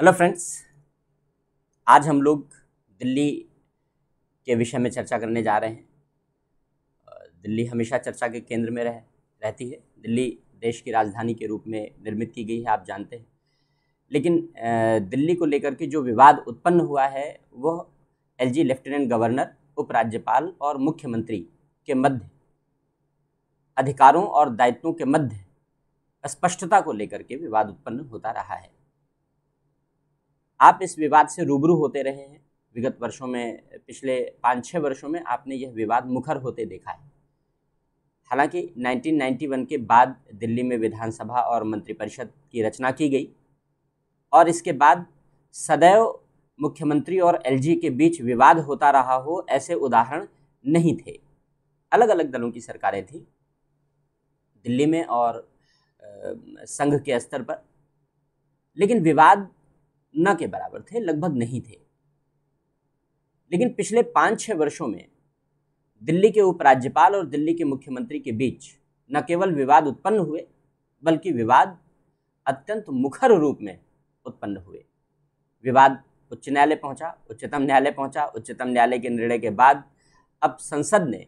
Hello friends आज हम लोग दिल्ली के विषय में चर्चा करने जा रहे हैं दिल्ली हमेशा चर्चा के केंद्र में रह रहती है दिल्ली देश की राजधानी के रूप में निर्मित की गई है आप जानते हैं लेकिन दिल्ली को लेकर के जो विवाद उत्पन्न हुआ है वह एलजी लेफ्टिनेंट गवर्नर उपराज्यपाल और मुख्यमंत्री के मध्य अधिकारों और दायित्वों के मध्य स्पष्टता को लेकर के विवाद उत्पन्न होता रहा है आप इस विवाद से रूबरू होते रहे हैं विगत वर्षों में पिछले पाँच छः वर्षों में आपने यह विवाद मुखर होते देखा है हालांकि 1991 के बाद दिल्ली में विधानसभा और मंत्रिपरिषद की रचना की गई और इसके बाद सदैव मुख्यमंत्री और एलजी के बीच विवाद होता रहा हो ऐसे उदाहरण नहीं थे अलग अलग दलों की सरकारें थीं दिल्ली में और संघ के स्तर पर लेकिन विवाद न के बराबर थे लगभग नहीं थे लेकिन पिछले पाँच छः वर्षों में दिल्ली के उपराज्यपाल और दिल्ली के मुख्यमंत्री के बीच न केवल विवाद उत्पन्न हुए बल्कि विवाद अत्यंत मुखर रूप में उत्पन्न हुए विवाद उच्च न्यायालय पहुंचा, उच्चतम न्यायालय पहुंचा, उच्चतम न्यायालय के निर्णय के बाद अब संसद ने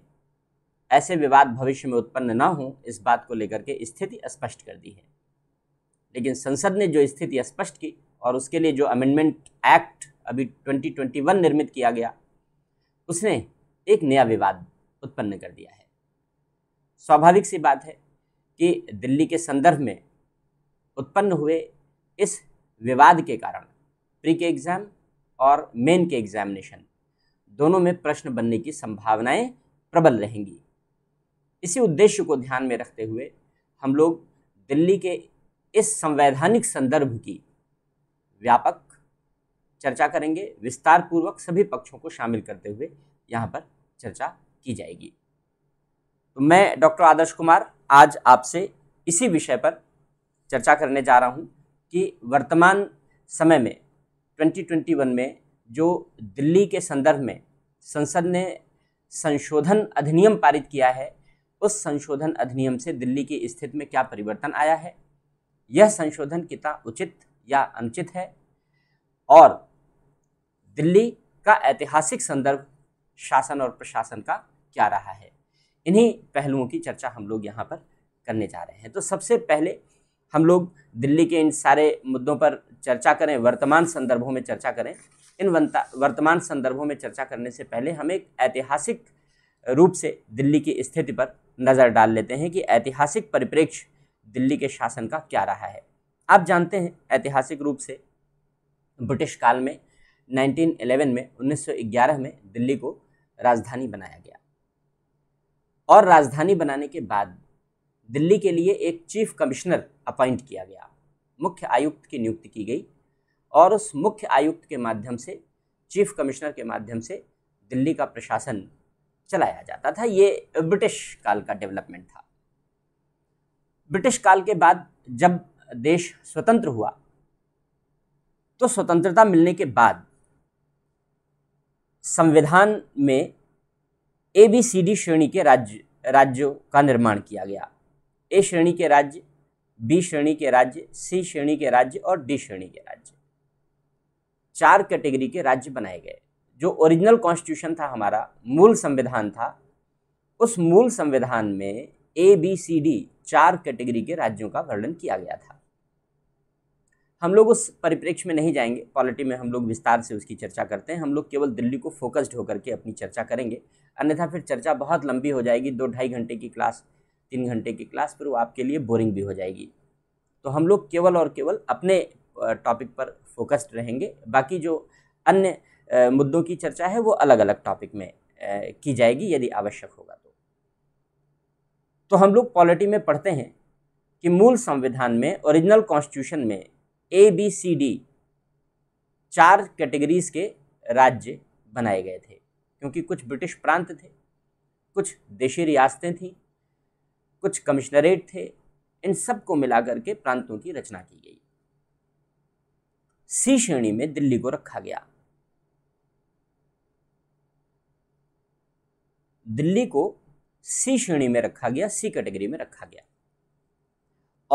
ऐसे विवाद भविष्य में उत्पन्न न हो इस बात को लेकर के स्थिति स्पष्ट कर दी है लेकिन संसद ने जो स्थिति स्पष्ट की और उसके लिए जो अमेंडमेंट एक्ट अभी 2021 निर्मित किया गया उसने एक नया विवाद उत्पन्न कर दिया है स्वाभाविक सी बात है कि दिल्ली के संदर्भ में उत्पन्न हुए इस विवाद के कारण प्री के एग्ज़ाम और मेन के एग्ज़ामिनेशन दोनों में प्रश्न बनने की संभावनाएं प्रबल रहेंगी इसी उद्देश्य को ध्यान में रखते हुए हम लोग दिल्ली के इस संवैधानिक संदर्भ की व्यापक चर्चा करेंगे विस्तार पूर्वक सभी पक्षों को शामिल करते हुए यहाँ पर चर्चा की जाएगी तो मैं डॉक्टर आदर्श कुमार आज आपसे इसी विषय पर चर्चा करने जा रहा हूँ कि वर्तमान समय में 2021 में जो दिल्ली के संदर्भ में संसद ने संशोधन अधिनियम पारित किया है उस संशोधन अधिनियम से दिल्ली की स्थिति में क्या परिवर्तन आया है यह संशोधन कितना उचित या अनुचित है और दिल्ली का ऐतिहासिक संदर्भ शासन और प्रशासन का क्या रहा है इन्हीं पहलुओं की चर्चा हम लोग यहाँ पर करने जा रहे हैं तो सबसे पहले हम लोग दिल्ली के इन सारे मुद्दों पर चर्चा करें वर्तमान संदर्भों में चर्चा करें इन वर्तमान संदर्भों में चर्चा करने से पहले हम एक ऐतिहासिक रूप से दिल्ली की स्थिति पर नज़र डाल लेते हैं कि ऐतिहासिक परिप्रेक्ष्य दिल्ली के शासन का क्या रहा है आप जानते हैं ऐतिहासिक रूप से ब्रिटिश काल में 1911 में 1911 में दिल्ली को राजधानी बनाया गया और राजधानी बनाने के बाद दिल्ली के लिए एक चीफ कमिश्नर अपॉइंट किया गया मुख्य आयुक्त की नियुक्ति की गई और उस मुख्य आयुक्त के माध्यम से चीफ कमिश्नर के माध्यम से दिल्ली का प्रशासन चलाया जाता था ये ब्रिटिश काल का डेवलपमेंट था ब्रिटिश काल के बाद जब देश स्वतंत्र हुआ तो स्वतंत्रता मिलने के बाद संविधान में ए बी सी डी श्रेणी के राज्य राज्यों का निर्माण किया गया ए श्रेणी के राज्य बी श्रेणी के राज्य सी श्रेणी के राज्य और डी श्रेणी के राज्य चार कैटेगरी के राज्य बनाए गए जो ओरिजिनल कॉन्स्टिट्यूशन था हमारा मूल संविधान था उस मूल संविधान में ए बी सी डी चार कैटेगरी के राज्यों का वर्णन किया गया था हम लोग उस परिप्रेक्ष्य में नहीं जाएंगे पॉलिटी में हम लोग विस्तार से उसकी चर्चा करते हैं हम लोग केवल दिल्ली को फोकस्ड होकर के अपनी चर्चा करेंगे अन्यथा फिर चर्चा बहुत लंबी हो जाएगी दो ढाई घंटे की क्लास तीन घंटे की क्लास फिर वो आपके लिए बोरिंग भी हो जाएगी तो हम लोग केवल और केवल अपने टॉपिक पर फोकस्ड रहेंगे बाकी जो अन्य मुद्दों की चर्चा है वो अलग अलग टॉपिक में की जाएगी यदि आवश्यक होगा तो तो हम लोग पॉलिटी में पढ़ते हैं कि मूल संविधान में ओरिजिनल कॉन्स्टिट्यूशन में ए बी सी डी चार कैटेगरीज के राज्य बनाए गए थे क्योंकि कुछ ब्रिटिश प्रांत थे कुछ देशी रियासतें थीं कुछ कमिश्नरेट थे इन सब को मिलाकर के प्रांतों की रचना की गई सी श्रेणी में दिल्ली को रखा गया दिल्ली को सी श्रेणी में रखा गया सी कैटेगरी में रखा गया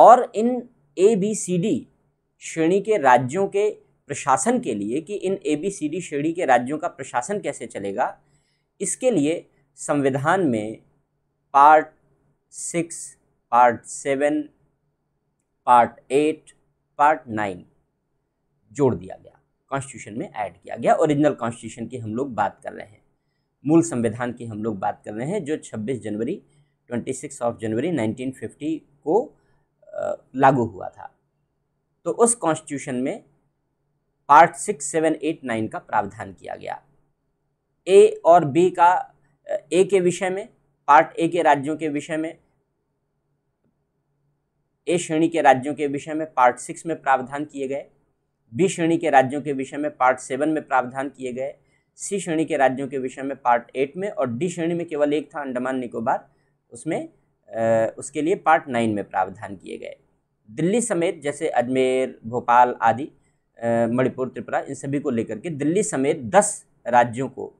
और इन ए बी सी डी श्रेणी के राज्यों के प्रशासन के लिए कि इन ए बी सी डी श्रेणी के राज्यों का प्रशासन कैसे चलेगा इसके लिए संविधान में part six part seven part eight part nine जोड़ दिया गया कॉन्स्टिट्यूशन में ऐड किया गया ओरिजिनल कॉन्स्टिट्यूशन की हम लोग बात कर रहे हैं मूल संविधान की हम लोग बात कर रहे हैं जो 26 जनवरी 26 ऑफ जनवरी 1950 को लागू हुआ था तो उस कॉन्स्टिट्यूशन में part six seven eight nine का प्रावधान किया गया ए और बी का ए के विषय में पार्ट ए के राज्यों के विषय में ए श्रेणी के राज्यों के विषय में पार्ट सिक्स में प्रावधान किए गए बी श्रेणी के राज्यों के विषय में पार्ट सेवन में प्रावधान किए गए सी श्रेणी के राज्यों के विषय में पार्ट एट में और डी श्रेणी में केवल एक था अंडमान निकोबार उसमें आ, उसके लिए पार्ट नाइन में प्रावधान किए गए दिल्ली समेत जैसे अजमेर भोपाल आदि मणिपुर त्रिपुरा इन सभी को लेकर के दिल्ली समेत दस राज्यों को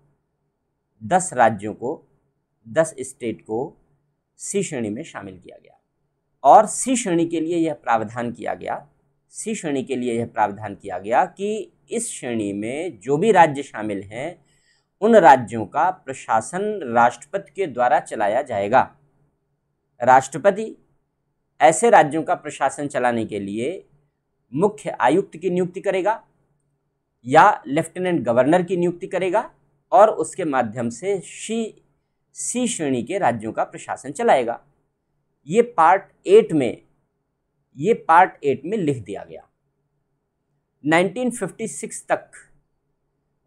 दस राज्यों को दस स्टेट को सी श्रेणी में शामिल किया गया और सी श्रेणी के लिए यह प्रावधान किया गया सी श्रेणी के लिए यह प्रावधान किया गया कि इस श्रेणी में जो भी राज्य शामिल हैं उन राज्यों का प्रशासन राष्ट्रपति के द्वारा चलाया जाएगा राष्ट्रपति ऐसे राज्यों का प्रशासन चलाने के लिए मुख्य आयुक्त की नियुक्ति करेगा या लेफ्टिनेंट गवर्नर की नियुक्ति करेगा और उसके माध्यम से सी सी श्रेणी के राज्यों का प्रशासन चलाएगा ये पार्ट एट में ये पार्ट एट में लिख दिया गया 1956 तक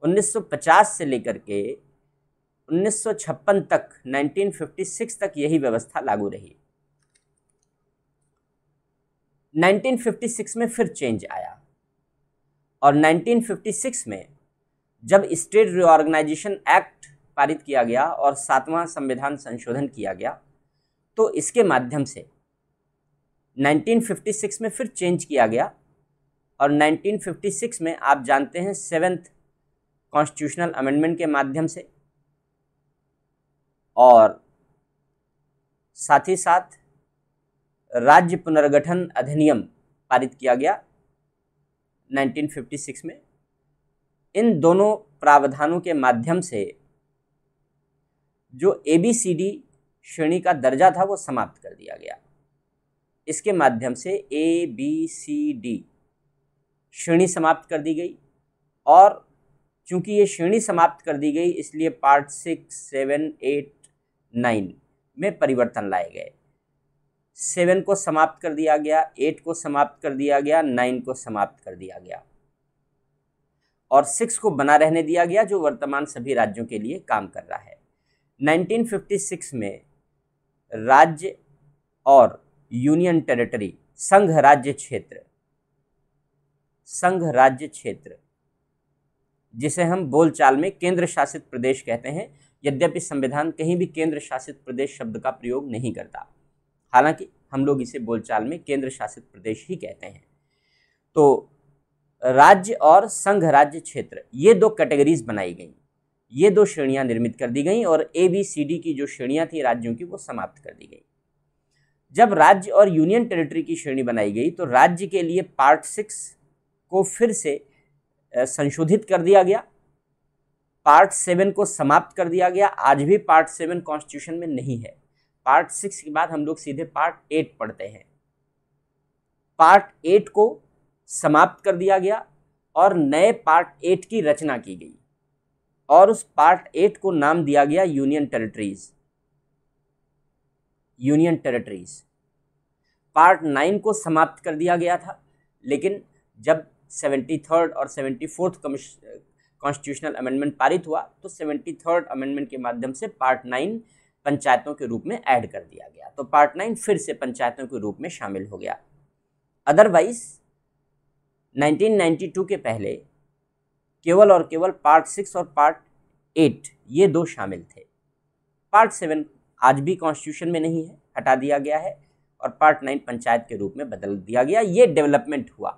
1950 से लेकर के 1956 तक 1956 तक यही व्यवस्था लागू रही 1956 में फिर चेंज आया और 1956 में जब स्टेट रिओर्गेनाइजेशन एक्ट पारित किया गया और सातवां संविधान संशोधन किया गया तो इसके माध्यम से 1956 में फिर चेंज किया गया और 1956 में आप जानते हैं सेवेंथ कॉन्स्टिट्यूशनल अमेंडमेंट के माध्यम से और साथ ही साथ राज्य पुनर्गठन अधिनियम पारित किया गया 1956 में इन दोनों प्रावधानों के माध्यम से जो ए बी सी डी श्रेणी का दर्जा था वो समाप्त कर दिया गया इसके माध्यम से ए बी सी डी श्रेणी समाप्त कर दी गई और चूंकि ये श्रेणी समाप्त कर दी गई इसलिए part six seven eight nine में परिवर्तन लाए गए सेवन को समाप्त कर दिया गया एट को समाप्त कर दिया गया नाइन को समाप्त कर दिया गया और सिक्स को बना रहने दिया गया जो वर्तमान सभी राज्यों के लिए काम कर रहा है 1956 में राज्य और यूनियन टेरिटरी संघ राज्य क्षेत्र संघ राज्य क्षेत्र जिसे हम बोलचाल में केंद्र शासित प्रदेश कहते हैं यद्यपि संविधान कहीं भी केंद्र शासित प्रदेश शब्द का प्रयोग नहीं करता हालांकि हम लोग इसे बोलचाल में केंद्र शासित प्रदेश ही कहते हैं तो राज्य और संघ राज्य क्षेत्र ये दो कैटेगरीज बनाई गई ये दो श्रेणियां निर्मित कर दी गई और ए बी सी डी की जो श्रेणियां थी राज्यों की वो समाप्त कर दी गई जब राज्य और यूनियन टेरिटरी की श्रेणी बनाई गई तो राज्य के लिए पार्ट सिक्स को फिर से संशोधित कर दिया गया पार्ट सेवन को समाप्त कर दिया गया आज भी पार्ट सेवन कॉन्स्टिट्यूशन में नहीं है पार्ट सिक्स के बाद हम लोग सीधे पार्ट एट पढ़ते हैं पार्ट एट को समाप्त कर दिया गया और नए पार्ट एट की रचना की गई और उस पार्ट एट को नाम दिया गया union territories union territories part nine को समाप्त कर दिया गया था लेकिन जब सेवेंटी थर्ड और सेवेंटी फोर्थ कॉन्स्टिट्यूशनल अमेंडमेंट पारित हुआ तो सेवेंटी थर्ड अमेंडमेंट के माध्यम से पार्ट नाइन पंचायतों के रूप में ऐड कर दिया गया तो पार्ट नाइन फिर से पंचायतों के रूप में शामिल हो गया अदरवाइज 1992 के पहले केवल और केवल पार्ट सिक्स और पार्ट एट ये दो शामिल थे पार्ट सेवन आज भी कॉन्स्टिट्यूशन में नहीं है हटा दिया गया है और पार्ट नाइन पंचायत के रूप में बदल दिया गया ये डेवलपमेंट हुआ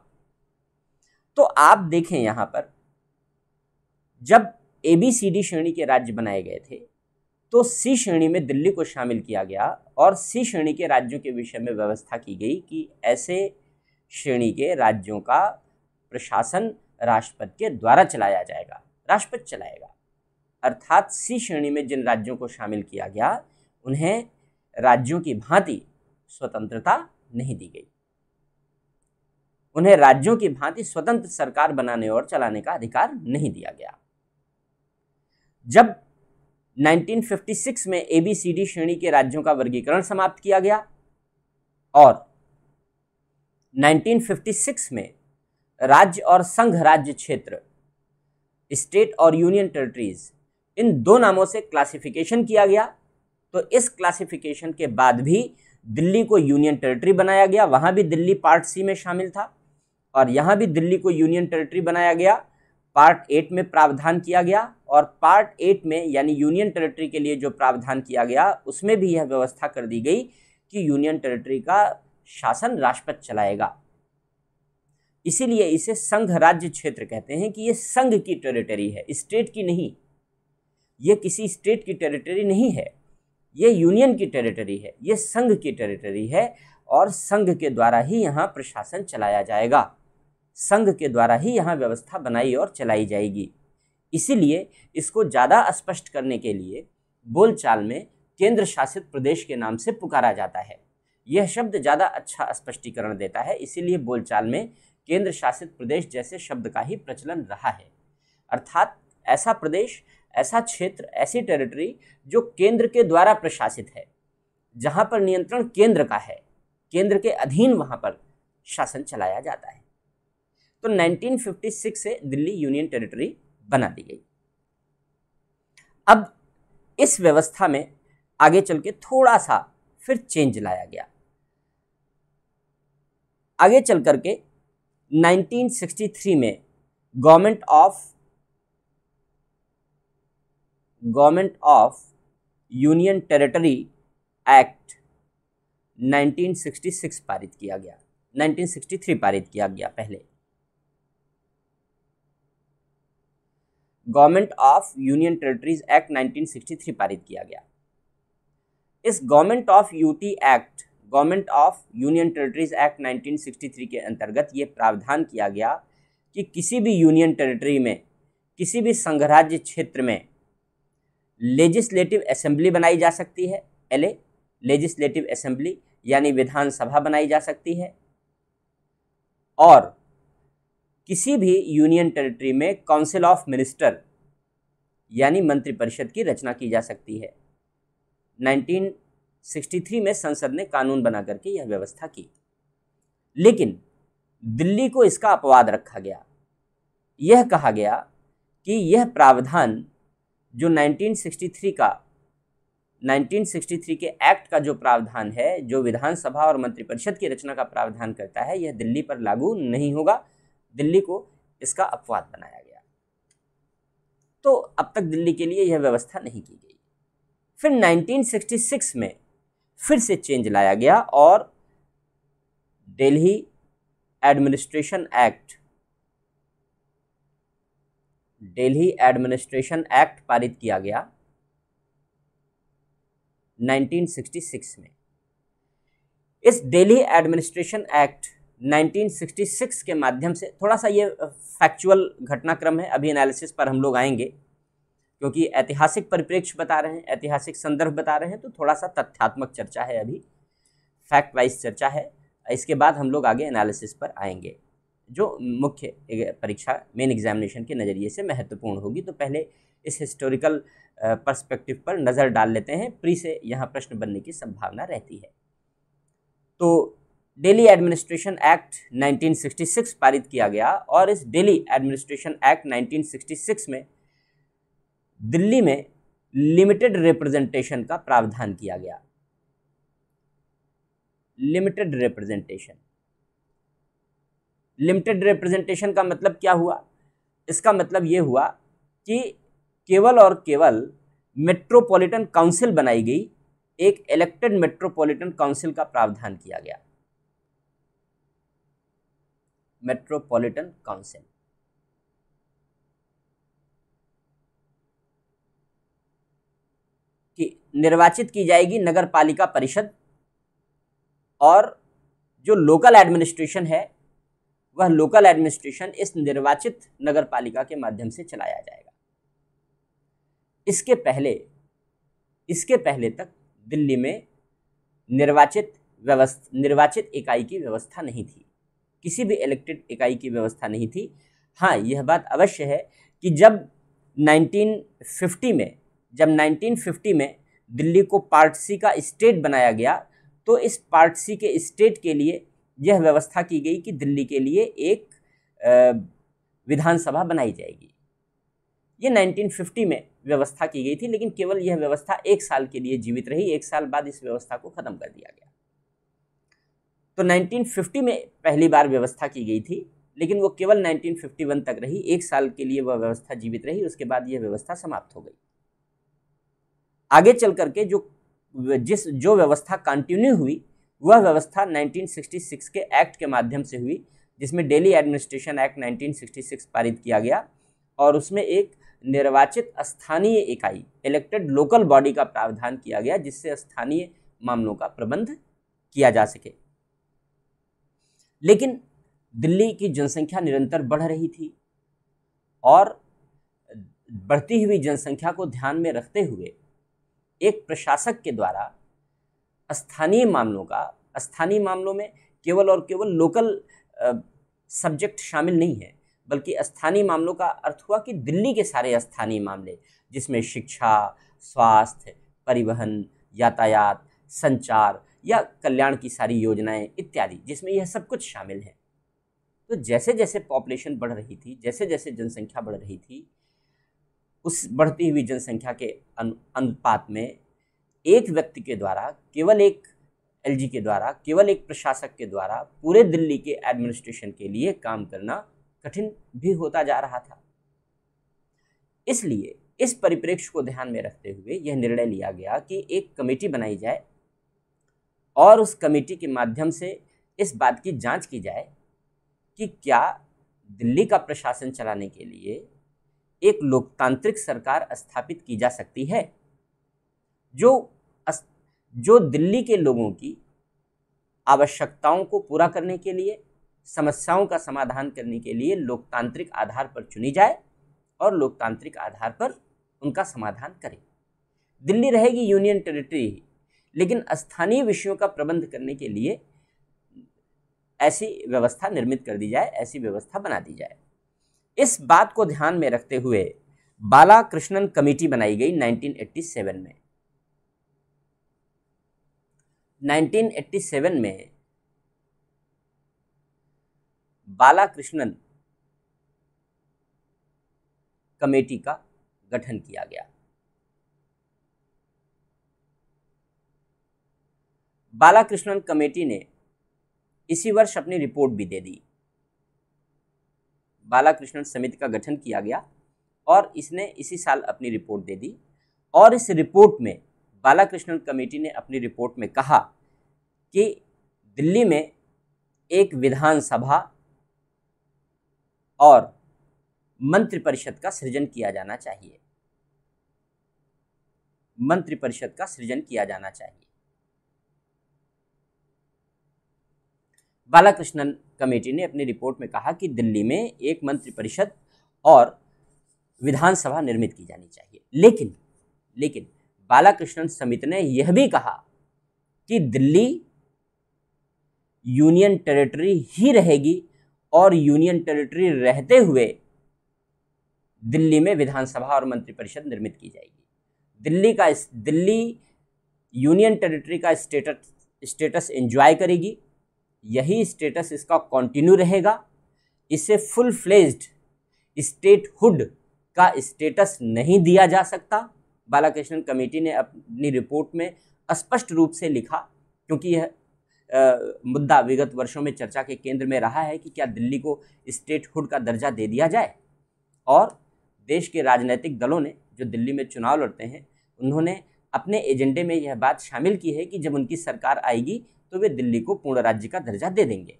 तो आप देखें यहाँ पर जब ए बी सी डी श्रेणी के राज्य बनाए गए थे तो सी श्रेणी में दिल्ली को शामिल किया गया और सी श्रेणी के राज्यों के विषय में व्यवस्था की गई कि ऐसे श्रेणी के राज्यों का प्रशासन राष्ट्रपति के द्वारा चलाया जाएगा राष्ट्रपति चलाएगा अर्थात सी श्रेणी में जिन राज्यों को शामिल किया गया उन्हें राज्यों की भांति स्वतंत्रता नहीं दी गई उन्हें राज्यों की भांति स्वतंत्र सरकार बनाने और चलाने का अधिकार नहीं दिया गया जब 1956 में ए बी सी डी श्रेणी के राज्यों का वर्गीकरण समाप्त किया गया और 1956 में राज्य और संघ राज्य क्षेत्र स्टेट और यूनियन टेरिटरीज इन दो नामों से क्लासिफिकेशन किया गया तो इस क्लासिफिकेशन के बाद भी दिल्ली को यूनियन टेरिटरी बनाया गया वहाँ भी दिल्ली पार्ट सी में शामिल था और यहाँ भी दिल्ली को यूनियन टेरिटरी बनाया गया पार्ट एट में प्रावधान किया गया और पार्ट एट में यानी यूनियन टेरिटरी के लिए जो प्रावधान किया गया उसमें भी यह व्यवस्था कर दी गई कि यूनियन टेरिटरी का शासन राष्ट्रपति चलाएगा इसीलिए इसे संघ राज्य क्षेत्र कहते हैं कि यह संघ की टेरिटरी है स्टेट की नहीं यह किसी स्टेट की टेरिटरी नहीं है ये यूनियन की टेरिटरी है ये संघ की टेरिटरी है और संघ के द्वारा ही यहाँ प्रशासन चलाया जाएगा संघ के द्वारा ही यहाँ व्यवस्था बनाई और चलाई जाएगी इसीलिए इसको ज़्यादा स्पष्ट करने के लिए बोलचाल में केंद्र शासित प्रदेश के नाम से पुकारा जाता है यह शब्द ज़्यादा अच्छा स्पष्टीकरण देता है इसीलिए बोलचाल में केंद्र शासित प्रदेश जैसे शब्द का ही प्रचलन रहा है अर्थात ऐसा प्रदेश ऐसा क्षेत्र ऐसी टेरिटरी जो केंद्र के द्वारा प्रशासित है जहाँ पर नियंत्रण केंद्र का है केंद्र के अधीन वहाँ पर शासन चलाया जाता है तो 1956 से दिल्ली यूनियन टेरिटरी बना दी गई अब इस व्यवस्था में आगे चल के थोड़ा सा फिर चेंज लाया गया आगे चल करके 1963 में government of government of union territory act 1966 पारित किया गया 1963 पारित किया गया पहले government of union territories act 1963 पारित किया गया इस government of UT act government of union territories act 1963 के अंतर्गत ये प्रावधान किया गया कि किसी भी यूनियन टेरिटरी में किसी भी संघराज्य क्षेत्र में लेजिस्लेटिव असेंबली बनाई जा सकती है एल लेजिस्लेटिव असेंबली यानी विधानसभा बनाई जा सकती है और किसी भी यूनियन टेरिटरी में काउंसिल ऑफ मिनिस्टर यानी मंत्रिपरिषद की रचना की जा सकती है 1963 में संसद ने कानून बना करके यह व्यवस्था की लेकिन दिल्ली को इसका अपवाद रखा गया यह कहा गया कि यह प्रावधान जो 1963 का 1963 के एक्ट का जो प्रावधान है जो विधानसभा और मंत्रिपरिषद की रचना का प्रावधान करता है यह दिल्ली पर लागू नहीं होगा दिल्ली को इसका अपवाद बनाया गया तो अब तक दिल्ली के लिए यह व्यवस्था नहीं की गई फिर 1966 में फिर से चेंज लाया गया और Delhi administration act Delhi administration act पारित किया गया 1966 में इस दिल्ली एडमिनिस्ट्रेशन एक्ट 1966 के माध्यम से थोड़ा सा ये फैक्चुअल घटनाक्रम है अभी एनालिसिस पर हम लोग आएंगे क्योंकि ऐतिहासिक परिप्रेक्ष्य बता रहे हैं ऐतिहासिक संदर्भ बता रहे हैं तो थोड़ा सा तथ्यात्मक चर्चा है अभी फैक्ट वाइज चर्चा है इसके बाद हम लोग आगे एनालिसिस पर आएंगे जो मुख्य परीक्षा मेन एग्जामिनेशन के नज़रिए से महत्वपूर्ण होगी तो पहले इस हिस्टोरिकल पर्सपेक्टिव पर नज़र डाल लेते हैं प्री से यहाँ प्रश्न बनने की संभावना रहती है तो डेली एडमिनिस्ट्रेशन एक्ट 1966 पारित किया गया और इस डेली एडमिनिस्ट्रेशन एक्ट 1966 में दिल्ली में लिमिटेड रिप्रेजेंटेशन का प्रावधान किया गया लिमिटेड रिप्रेजेंटेशन लिमिटेड रिप्रेजेंटेशन का मतलब क्या हुआ इसका मतलब ये हुआ कि केवल और केवल मेट्रोपॉलिटन काउंसिल बनाई गई एक इलेक्टेड मेट्रोपॉलिटन काउंसिल का प्रावधान किया गया मेट्रोपॉलिटन काउंसिल कि निर्वाचित की जाएगी नगर पालिका परिषद और जो लोकल एडमिनिस्ट्रेशन है वह लोकल एडमिनिस्ट्रेशन इस निर्वाचित नगर पालिका के माध्यम से चलाया जाएगा इसके पहले इसके पहले तक दिल्ली में निर्वाचित व्यवस्था निर्वाचित इकाई की व्यवस्था नहीं थी किसी भी इलेक्टेड इकाई की व्यवस्था नहीं थी हाँ यह बात अवश्य है कि जब 1950 में जब 1950 में दिल्ली को पार्ट सी का स्टेट बनाया गया तो इस पार्ट सी के स्टेट के लिए यह व्यवस्था की गई कि दिल्ली के लिए एक विधानसभा बनाई जाएगी ये 1950 में व्यवस्था की गई थी लेकिन केवल यह व्यवस्था एक साल के लिए जीवित रही एक साल बाद इस व्यवस्था को ख़त्म कर दिया गया तो 1950 में पहली बार व्यवस्था की गई थी लेकिन वो केवल 1951 तक रही एक साल के लिए वह व्यवस्था जीवित रही उसके बाद यह व्यवस्था समाप्त हो गई आगे चल करके जो जिस जो व्यवस्था कंटिन्यू हुई वह व्यवस्था 1966 के एक्ट के माध्यम से हुई जिसमें डेली एडमिनिस्ट्रेशन एक्ट 1966 पारित किया गया और उसमें एक निर्वाचित स्थानीय इकाई इलेक्टेड लोकल बॉडी का प्रावधान किया गया जिससे स्थानीय मामलों का प्रबंध किया जा सके लेकिन दिल्ली की जनसंख्या निरंतर बढ़ रही थी और बढ़ती हुई जनसंख्या को ध्यान में रखते हुए एक प्रशासक के द्वारा स्थानीय मामलों का स्थानीय मामलों में केवल और केवल लोकल सब्जेक्ट शामिल नहीं है बल्कि स्थानीय मामलों का अर्थ हुआ कि दिल्ली के सारे स्थानीय मामले जिसमें शिक्षा स्वास्थ्य परिवहन यातायात संचार या कल्याण की सारी योजनाएं इत्यादि जिसमें यह सब कुछ शामिल है तो जैसे जैसे पॉपुलेशन बढ़ रही थी जैसे जैसे जनसंख्या बढ़ रही थी उस बढ़ती हुई जनसंख्या के अनुपात में एक व्यक्ति के द्वारा केवल एक एलजी के द्वारा केवल एक प्रशासक के द्वारा पूरे दिल्ली के एडमिनिस्ट्रेशन के लिए काम करना कठिन भी होता जा रहा था इसलिए इस परिप्रेक्ष्य को ध्यान में रखते हुए यह निर्णय लिया गया कि एक कमेटी बनाई जाए और उस कमेटी के माध्यम से इस बात की जांच की जाए कि क्या दिल्ली का प्रशासन चलाने के लिए एक लोकतांत्रिक सरकार स्थापित की जा सकती है जो जो दिल्ली के लोगों की आवश्यकताओं को पूरा करने के लिए समस्याओं का समाधान करने के लिए लोकतांत्रिक आधार पर चुनी जाए और लोकतांत्रिक आधार पर उनका समाधान करें दिल्ली रहेगी यूनियन टेरिटरी लेकिन स्थानीय विषयों का प्रबंध करने के लिए ऐसी व्यवस्था निर्मित कर दी जाए ऐसी व्यवस्था बना दी जाए इस बात को ध्यान में रखते हुए बाला कृष्णन कमेटी बनाई गई 1987 में 1987 में बाला कृष्णन कमेटी का गठन किया गया बालाकृष्णन कमेटी ने इसी वर्ष अपनी रिपोर्ट भी दे दी बालाकृष्णन समिति का गठन किया गया और इसने इसी साल अपनी रिपोर्ट दे दी और इस रिपोर्ट में बालाकृष्णन कमेटी ने अपनी रिपोर्ट में कहा कि दिल्ली में एक विधानसभा और मंत्रिपरिषद का सृजन किया जाना चाहिए मंत्रिपरिषद का सृजन किया जाना चाहिए बालाकृष्णन कमेटी ने अपनी रिपोर्ट में कहा कि दिल्ली में एक मंत्रिपरिषद और विधानसभा निर्मित की जानी चाहिए लेकिन लेकिन बालाकृष्णन समिति ने यह भी कहा कि दिल्ली यूनियन टेरिटरी ही रहेगी और यूनियन टेरिटरी रहते हुए दिल्ली में विधानसभा और मंत्रिपरिषद निर्मित की जाएगी दिल्ली का दिल्ली यूनियन टेरिटरी का स्टेटस स्टेटस एंजॉय करेगी यही स्टेटस इसका कंटिन्यू रहेगा इसे फुल फ्लेज्ड स्टेटहुड का स्टेटस नहीं दिया जा सकता बालाकृष्णन कमेटी ने अपनी रिपोर्ट में स्पष्ट रूप से लिखा क्योंकि यह आ, मुद्दा विगत वर्षों में चर्चा के केंद्र में रहा है कि क्या दिल्ली को स्टेटहुड का दर्जा दे दिया जाए और देश के राजनीतिक दलों ने जो दिल्ली में चुनाव लड़ते हैं उन्होंने अपने एजेंडे में यह बात शामिल की है कि जब उनकी सरकार आएगी तो वे दिल्ली को पूर्ण राज्य का दर्जा दे देंगे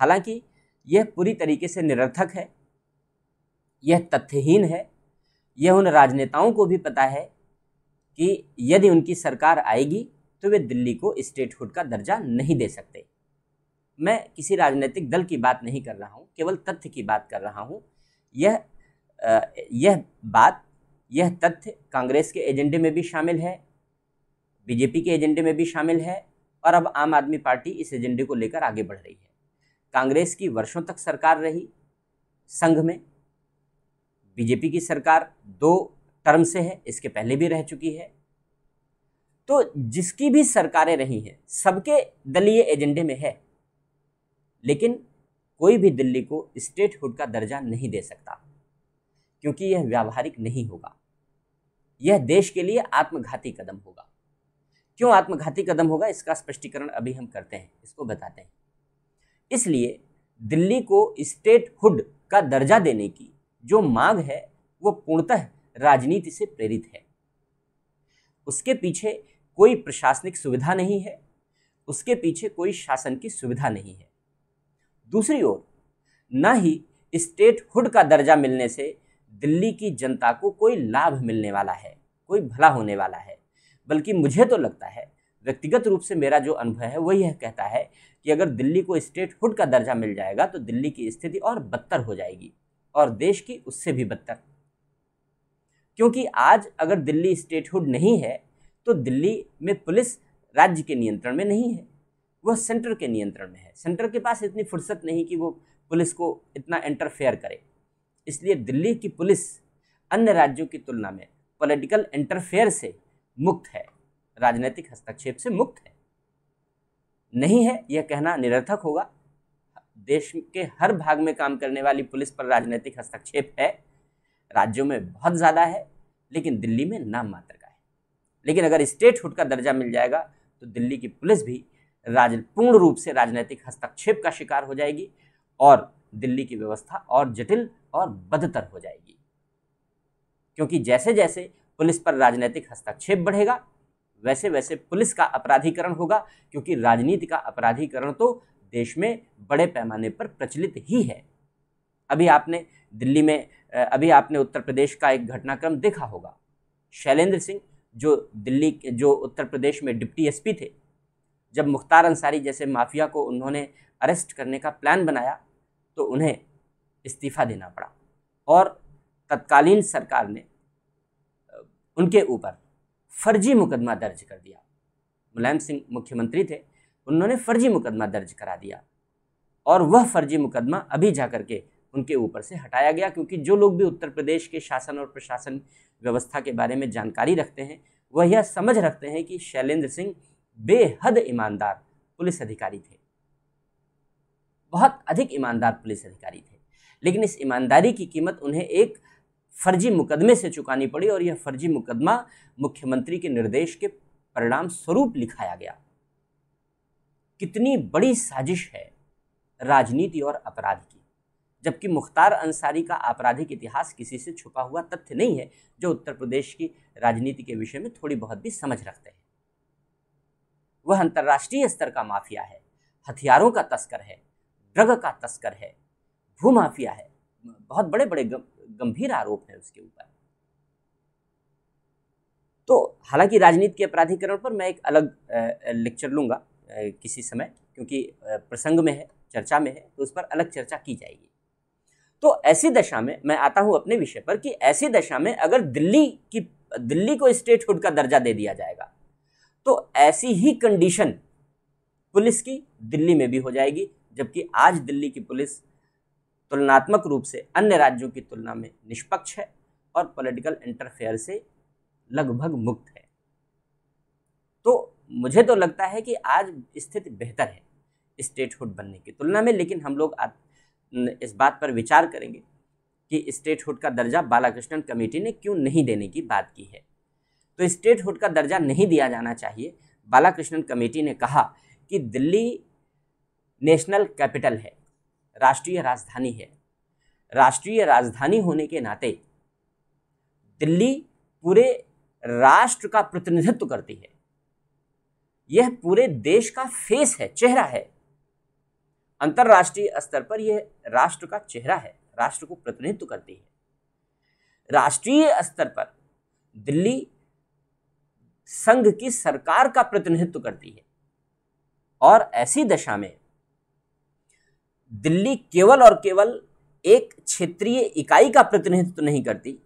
हालांकि यह पूरी तरीके से निरर्थक है यह तथ्यहीन है यह उन राजनेताओं को भी पता है कि यदि उनकी सरकार आएगी तो वे दिल्ली को स्टेटहुड का दर्जा नहीं दे सकते मैं किसी राजनीतिक दल की बात नहीं कर रहा हूँ केवल तथ्य की बात कर रहा हूँ यह आ, यह बात यह तथ्य कांग्रेस के एजेंडे में भी शामिल है बीजेपी के एजेंडे में भी शामिल है और अब आम आदमी पार्टी इस एजेंडे को लेकर आगे बढ़ रही है कांग्रेस की वर्षों तक सरकार रही संघ में बीजेपी की सरकार दो टर्म से है इसके पहले भी रह चुकी है तो जिसकी भी सरकारें रही हैं सबके दलीय एजेंडे में है लेकिन कोई भी दिल्ली को स्टेटहुड का दर्जा नहीं दे सकता क्योंकि यह व्यावहारिक नहीं होगा यह देश के लिए आत्मघाती कदम होगा क्यों आत्मघाती कदम होगा इसका स्पष्टीकरण अभी हम करते हैं इसको बताते हैं इसलिए दिल्ली को स्टेट हुड का दर्जा देने की जो मांग है वो पूर्णतः राजनीति से प्रेरित है उसके पीछे कोई प्रशासनिक सुविधा नहीं है उसके पीछे कोई शासन की सुविधा नहीं है दूसरी ओर न ही स्टेट हुड का दर्जा मिलने से दिल्ली की जनता को कोई लाभ मिलने वाला है कोई भला होने वाला है बल्कि मुझे तो लगता है व्यक्तिगत रूप से मेरा जो अनुभव है वो यह कहता है कि अगर दिल्ली को स्टेट हुड का दर्जा मिल जाएगा तो दिल्ली की स्थिति और बदतर हो जाएगी और देश की उससे भी बदतर क्योंकि आज अगर दिल्ली स्टेटहुड नहीं है तो दिल्ली में पुलिस राज्य के नियंत्रण में नहीं है वह सेंटर के नियंत्रण में है सेंटर के पास इतनी फुर्सत नहीं कि वो पुलिस को इतना इंटरफेयर करे इसलिए दिल्ली की पुलिस अन्य राज्यों की तुलना में पॉलिटिकल इंटरफेयर से मुक्त है राजनीतिक हस्तक्षेप से मुक्त है नहीं है यह कहना निरर्थक होगा देश के हर भाग में काम करने वाली पुलिस पर राजनीतिक हस्तक्षेप है राज्यों में बहुत ज़्यादा है लेकिन दिल्ली में नाम मात्र का है लेकिन अगर स्टेट हुड का दर्जा मिल जाएगा तो दिल्ली की पुलिस भी राज पूर्ण रूप से राजनीतिक हस्तक्षेप का शिकार हो जाएगी और दिल्ली की व्यवस्था और जटिल और बदतर हो जाएगी क्योंकि जैसे जैसे पुलिस पर राजनीतिक हस्तक्षेप बढ़ेगा वैसे वैसे पुलिस का अपराधीकरण होगा क्योंकि राजनीति का अपराधीकरण तो देश में बड़े पैमाने पर प्रचलित ही है अभी आपने दिल्ली में अभी आपने उत्तर प्रदेश का एक घटनाक्रम देखा होगा शैलेंद्र सिंह जो दिल्ली के जो उत्तर प्रदेश में डिप्टी एसपी थे जब मुख्तार अंसारी जैसे माफिया को उन्होंने अरेस्ट करने का प्लान बनाया तो उन्हें इस्तीफा देना पड़ा और तत्कालीन सरकार ने उनके ऊपर फर्जी मुकदमा दर्ज कर दिया मुलायम सिंह मुख्यमंत्री थे उन्होंने फर्जी मुकदमा दर्ज करा दिया और वह फर्जी मुकदमा अभी जा कर के उनके ऊपर से हटाया गया क्योंकि जो लोग भी उत्तर प्रदेश के शासन और प्रशासन व्यवस्था के बारे में जानकारी रखते हैं वह यह समझ रखते हैं कि शैलेंद्र सिंह बेहद ईमानदार पुलिस अधिकारी थे बहुत अधिक ईमानदार पुलिस अधिकारी थे लेकिन इस ईमानदारी की कीमत उन्हें एक फर्जी मुकदमे से चुकानी पड़ी और यह फर्जी मुकदमा मुख्यमंत्री के निर्देश के परिणाम स्वरूप लिखाया गया कितनी बड़ी साजिश है राजनीति और अपराध की जबकि मुख्तार अंसारी का आपराधिक इतिहास किसी से छुपा हुआ तथ्य नहीं है जो उत्तर प्रदेश की राजनीति के विषय में थोड़ी बहुत भी समझ रखते हैं वह अंतर्राष्ट्रीय स्तर का माफिया है हथियारों का तस्कर है ड्रग का तस्कर है भूमाफिया है बहुत बड़े बड़े गंभीर आरोप है उसके ऊपर तो हालांकि राजनीति के अपराधीकरण पर मैं एक अलग लेक्चर लूंगा किसी समय क्योंकि प्रसंग में है चर्चा में है तो उस पर अलग चर्चा की जाएगी तो ऐसी दशा में मैं आता हूं अपने विषय पर कि ऐसी दशा में अगर दिल्ली की दिल्ली को स्टेटहुड का दर्जा दे दिया जाएगा तो ऐसी ही कंडीशन पुलिस की दिल्ली में भी हो जाएगी जबकि आज दिल्ली की पुलिस तुलनात्मक रूप से अन्य राज्यों की तुलना में निष्पक्ष है और पॉलिटिकल इंटरफेयर से लगभग मुक्त है तो मुझे तो लगता है कि आज स्थिति बेहतर है स्टेटहुड बनने की तुलना में लेकिन हम लोग इस बात पर विचार करेंगे कि स्टेटहुड का दर्जा बालाकृष्णन कमेटी ने क्यों नहीं देने की बात की है तो स्टेटहुड का दर्जा नहीं दिया जाना चाहिए बालाकृष्णन कमेटी ने कहा कि दिल्ली नेशनल कैपिटल है राष्ट्रीय राजधानी है राष्ट्रीय राजधानी होने के नाते दिल्ली पूरे राष्ट्र का प्रतिनिधित्व करती है यह पूरे देश का फेस है चेहरा है अंतर्राष्ट्रीय स्तर पर यह राष्ट्र का चेहरा है राष्ट्र को प्रतिनिधित्व करती है राष्ट्रीय स्तर पर दिल्ली संघ की सरकार का प्रतिनिधित्व करती है और ऐसी दशा में दिल्ली केवल और केवल एक क्षेत्रीय इकाई का प्रतिनिधित्व नहीं करती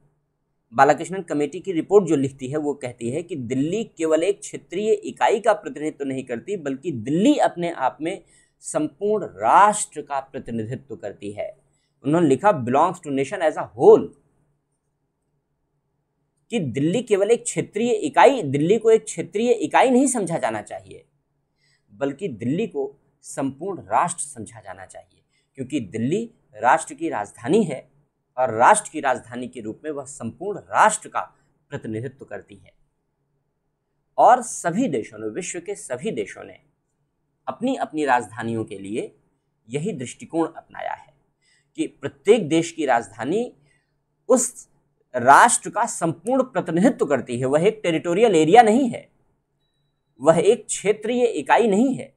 बालाकृष्णन कमेटी की रिपोर्ट जो लिखती है वो कहती है कि दिल्ली केवल एक क्षेत्रीय इकाई का प्रतिनिधित्व नहीं करती बल्कि दिल्ली अपने आप में संपूर्ण राष्ट्र का प्रतिनिधित्व करती है उन्होंने लिखा belongs to nation as a whole कि दिल्ली केवल एक क्षेत्रीय इकाई दिल्ली को एक क्षेत्रीय इकाई नहीं समझा जाना चाहिए बल्कि दिल्ली को संपूर्ण राष्ट्र समझा जाना चाहिए क्योंकि दिल्ली राष्ट्र की राजधानी है और राष्ट्र की राजधानी के रूप में वह संपूर्ण राष्ट्र का प्रतिनिधित्व करती है और सभी देशों ने विश्व के सभी देशों ने अपनी अपनी राजधानियों के लिए यही दृष्टिकोण अपनाया है कि प्रत्येक देश की राजधानी उस राष्ट्र का संपूर्ण प्रतिनिधित्व करती है वह एक टेरिटोरियल एरिया नहीं है वह एक क्षेत्रीय इकाई नहीं है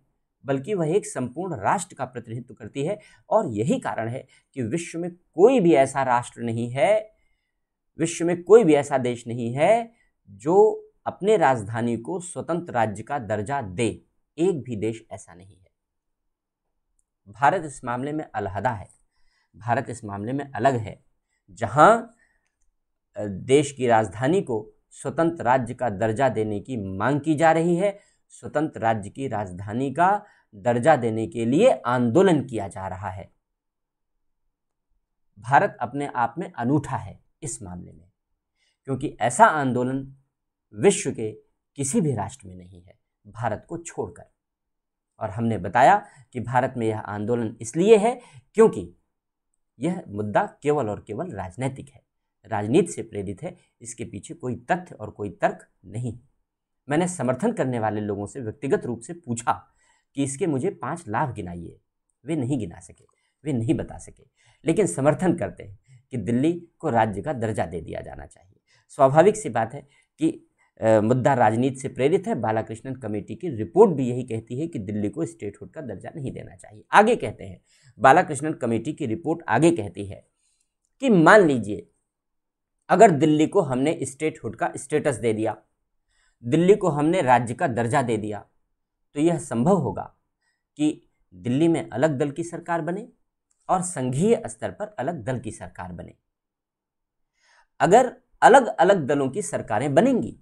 बल्कि वह एक संपूर्ण राष्ट्र का प्रतिनिधित्व करती है और यही कारण है कि विश्व में कोई भी ऐसा राष्ट्र नहीं है विश्व में कोई भी ऐसा देश नहीं है जो अपने राजधानी को स्वतंत्र राज्य का दर्जा दे एक भी देश ऐसा नहीं है भारत इस मामले में अलहदा है भारत इस मामले में अलग है जहां देश की राजधानी को स्वतंत्र राज्य का दर्जा देने की मांग की जा रही है स्वतंत्र राज्य की राजधानी का दर्जा देने के लिए आंदोलन किया जा रहा है भारत अपने आप में अनूठा है इस मामले में क्योंकि ऐसा आंदोलन विश्व के किसी भी राष्ट्र में नहीं है भारत को छोड़कर और हमने बताया कि भारत में यह आंदोलन इसलिए है क्योंकि यह मुद्दा केवल और केवल राजनैतिक है राजनीति से प्रेरित है इसके पीछे कोई तथ्य और कोई तर्क नहीं है मैंने समर्थन करने वाले लोगों से व्यक्तिगत रूप से पूछा कि इसके मुझे पाँच लाभ गिनाइए वे नहीं गिना सके वे नहीं बता सके लेकिन समर्थन करते हैं कि दिल्ली को राज्य का दर्जा दे दिया जाना चाहिए स्वाभाविक सी बात है कि मुद्दा राजनीति से प्रेरित है बालाकृष्णन कमेटी की रिपोर्ट भी यही कहती है कि दिल्ली को स्टेटहुड का दर्जा नहीं देना चाहिए आगे कहते हैं बालाकृष्णन कमेटी की रिपोर्ट आगे कहती है कि मान लीजिए अगर दिल्ली को हमने स्टेटहुड का स्टेटस दे दिया दिल्ली को हमने राज्य का दर्जा दे दिया तो यह संभव होगा कि दिल्ली में अलग दल की सरकार बने और संघीय स्तर पर अलग दल की सरकार बने अगर अलग अलग दलों की सरकारें बनेंगी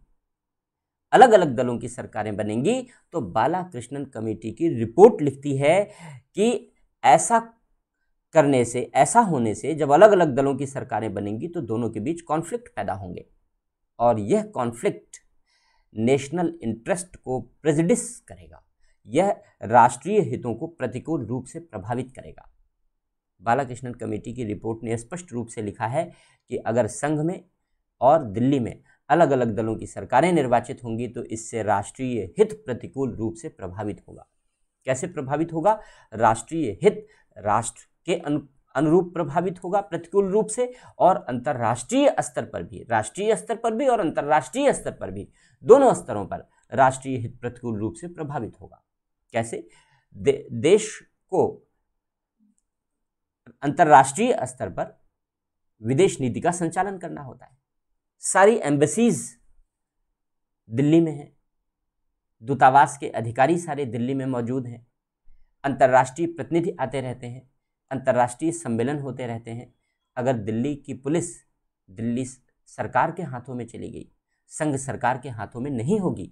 अलग अलग दलों की सरकारें बनेंगी तो बाला कृष्णन कमेटी की रिपोर्ट लिखती है कि ऐसा करने से ऐसा होने से जब अलग अलग दलों की सरकारें बनेंगी तो दोनों के बीच कॉन्फ्लिक्ट पैदा होंगे और यह कॉन्फ्लिक्ट नेशनल इंटरेस्ट को प्रेजिडिस करेगा यह राष्ट्रीय हितों को प्रतिकूल रूप से प्रभावित करेगा बालाकृष्णन कमेटी की रिपोर्ट ने स्पष्ट रूप से लिखा है कि अगर संघ में और दिल्ली में अलग अलग दलों की सरकारें निर्वाचित होंगी तो इससे राष्ट्रीय हित प्रतिकूल रूप से प्रभावित होगा कैसे प्रभावित होगा राष्ट्रीय हित राष्ट्र के अनु अनुरूप प्रभावित होगा प्रतिकूल रूप से और अंतर्राष्ट्रीय स्तर पर भी राष्ट्रीय स्तर पर भी और अंतर्राष्ट्रीय स्तर पर भी दोनों स्तरों पर राष्ट्रीय हित प्रतिकूल रूप से प्रभावित होगा कैसे दे, देश को अंतर्राष्ट्रीय स्तर पर विदेश नीति का संचालन करना होता है सारी एम्बेसीज दिल्ली में हैं दूतावास के अधिकारी सारे दिल्ली में मौजूद हैं अंतर्राष्ट्रीय प्रतिनिधि आते रहते हैं अंतर्राष्ट्रीय सम्मेलन होते रहते हैं अगर दिल्ली की पुलिस दिल्ली सरकार के हाथों में चली गई संघ सरकार के हाथों में नहीं होगी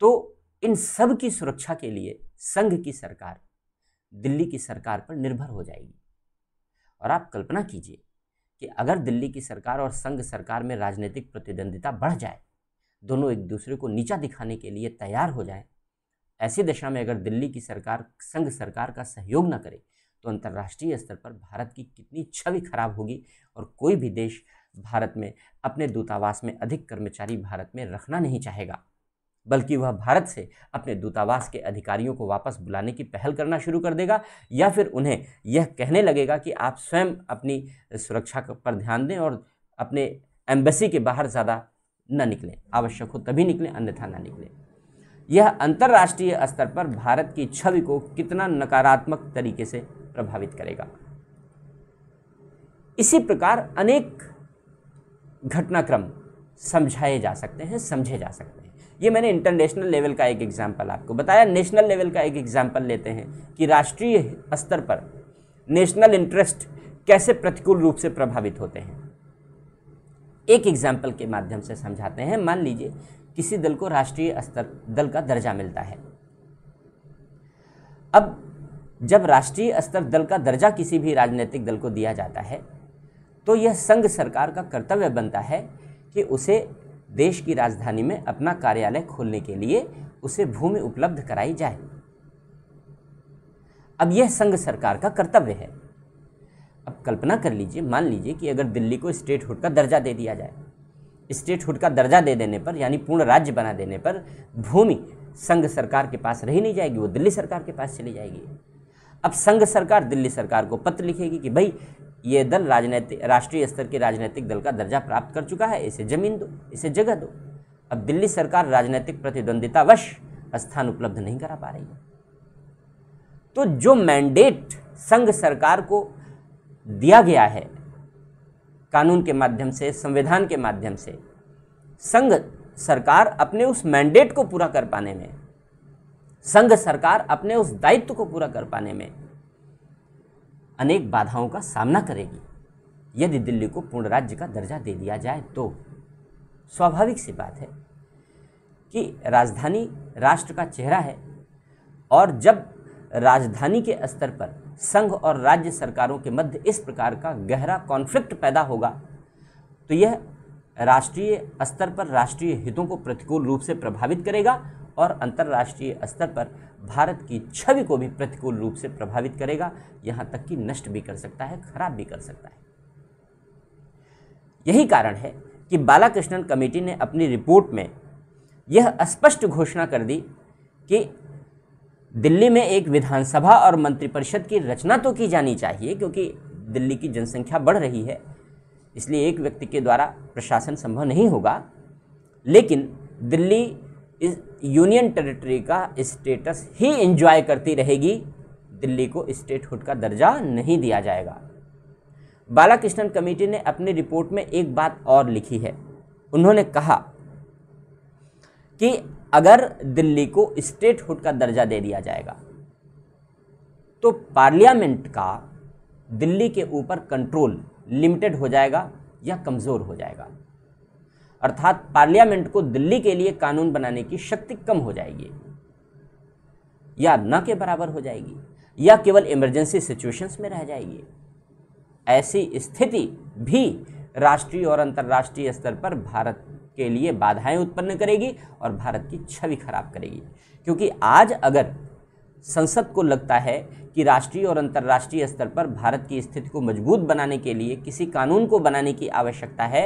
तो इन सब की सुरक्षा के लिए संघ की सरकार दिल्ली की सरकार पर निर्भर हो जाएगी और आप कल्पना कीजिए कि अगर दिल्ली की सरकार और संघ सरकार में राजनीतिक प्रतिद्वंदिता बढ़ जाए दोनों एक दूसरे को नीचा दिखाने के लिए तैयार हो जाए ऐसी दशा में अगर दिल्ली की सरकार संघ सरकार का सहयोग न करे तो अंतर्राष्ट्रीय स्तर पर भारत की कितनी छवि खराब होगी और कोई भी देश भारत में अपने दूतावास में अधिक कर्मचारी भारत में रखना नहीं चाहेगा बल्कि वह भारत से अपने दूतावास के अधिकारियों को वापस बुलाने की पहल करना शुरू कर देगा या फिर उन्हें यह कहने लगेगा कि आप स्वयं अपनी सुरक्षा पर ध्यान दें और अपने एम्बेसी के बाहर ज़्यादा न निकलें आवश्यक हो तभी निकलें अन्यथा न निकलें यह अंतर्राष्ट्रीय स्तर पर भारत की छवि को कितना नकारात्मक तरीके से प्रभावित करेगा इसी प्रकार अनेक घटनाक्रम समझाए जा सकते हैं समझे जा सकते हैं ये मैंने इंटरनेशनल लेवल का एक एग्ज़ाम्पल आपको बताया नेशनल लेवल का एक एग्ज़ाम्पल लेते हैं कि राष्ट्रीय स्तर पर नेशनल इंटरेस्ट कैसे प्रतिकूल रूप से प्रभावित होते हैं एक एग्ज़ाम्पल के माध्यम से समझाते हैं मान लीजिए किसी दल को राष्ट्रीय स्तर दल का दर्जा मिलता है अब जब राष्ट्रीय स्तर दल का दर्जा किसी भी राजनीतिक दल को दिया जाता है तो यह संघ सरकार का कर्तव्य बनता है कि उसे देश की राजधानी में अपना कार्यालय खोलने के लिए उसे भूमि उपलब्ध कराई जाए अब यह संघ सरकार का कर्तव्य है अब कल्पना कर लीजिए मान लीजिए कि अगर दिल्ली को स्टेटहुड का दर्जा दे दिया जाए स्टेटहुड का दर्जा दे देने पर यानी पूर्ण राज्य बना देने पर भूमि संघ सरकार के पास रही नहीं जाएगी वो दिल्ली सरकार के पास चली जाएगी अब संघ सरकार दिल्ली सरकार को पत्र लिखेगी कि भाई ये दल राजनीतिक राष्ट्रीय स्तर के राजनीतिक दल का दर्जा प्राप्त कर चुका है इसे जमीन दो इसे जगह दो अब दिल्ली सरकार राजनीतिक प्रतिद्वंदितावश स्थान उपलब्ध नहीं करा पा रही है तो जो मैंडेट संघ सरकार को दिया गया है कानून के माध्यम से संविधान के माध्यम से संघ सरकार अपने उस मैंडेट को पूरा कर पाने में संघ सरकार अपने उस दायित्व को पूरा कर पाने में अनेक बाधाओं का सामना करेगी यदि दिल्ली को पूर्ण राज्य का दर्जा दे दिया जाए तो स्वाभाविक सी बात है कि राजधानी राष्ट्र का चेहरा है और जब राजधानी के स्तर पर संघ और राज्य सरकारों के मध्य इस प्रकार का गहरा कॉन्फ्लिक्ट पैदा होगा तो यह राष्ट्रीय स्तर पर राष्ट्रीय हितों को प्रतिकूल रूप से प्रभावित करेगा और अंतर्राष्ट्रीय स्तर पर भारत की छवि को भी प्रतिकूल रूप से प्रभावित करेगा यहाँ तक कि नष्ट भी कर सकता है खराब भी कर सकता है यही कारण है कि बालाकृष्णन कमेटी ने अपनी रिपोर्ट में यह स्पष्ट घोषणा कर दी कि दिल्ली में एक विधानसभा और मंत्रिपरिषद की रचना तो की जानी चाहिए क्योंकि दिल्ली की जनसंख्या बढ़ रही है इसलिए एक व्यक्ति के द्वारा प्रशासन संभव नहीं होगा लेकिन दिल्ली इस यूनियन टेरिटरी का स्टेटस ही इंजॉय करती रहेगी दिल्ली को स्टेटहुड का दर्जा नहीं दिया जाएगा बालाकृष्णन कमेटी ने अपनी रिपोर्ट में एक बात और लिखी है उन्होंने कहा कि अगर दिल्ली को स्टेटहुड का दर्जा दे दिया जाएगा तो पार्लियामेंट का दिल्ली के ऊपर कंट्रोल लिमिटेड हो जाएगा या कमज़ोर हो जाएगा अर्थात पार्लियामेंट को दिल्ली के लिए कानून बनाने की शक्ति कम हो जाएगी या न के बराबर हो जाएगी या केवल इमरजेंसी सिचुएशंस में रह जाएगी ऐसी स्थिति भी राष्ट्रीय और अंतर्राष्ट्रीय स्तर पर भारत के लिए बाधाएं उत्पन्न करेगी और भारत की छवि खराब करेगी क्योंकि आज अगर संसद को लगता है कि राष्ट्रीय और अंतर्राष्ट्रीय स्तर पर भारत की स्थिति को मजबूत बनाने के लिए किसी कानून को बनाने की आवश्यकता है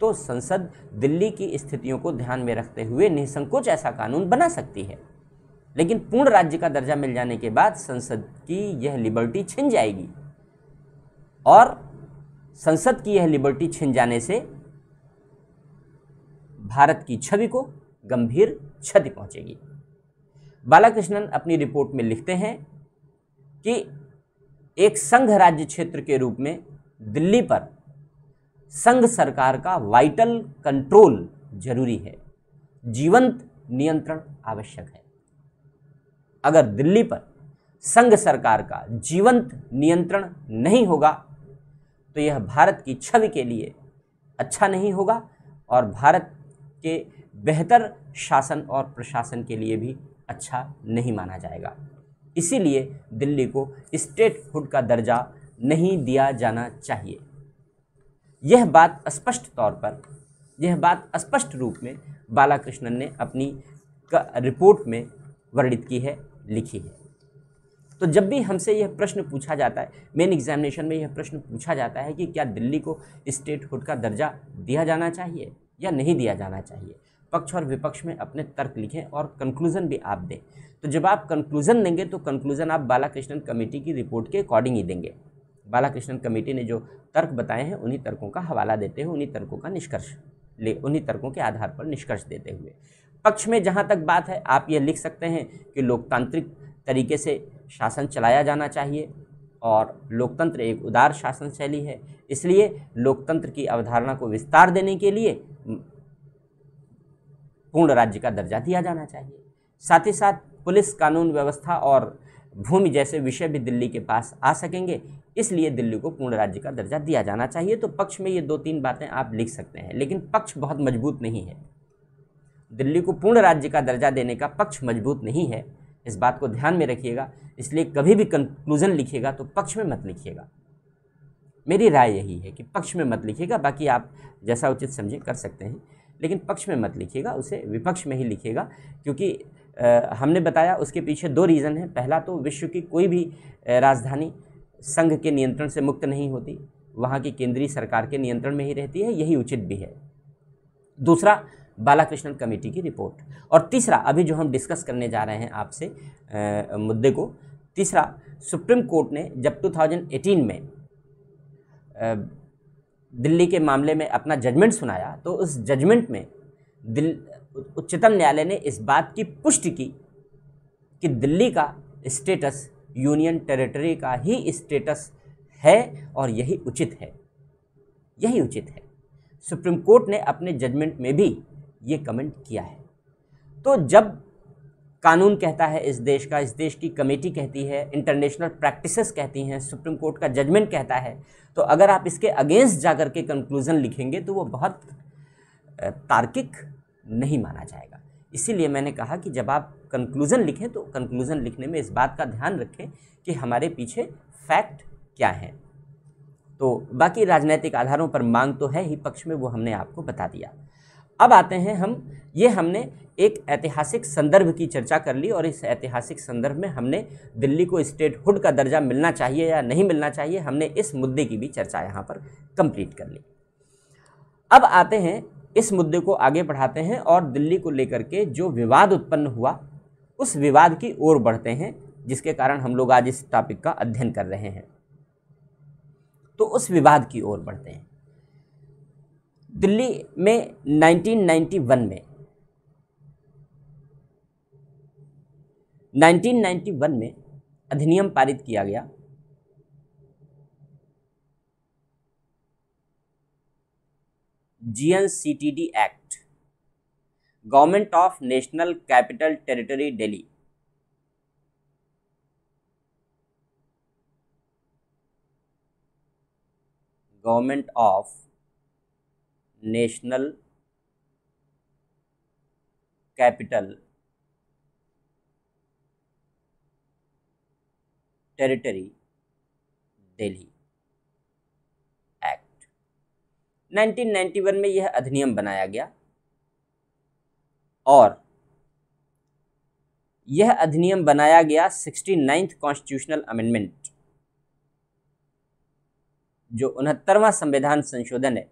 तो संसद दिल्ली की स्थितियों को ध्यान में रखते हुए निसंकोच ऐसा कानून बना सकती है लेकिन पूर्ण राज्य का दर्जा मिल जाने के बाद संसद की यह लिबर्टी छिन जाएगी और संसद की यह लिबर्टी छिन जाने से भारत की छवि को गंभीर क्षति पहुंचेगी बालाकृष्णन अपनी रिपोर्ट में लिखते हैं कि एक संघ राज्य क्षेत्र के रूप में दिल्ली पर संघ सरकार का वाइटल कंट्रोल जरूरी है जीवंत नियंत्रण आवश्यक है अगर दिल्ली पर संघ सरकार का जीवंत नियंत्रण नहीं होगा तो यह भारत की छवि के लिए अच्छा नहीं होगा और भारत के बेहतर शासन और प्रशासन के लिए भी अच्छा नहीं माना जाएगा इसीलिए दिल्ली को स्टेट हुड का दर्जा नहीं दिया जाना चाहिए यह बात स्पष्ट तौर पर यह बात स्पष्ट रूप में बालाकृष्णन ने अपनी रिपोर्ट में वर्णित की है लिखी है तो जब भी हमसे यह प्रश्न पूछा जाता है मेन एग्जामिनेशन में यह प्रश्न पूछा जाता है कि क्या दिल्ली को स्टेटहुड का दर्जा दिया जाना चाहिए या नहीं दिया जाना चाहिए पक्ष और विपक्ष में अपने तर्क लिखें और कंक्लूज़न भी आप दें तो जब आप कंक्लूज़न देंगे तो कंक्लूज़न आप बालाकृष्णन कमेटी की रिपोर्ट के अकॉर्डिंग ही देंगे बालाकृष्णन कमेटी ने जो तर्क बताए हैं उन्हीं तर्कों का हवाला देते हुए उन्हीं तर्कों का निष्कर्ष ले उन्हीं तर्कों के आधार पर निष्कर्ष देते हुए पक्ष में जहाँ तक बात है आप ये लिख सकते हैं कि लोकतांत्रिक तरीके से शासन चलाया जाना चाहिए और लोकतंत्र एक उदार शासन शैली है इसलिए लोकतंत्र की अवधारणा को विस्तार देने के लिए पूर्ण राज्य का दर्जा दिया जाना चाहिए साथ ही साथ पुलिस कानून व्यवस्था और भूमि जैसे विषय भी दिल्ली के पास आ सकेंगे इसलिए दिल्ली को पूर्ण राज्य का दर्जा दिया जाना चाहिए तो पक्ष में ये दो तीन बातें आप लिख सकते हैं लेकिन पक्ष बहुत मजबूत नहीं है दिल्ली को पूर्ण राज्य का दर्जा देने का पक्ष मजबूत नहीं है इस बात को ध्यान में रखिएगा इसलिए कभी भी कंक्लूजन लिखिएगा तो पक्ष में मत लिखिएगा मेरी राय यही है कि पक्ष में मत लिखिएगा बाकी आप जैसा उचित समझे कर सकते हैं लेकिन पक्ष में मत लिखिएगा उसे विपक्ष में ही लिखिएगा क्योंकि आ, हमने बताया उसके पीछे दो रीज़न हैं पहला तो विश्व की कोई भी राजधानी संघ के नियंत्रण से मुक्त नहीं होती वहाँ की केंद्रीय सरकार के नियंत्रण में ही रहती है यही उचित भी है दूसरा बालाकृष्णन कमेटी की रिपोर्ट और तीसरा अभी जो हम डिस्कस करने जा रहे हैं आपसे मुद्दे को तीसरा सुप्रीम कोर्ट ने जब 2018 में आ, दिल्ली के मामले में अपना जजमेंट सुनाया तो उस जजमेंट में उच्चतम न्यायालय ने इस बात की पुष्टि की कि दिल्ली का स्टेटस यूनियन टेरिटरी का ही स्टेटस है और यही उचित है यही उचित है सुप्रीम कोर्ट ने अपने जजमेंट में भी ये कमेंट किया है तो जब कानून कहता है इस देश का इस देश की कमेटी कहती है इंटरनेशनल प्रैक्टिसेस कहती हैं सुप्रीम कोर्ट का जजमेंट कहता है तो अगर आप इसके अगेंस्ट जा कर के कंक्लूज़न लिखेंगे तो वो बहुत तार्किक नहीं माना जाएगा इसीलिए मैंने कहा कि जब आप कंक्लूज़न लिखें तो कंक्लूज़न लिखने में इस बात का ध्यान रखें कि हमारे पीछे फैक्ट क्या है तो बाकी राजनैतिक आधारों पर मांग तो है ही पक्ष में वो हमने आपको बता दिया अब आते हैं हम ये हमने एक ऐतिहासिक संदर्भ की चर्चा कर ली और इस ऐतिहासिक संदर्भ में हमने दिल्ली को स्टेट हुड का दर्जा मिलना चाहिए या नहीं मिलना चाहिए हमने इस मुद्दे की भी चर्चा यहाँ पर कंप्लीट कर ली अब आते हैं इस मुद्दे को आगे बढ़ाते हैं और दिल्ली को लेकर के जो विवाद उत्पन्न हुआ उस विवाद की ओर बढ़ते हैं जिसके कारण हम लोग आज इस टॉपिक का अध्ययन कर रहे हैं तो उस विवाद की ओर बढ़ते हैं दिल्ली में 1991 में 1991 में अधिनियम पारित किया गया GNCTD act government of national capital territory Delhi government of national capital territory Delhi act 1991 में यह अधिनियम बनाया गया और यह अधिनियम बनाया गया सिक्सटी नाइन्थ कॉन्स्टिट्यूशनल अमेंडमेंट जो उनहत्तरवां संविधान संशोधन है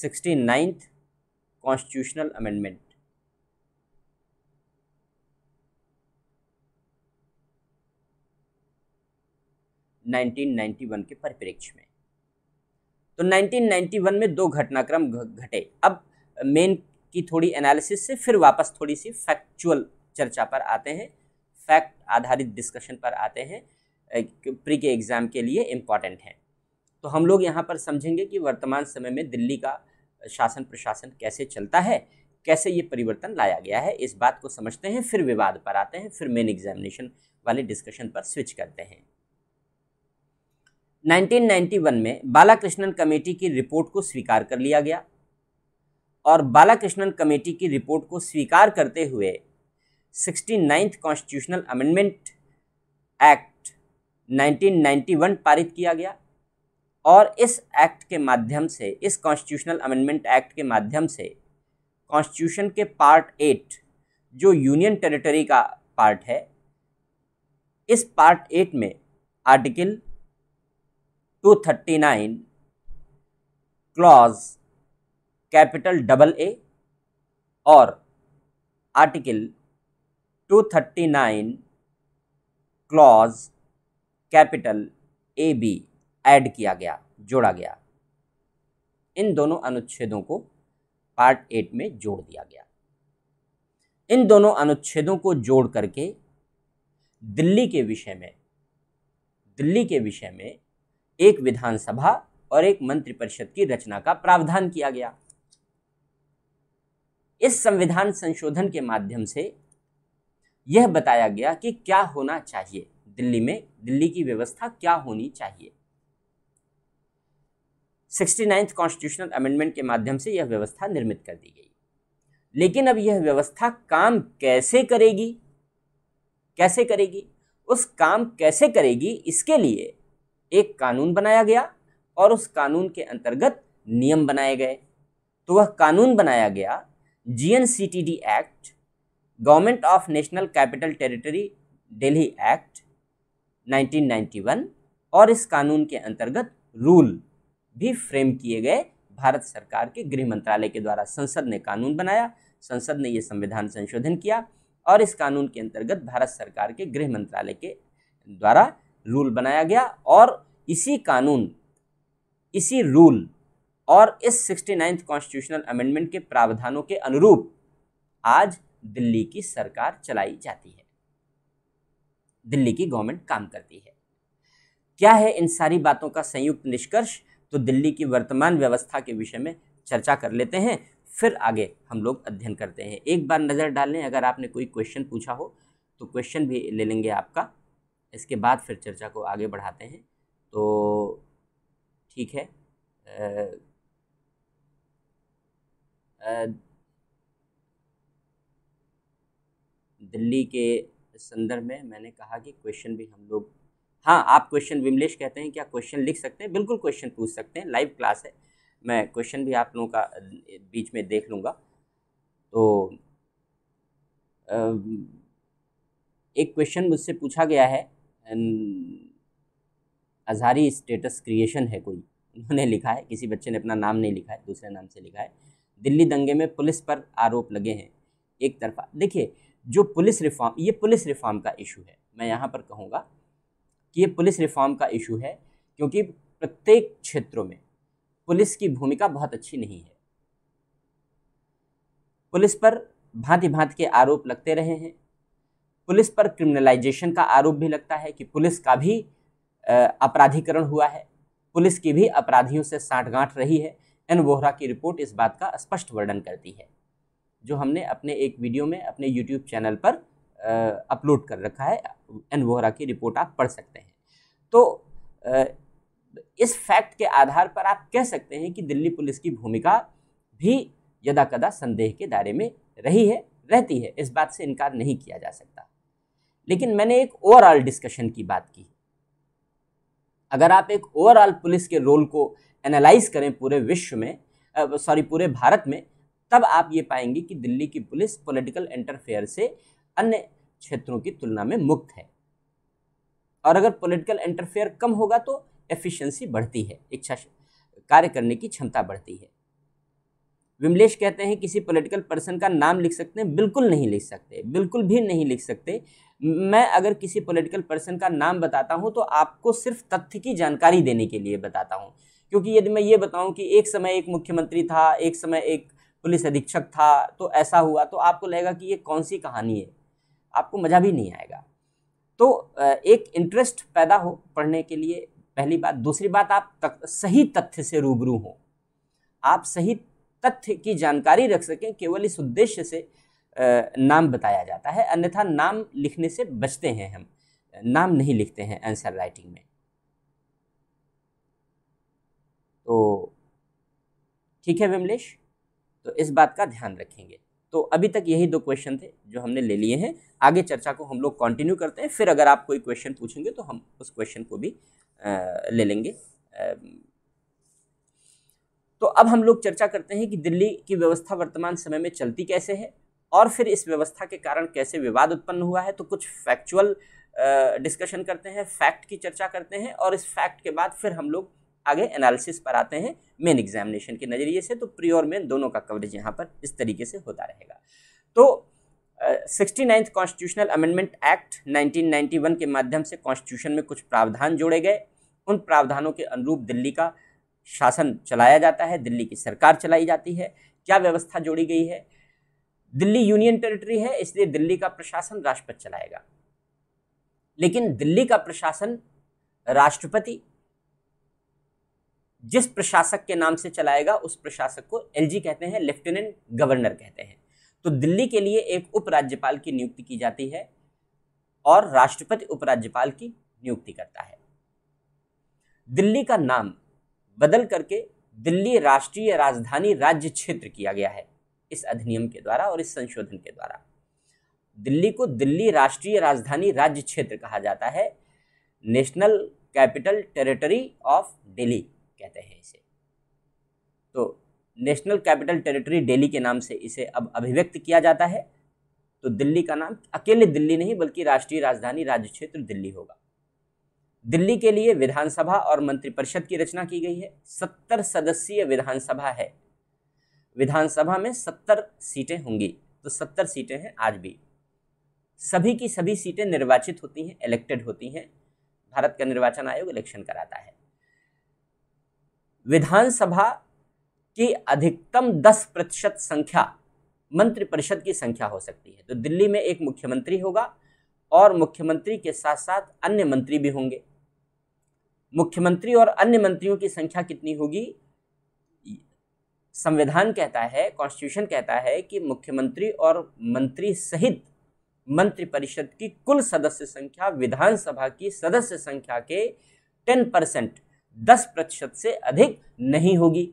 sixty ninth constitutional amendment nineteen ninety one के परिप्रेक्ष्य में तो 1991 में दो घटनाक्रम घटे अब मेन की थोड़ी एनालिसिस से फिर वापस थोड़ी सी फैक्चुअल चर्चा पर आते हैं फैक्ट आधारित डिस्कशन पर आते हैं प्री के एग्ज़ाम के लिए इम्पॉर्टेंट हैं तो हम लोग यहाँ पर समझेंगे कि वर्तमान समय में दिल्ली का शासन प्रशासन कैसे चलता है कैसे ये परिवर्तन लाया गया है इस बात को समझते हैं फिर विवाद पर आते हैं फिर मेन एग्जामिनेशन वाले डिस्कशन पर स्विच करते हैं 1991 में बालाकृष्णन कमेटी की रिपोर्ट को स्वीकार कर लिया गया और बालाकृष्णन कमेटी की रिपोर्ट को स्वीकार करते हुए sixty ninth constitutional amendment act 1991 पारित किया गया और इस एक्ट के माध्यम से इस कॉन्स्टिट्यूशनल अमेंडमेंट एक्ट के माध्यम से कॉन्स्टिट्यूशन के पार्ट एट जो यूनियन टेरिटरी का पार्ट है इस पार्ट एट में article 239 clause capital double A और article 239 clause capital A B add किया गया जोड़ा गया इन दोनों अनुच्छेदों को पार्ट एट में जोड़ दिया गया इन दोनों अनुच्छेदों को जोड़ करके दिल्ली के विषय में दिल्ली के विषय में एक विधानसभा और एक मंत्रिपरिषद की रचना का प्रावधान किया गया इस संविधान संशोधन के माध्यम से यह बताया गया कि क्या होना चाहिए दिल्ली में दिल्ली की व्यवस्था क्या होनी चाहिए सिक्सटी नाइन्थ कॉन्स्टिट्यूशनल अमेंडमेंट के माध्यम से यह व्यवस्था निर्मित कर दी गई लेकिन अब यह व्यवस्था काम कैसे करेगी कैसे करेगी उस काम कैसे करेगी इसके लिए एक कानून बनाया गया और उस कानून के अंतर्गत नियम बनाए गए तो वह कानून बनाया गया the act government of national capital territory Delhi act 1991 और इस कानून के अंतर्गत रूल भी फ्रेम किए गए भारत सरकार के गृह मंत्रालय के द्वारा संसद ने कानून बनाया संसद ने ये संविधान संशोधन किया और इस कानून के अंतर्गत भारत सरकार के गृह मंत्रालय के द्वारा रूल बनाया गया और इसी कानून इसी रूल और इस सिक्सटी नाइन्थ कॉन्स्टिट्यूशनल अमेंडमेंट के प्रावधानों के अनुरूप आज दिल्ली की सरकार चलाई जाती है दिल्ली की गवर्नमेंट काम करती है क्या है इन सारी बातों का संयुक्त निष्कर्ष तो दिल्ली की वर्तमान व्यवस्था के विषय में चर्चा कर लेते हैं फिर आगे हम लोग अध्ययन करते हैं एक बार नज़र डाल लें अगर आपने कोई क्वेश्चन पूछा हो तो क्वेश्चन भी ले लेंगे आपका इसके बाद फिर चर्चा को आगे बढ़ाते हैं तो ठीक है दिल्ली के संदर्भ में मैंने कहा कि क्वेश्चन भी हम लोग हाँ आप क्वेश्चन विमलेश कहते हैं क्या क्वेश्चन लिख सकते हैं बिल्कुल क्वेश्चन पूछ सकते हैं लाइव क्लास है मैं क्वेश्चन भी आप लोगों का बीच में देख लूँगा तो एक क्वेश्चन मुझसे पूछा गया है अजहारी स्टेटस क्रिएशन है कोई उन्होंने लिखा है किसी बच्चे ने अपना नाम नहीं लिखा है दूसरे नाम से लिखा है दिल्ली दंगे में पुलिस पर आरोप लगे हैं एक तरफा देखिए जो पुलिस रिफॉर्म ये पुलिस रिफॉर्म का इशू है मैं यहाँ पर कहूँगा कि ये पुलिस रिफॉर्म का इशू है क्योंकि प्रत्येक क्षेत्रों में पुलिस की भूमिका बहुत अच्छी नहीं है पुलिस पर भांति भांति के आरोप लगते रहे हैं पुलिस पर क्रिमिनलाइजेशन का आरोप भी लगता है कि पुलिस का भी अपराधीकरण हुआ है पुलिस की भी अपराधियों से साठगांठ रही है एन वोहरा की रिपोर्ट इस बात का स्पष्ट वर्णन करती है जो हमने अपने एक वीडियो में अपने यूट्यूब चैनल पर अपलोड कर रखा है एन वोहरा की रिपोर्ट आप पढ़ सकते हैं तो इस फैक्ट के आधार पर आप कह सकते हैं कि दिल्ली पुलिस की भूमिका भी यदाकदा संदेह के दायरे में रही है रहती है इस बात से इनकार नहीं किया जा सकता लेकिन मैंने एक ओवरऑल डिस्कशन की बात की अगर आप एक ओवरऑल पुलिस के रोल को एनालाइज करें पूरे विश्व में सॉरी पूरे भारत में तब आप ये पाएंगे कि दिल्ली की पुलिस पॉलिटिकल इंटरफेयर से अन्य क्षेत्रों की तुलना में मुक्त है और अगर पॉलिटिकल इंटरफेयर कम होगा तो एफिशिएंसी बढ़ती है इच्छा कार्य करने की क्षमता बढ़ती है विमलेश कहते हैं किसी पॉलिटिकल पर्सन का नाम लिख सकते हैं बिल्कुल नहीं लिख सकते बिल्कुल भी नहीं लिख सकते मैं अगर किसी पॉलिटिकल पर्सन का नाम बताता हूँ तो आपको सिर्फ तथ्य की जानकारी देने के लिए बताता हूँ क्योंकि यदि मैं ये बताऊं कि एक समय एक मुख्यमंत्री था एक समय एक पुलिस अधीक्षक था तो ऐसा हुआ तो आपको लगेगा कि ये कौन सी कहानी है आपको मज़ा भी नहीं आएगा तो एक इंटरेस्ट पैदा हो पढ़ने के लिए पहली बात दूसरी बात आप तक, सही तथ्य से रूबरू हों आप सही तथ्य की जानकारी रख सकें केवल इस उद्देश्य से नाम बताया जाता है अन्यथा नाम लिखने से बचते हैं हम नाम नहीं लिखते हैं आंसर राइटिंग में तो ठीक है विमलेश तो इस बात का ध्यान रखेंगे तो अभी तक यही दो क्वेश्चन थे जो हमने ले लिए हैं आगे चर्चा को हम लोग कंटिन्यू करते हैं फिर अगर आप कोई क्वेश्चन पूछेंगे तो हम उस क्वेश्चन को भी आ, ले लेंगे आ, तो अब हम लोग चर्चा करते हैं कि दिल्ली की व्यवस्था वर्तमान समय में चलती कैसे है और फिर इस व्यवस्था के कारण कैसे विवाद उत्पन्न हुआ है तो कुछ फैक्चुअल डिस्कशन करते हैं फैक्ट की चर्चा करते हैं और इस फैक्ट के बाद फिर हम लोग आगे एनालिसिस पर आते हैं मेन एग्जामिनेशन के नज़रिए से तो प्री और मेन दोनों का कवरेज यहाँ पर इस तरीके से होता रहेगा तो sixty ninth constitutional amendment act 1991 के माध्यम से कॉन्स्टिट्यूशन में कुछ प्रावधान जोड़े गए उन प्रावधानों के अनुरूप दिल्ली का शासन चलाया जाता है दिल्ली की सरकार चलाई जाती है क्या व्यवस्था जोड़ी गई है दिल्ली यूनियन टेरिटरी है इसलिए दिल्ली का प्रशासन राष्ट्रपति चलाएगा लेकिन दिल्ली का प्रशासन राष्ट्रपति जिस प्रशासक के नाम से चलाएगा उस प्रशासक को एलजी कहते हैं लेफ्टिनेंट गवर्नर कहते हैं तो दिल्ली के लिए एक उपराज्यपाल की नियुक्ति की जाती है और राष्ट्रपति उपराज्यपाल की नियुक्ति करता है दिल्ली का नाम बदल करके दिल्ली राष्ट्रीय राजधानी राज्य क्षेत्र किया गया है इस अधिनियम के द्वारा और इस संशोधन के द्वारा दिल्ली को दिल्ली राष्ट्रीय राजधानी राज्य क्षेत्र कहा जाता है national capital territory of Delhi कहते हैं इसे तो नेशनल कैपिटल टेरिटरी दिल्ली के नाम से इसे अब अभिव्यक्त किया जाता है तो दिल्ली का नाम अकेले दिल्ली नहीं बल्कि राष्ट्रीय राजधानी राज्य क्षेत्र दिल्ली होगा दिल्ली के लिए विधानसभा और मंत्रिपरिषद की रचना की गई है सत्तर सदस्यीय विधानसभा है विधानसभा में सत्तर सीटें होंगी तो सत्तर सीटें हैं आज भी सभी की सभी सीटें निर्वाचित होती हैं इलेक्टेड होती हैं भारत का निर्वाचन आयोग इलेक्शन कराता है विधानसभा की अधिकतम 10 प्रतिशत संख्या मंत्रिपरिषद की संख्या हो सकती है तो दिल्ली में एक मुख्यमंत्री होगा और मुख्यमंत्री के साथ साथ अन्य मंत्री भी होंगे मुख्यमंत्री और अन्य मंत्रियों की संख्या कितनी होगी संविधान कहता है कॉन्स्टिट्यूशन कहता है कि मुख्यमंत्री और मंत्री सहित मंत्रिपरिषद की कुल सदस्य संख्या विधानसभा की सदस्य संख्या के टेन परसेंट दस प्रतिशत से अधिक नहीं होगी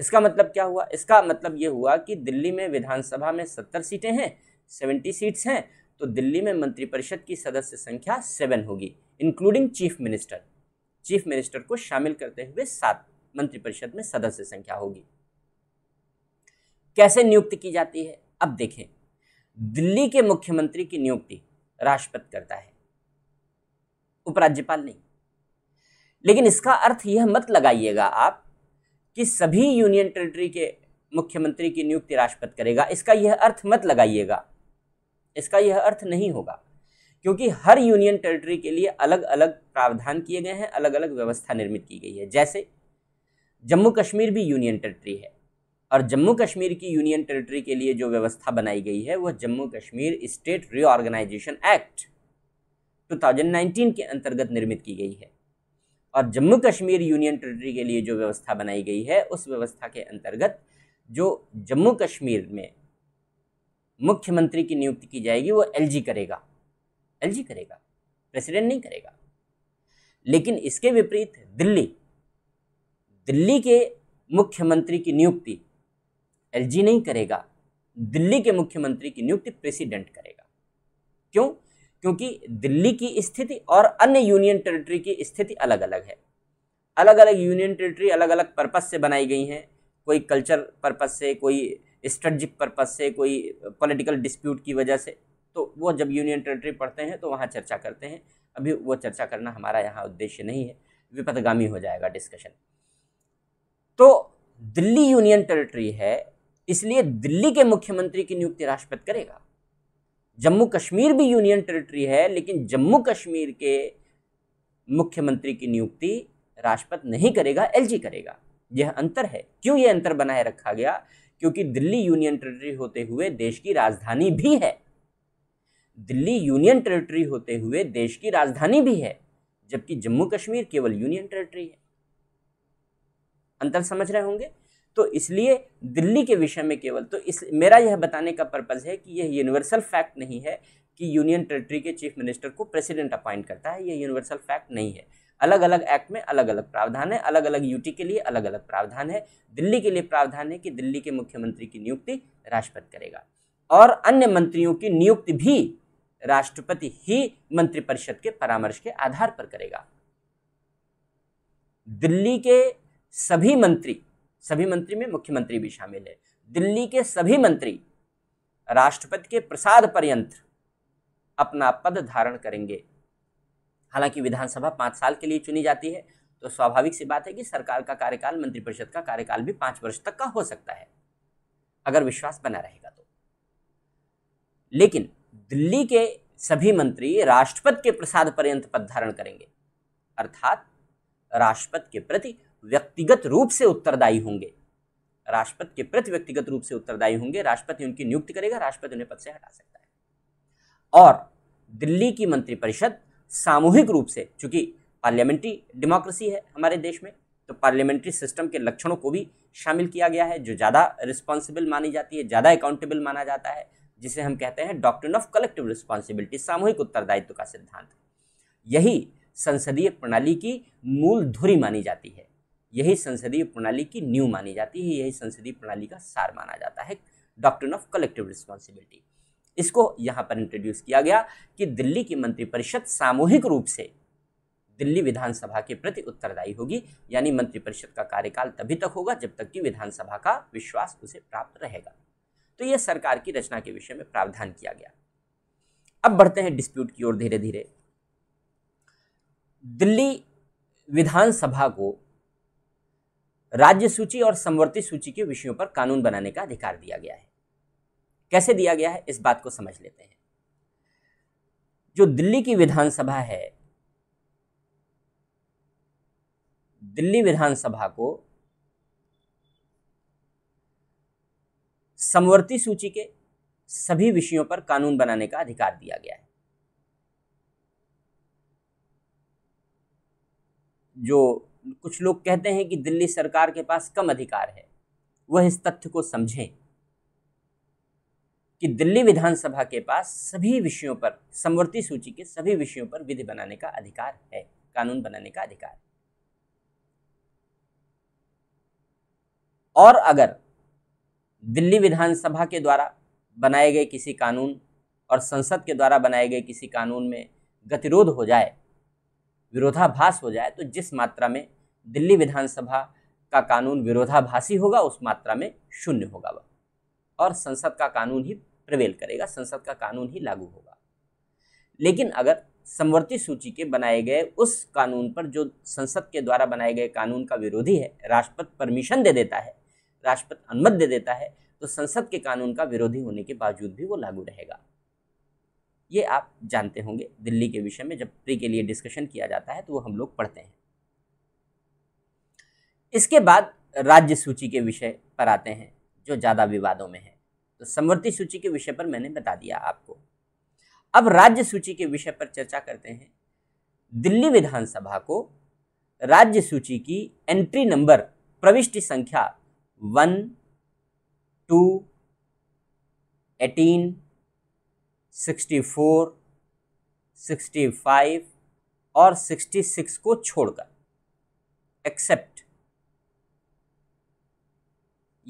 इसका मतलब क्या हुआ इसका मतलब ये हुआ कि दिल्ली में विधानसभा में सत्तर सीटें हैं सेवेंटी सीट्स हैं तो दिल्ली में मंत्रिपरिषद की सदस्य संख्या सेवन होगी including chief minister chief minister को शामिल करते हुए सात मंत्रिपरिषद में सदस्य संख्या होगी कैसे नियुक्ति की जाती है अब देखें दिल्ली के मुख्यमंत्री की नियुक्ति राष्ट्रपति करता है उपराज्यपाल नहीं लेकिन इसका अर्थ यह मत लगाइएगा आप कि सभी यूनियन टेरिटरी के मुख्यमंत्री की नियुक्ति राष्ट्रपति करेगा इसका यह अर्थ मत लगाइएगा इसका यह अर्थ नहीं होगा क्योंकि हर यूनियन टेरिटरी के लिए अलग अलग प्रावधान किए गए हैं अलग अलग व्यवस्था निर्मित की गई है जैसे जम्मू कश्मीर भी यूनियन टेरिटरी है और जम्मू कश्मीर की यूनियन टेरिटरी के लिए जो व्यवस्था बनाई गई है वह Jammu Kashmir state reorganisation act 2019 के अंतर्गत निर्मित की गई है और जम्मू कश्मीर यूनियन टेरिटरी के लिए जो व्यवस्था बनाई गई है उस व्यवस्था के अंतर्गत जो जम्मू कश्मीर में मुख्यमंत्री की नियुक्ति की जाएगी वो एलजी करेगा एलजी करेगा प्रेसिडेंट नहीं करेगा लेकिन इसके विपरीत दिल्ली दिल्ली के मुख्यमंत्री की नियुक्ति एलजी नहीं करेगा दिल्ली के मुख्यमंत्री की नियुक्ति प्रेसिडेंट करेगा क्यों क्योंकि दिल्ली की स्थिति और अन्य यूनियन टेरिटरी की स्थिति अलग अलग है अलग अलग यूनियन टेरिटरी अलग अलग पर्पज़ से बनाई गई हैं कोई कल्चर पर्पज़ से कोई स्ट्रेटजिक पर्पज़ से कोई पॉलिटिकल डिस्प्यूट की वजह से तो वो जब यूनियन टेरिटरी पढ़ते हैं तो वहाँ चर्चा करते हैं अभी वो चर्चा करना हमारा यहाँ उद्देश्य नहीं है विपदगामी हो जाएगा डिस्कशन तो दिल्ली यूनियन टेरिटरी है इसलिए दिल्ली के मुख्यमंत्री की नियुक्ति राष्ट्रपति करेगा जम्मू कश्मीर भी यूनियन टेरिटरी है लेकिन जम्मू कश्मीर के मुख्यमंत्री की नियुक्ति राष्ट्रपति नहीं करेगा एलजी करेगा यह अंतर है क्यों यह अंतर बनाए रखा गया क्योंकि दिल्ली यूनियन टेरिटरी होते हुए देश की राजधानी भी है दिल्ली यूनियन टेरिटरी होते हुए देश की राजधानी भी है जबकि जम्मू कश्मीर केवल यूनियन टेरिटरी है अंतर समझ रहे होंगे तो इसलिए दिल्ली के विषय में केवल तो इस मेरा यह बताने का पर्पज़ है कि यह यूनिवर्सल फैक्ट नहीं है कि यूनियन टेरेटरी के चीफ मिनिस्टर को प्रेसिडेंट अपॉइंट करता है यह यूनिवर्सल फैक्ट नहीं है अलग अलग एक्ट में अलग अलग प्रावधान है अलग अलग यूटी के लिए अलग अलग प्रावधान है दिल्ली के लिए प्रावधान है कि दिल्ली के मुख्यमंत्री की नियुक्ति राष्ट्रपति करेगा और अन्य मंत्रियों की नियुक्ति भी राष्ट्रपति ही मंत्रिपरिषद के परामर्श के आधार पर करेगा दिल्ली के सभी मंत्री सभी मंत्री में मुख्यमंत्री भी शामिल है दिल्ली के सभी मंत्री राष्ट्रपति के प्रसाद पर्यंत अपना पद धारण करेंगे हालांकि विधानसभा पाँच साल के लिए चुनी जाती है तो स्वाभाविक सी बात है कि सरकार का कार्यकाल मंत्रिपरिषद का कार्यकाल भी पाँच वर्ष तक का हो सकता है अगर विश्वास बना रहेगा तो लेकिन दिल्ली के सभी मंत्री राष्ट्रपति के प्रसाद पर्यंत पद धारण करेंगे अर्थात राष्ट्रपति के प्रति व्यक्तिगत रूप से उत्तरदायी होंगे राष्ट्रपति के प्रति व्यक्तिगत रूप से उत्तरदायी होंगे राष्ट्रपति उनकी नियुक्ति करेगा राष्ट्रपति उन्हें पद से हटा सकता है और दिल्ली की मंत्रिपरिषद सामूहिक रूप से चूंकि पार्लियामेंट्री डेमोक्रेसी है हमारे देश में तो पार्लियामेंट्री सिस्टम के लक्षणों को भी शामिल किया गया है जो ज़्यादा रिस्पॉन्सिबल मानी जाती है ज़्यादा अकाउंटेबल माना जाता है जिसे हम कहते हैं डॉक्ट्रिन ऑफ कलेक्टिव रिस्पॉन्सिबिलिटी सामूहिक उत्तरदायित्व का सिद्धांत यही संसदीय प्रणाली की मूल धुरी मानी जाती है यही संसदीय प्रणाली की न्यू मानी जाती है यही संसदीय प्रणाली का सार माना जाता है डॉक्ट्रिन ऑफ कलेक्टिव रिस्पॉन्सिबिलिटी इसको यहाँ पर इंट्रोड्यूस किया गया कि दिल्ली की मंत्रिपरिषद सामूहिक रूप से दिल्ली विधानसभा के प्रति उत्तरदायी होगी यानी मंत्रिपरिषद का कार्यकाल तभी तक होगा जब तक कि विधानसभा का विश्वास उसे प्राप्त रहेगा तो यह सरकार की रचना के विषय में प्रावधान किया गया अब बढ़ते हैं डिस्प्यूट की ओर धीरे धीरे दिल्ली विधानसभा को राज्य सूची और समवर्ती सूची के विषयों पर कानून बनाने का अधिकार दिया गया है कैसे दिया गया है इस बात को समझ लेते हैं जो दिल्ली की विधानसभा है दिल्ली विधानसभा को समवर्ती सूची के सभी विषयों पर कानून बनाने का अधिकार दिया गया है जो कुछ लोग कहते हैं कि दिल्ली सरकार के पास कम अधिकार है वह इस तथ्य को समझें कि दिल्ली विधानसभा के पास सभी विषयों पर समवर्ती सूची के सभी विषयों पर विधि बनाने का अधिकार है कानून बनाने का अधिकार और अगर दिल्ली विधानसभा के द्वारा बनाए गए किसी कानून और संसद के द्वारा बनाए गए किसी कानून में गतिरोध हो जाए विरोधाभास हो जाए तो जिस मात्रा में दिल्ली विधानसभा का कानून विरोधाभासी होगा उस मात्रा में शून्य होगा वह और संसद का कानून ही प्रवेल करेगा संसद का कानून ही लागू होगा लेकिन अगर समवर्ती सूची के बनाए गए उस कानून पर जो संसद के द्वारा बनाए गए कानून का विरोधी है राष्ट्रपति परमिशन दे देता है राष्ट्रपति अनुमति दे देता है तो संसद के कानून का विरोधी होने के बावजूद भी वो लागू रहेगा ये आप जानते होंगे दिल्ली के विषय में जब प्री के लिए डिस्कशन किया जाता है तो वो हम लोग पढ़ते हैं इसके बाद राज्य सूची के विषय पर आते हैं जो ज़्यादा विवादों में है तो समवर्ती सूची के विषय पर मैंने बता दिया आपको अब राज्य सूची के विषय पर चर्चा करते हैं दिल्ली विधानसभा को राज्य सूची की एंट्री नंबर प्रविष्टि संख्या one two eighteen sixty four sixty five और सिक्सटी सिक्स को छोड़कर एक्सेप्ट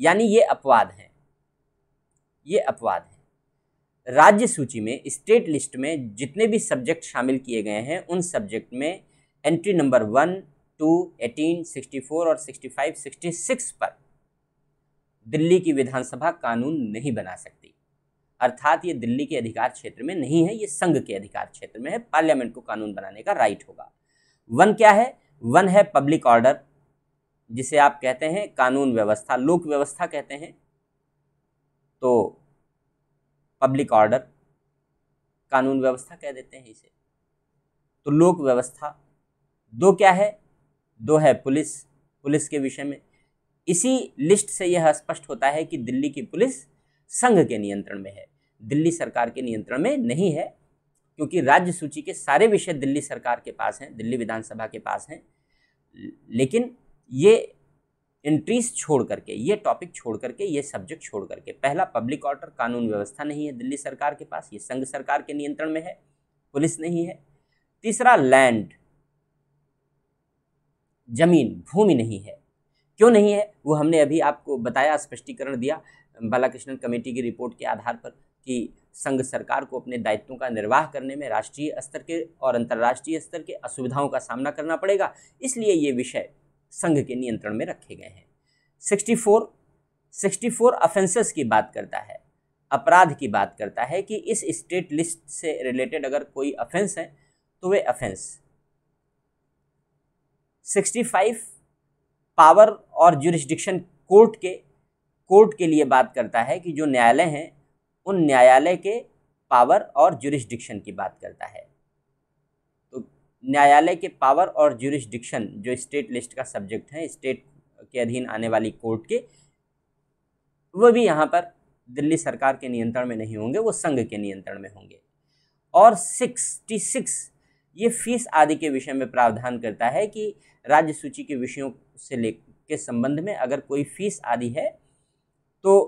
यानी ये अपवाद हैं ये अपवाद हैं राज्य सूची में स्टेट लिस्ट में जितने भी सब्जेक्ट शामिल किए गए हैं उन सब्जेक्ट में entry number one two eighteen sixty four और सिक्सटी फाइव सिक्सटी सिक्स पर दिल्ली की विधानसभा कानून नहीं बना सकती अर्थात ये दिल्ली के अधिकार क्षेत्र में नहीं है ये संघ के अधिकार क्षेत्र में है पार्लियामेंट को कानून बनाने का राइट होगा वन क्या है वन है पब्लिक ऑर्डर जिसे आप कहते हैं कानून व्यवस्था लोक व्यवस्था कहते हैं तो पब्लिक ऑर्डर कानून व्यवस्था कह देते हैं इसे तो लोक व्यवस्था दो क्या है दो है पुलिस पुलिस के विषय में इसी लिस्ट से यह स्पष्ट होता है कि दिल्ली की पुलिस संघ के नियंत्रण में है दिल्ली सरकार के नियंत्रण में नहीं है क्योंकि राज्य सूची के सारे विषय दिल्ली सरकार के पास हैं दिल्ली विधानसभा के पास हैं लेकिन ये एंट्रीज छोड़ करके ये टॉपिक छोड़ करके ये सब्जेक्ट छोड़ करके पहला पब्लिक ऑर्डर कानून व्यवस्था नहीं है दिल्ली सरकार के पास ये संघ सरकार के नियंत्रण में है पुलिस नहीं है तीसरा लैंड जमीन भूमि नहीं है क्यों नहीं है वो हमने अभी आपको बताया स्पष्टीकरण दिया बालाकृष्णन कमेटी की रिपोर्ट के आधार पर कि संघ सरकार को अपने दायित्वों का निर्वाह करने में राष्ट्रीय स्तर के और अंतर्राष्ट्रीय स्तर के असुविधाओं का सामना करना पड़ेगा इसलिए ये विषय संघ के नियंत्रण में रखे गए हैं 64 64 ऑफेंसेस की बात करता है अपराध की बात करता है कि इस स्टेट लिस्ट से रिलेटेड अगर कोई ऑफेंस है तो वे ऑफेंस 65 पावर और जुरिस्डिक्शन कोर्ट के कोर्ट के लिए बात करता है कि जो न्यायालय हैं उन न्यायालय के पावर और जुरिस्डिक्शन की बात करता है न्यायालय के पावर और ज्यूरिस्डिक्शन जो स्टेट लिस्ट का सब्जेक्ट है स्टेट के अधीन आने वाली कोर्ट के वो भी यहाँ पर दिल्ली सरकार के नियंत्रण में नहीं होंगे वो संघ के नियंत्रण में होंगे और सिक्सटी सिक्स ये फीस आदि के विषय में प्रावधान करता है कि राज्य सूची के विषयों से ले के संबंध में अगर कोई फीस आदि है तो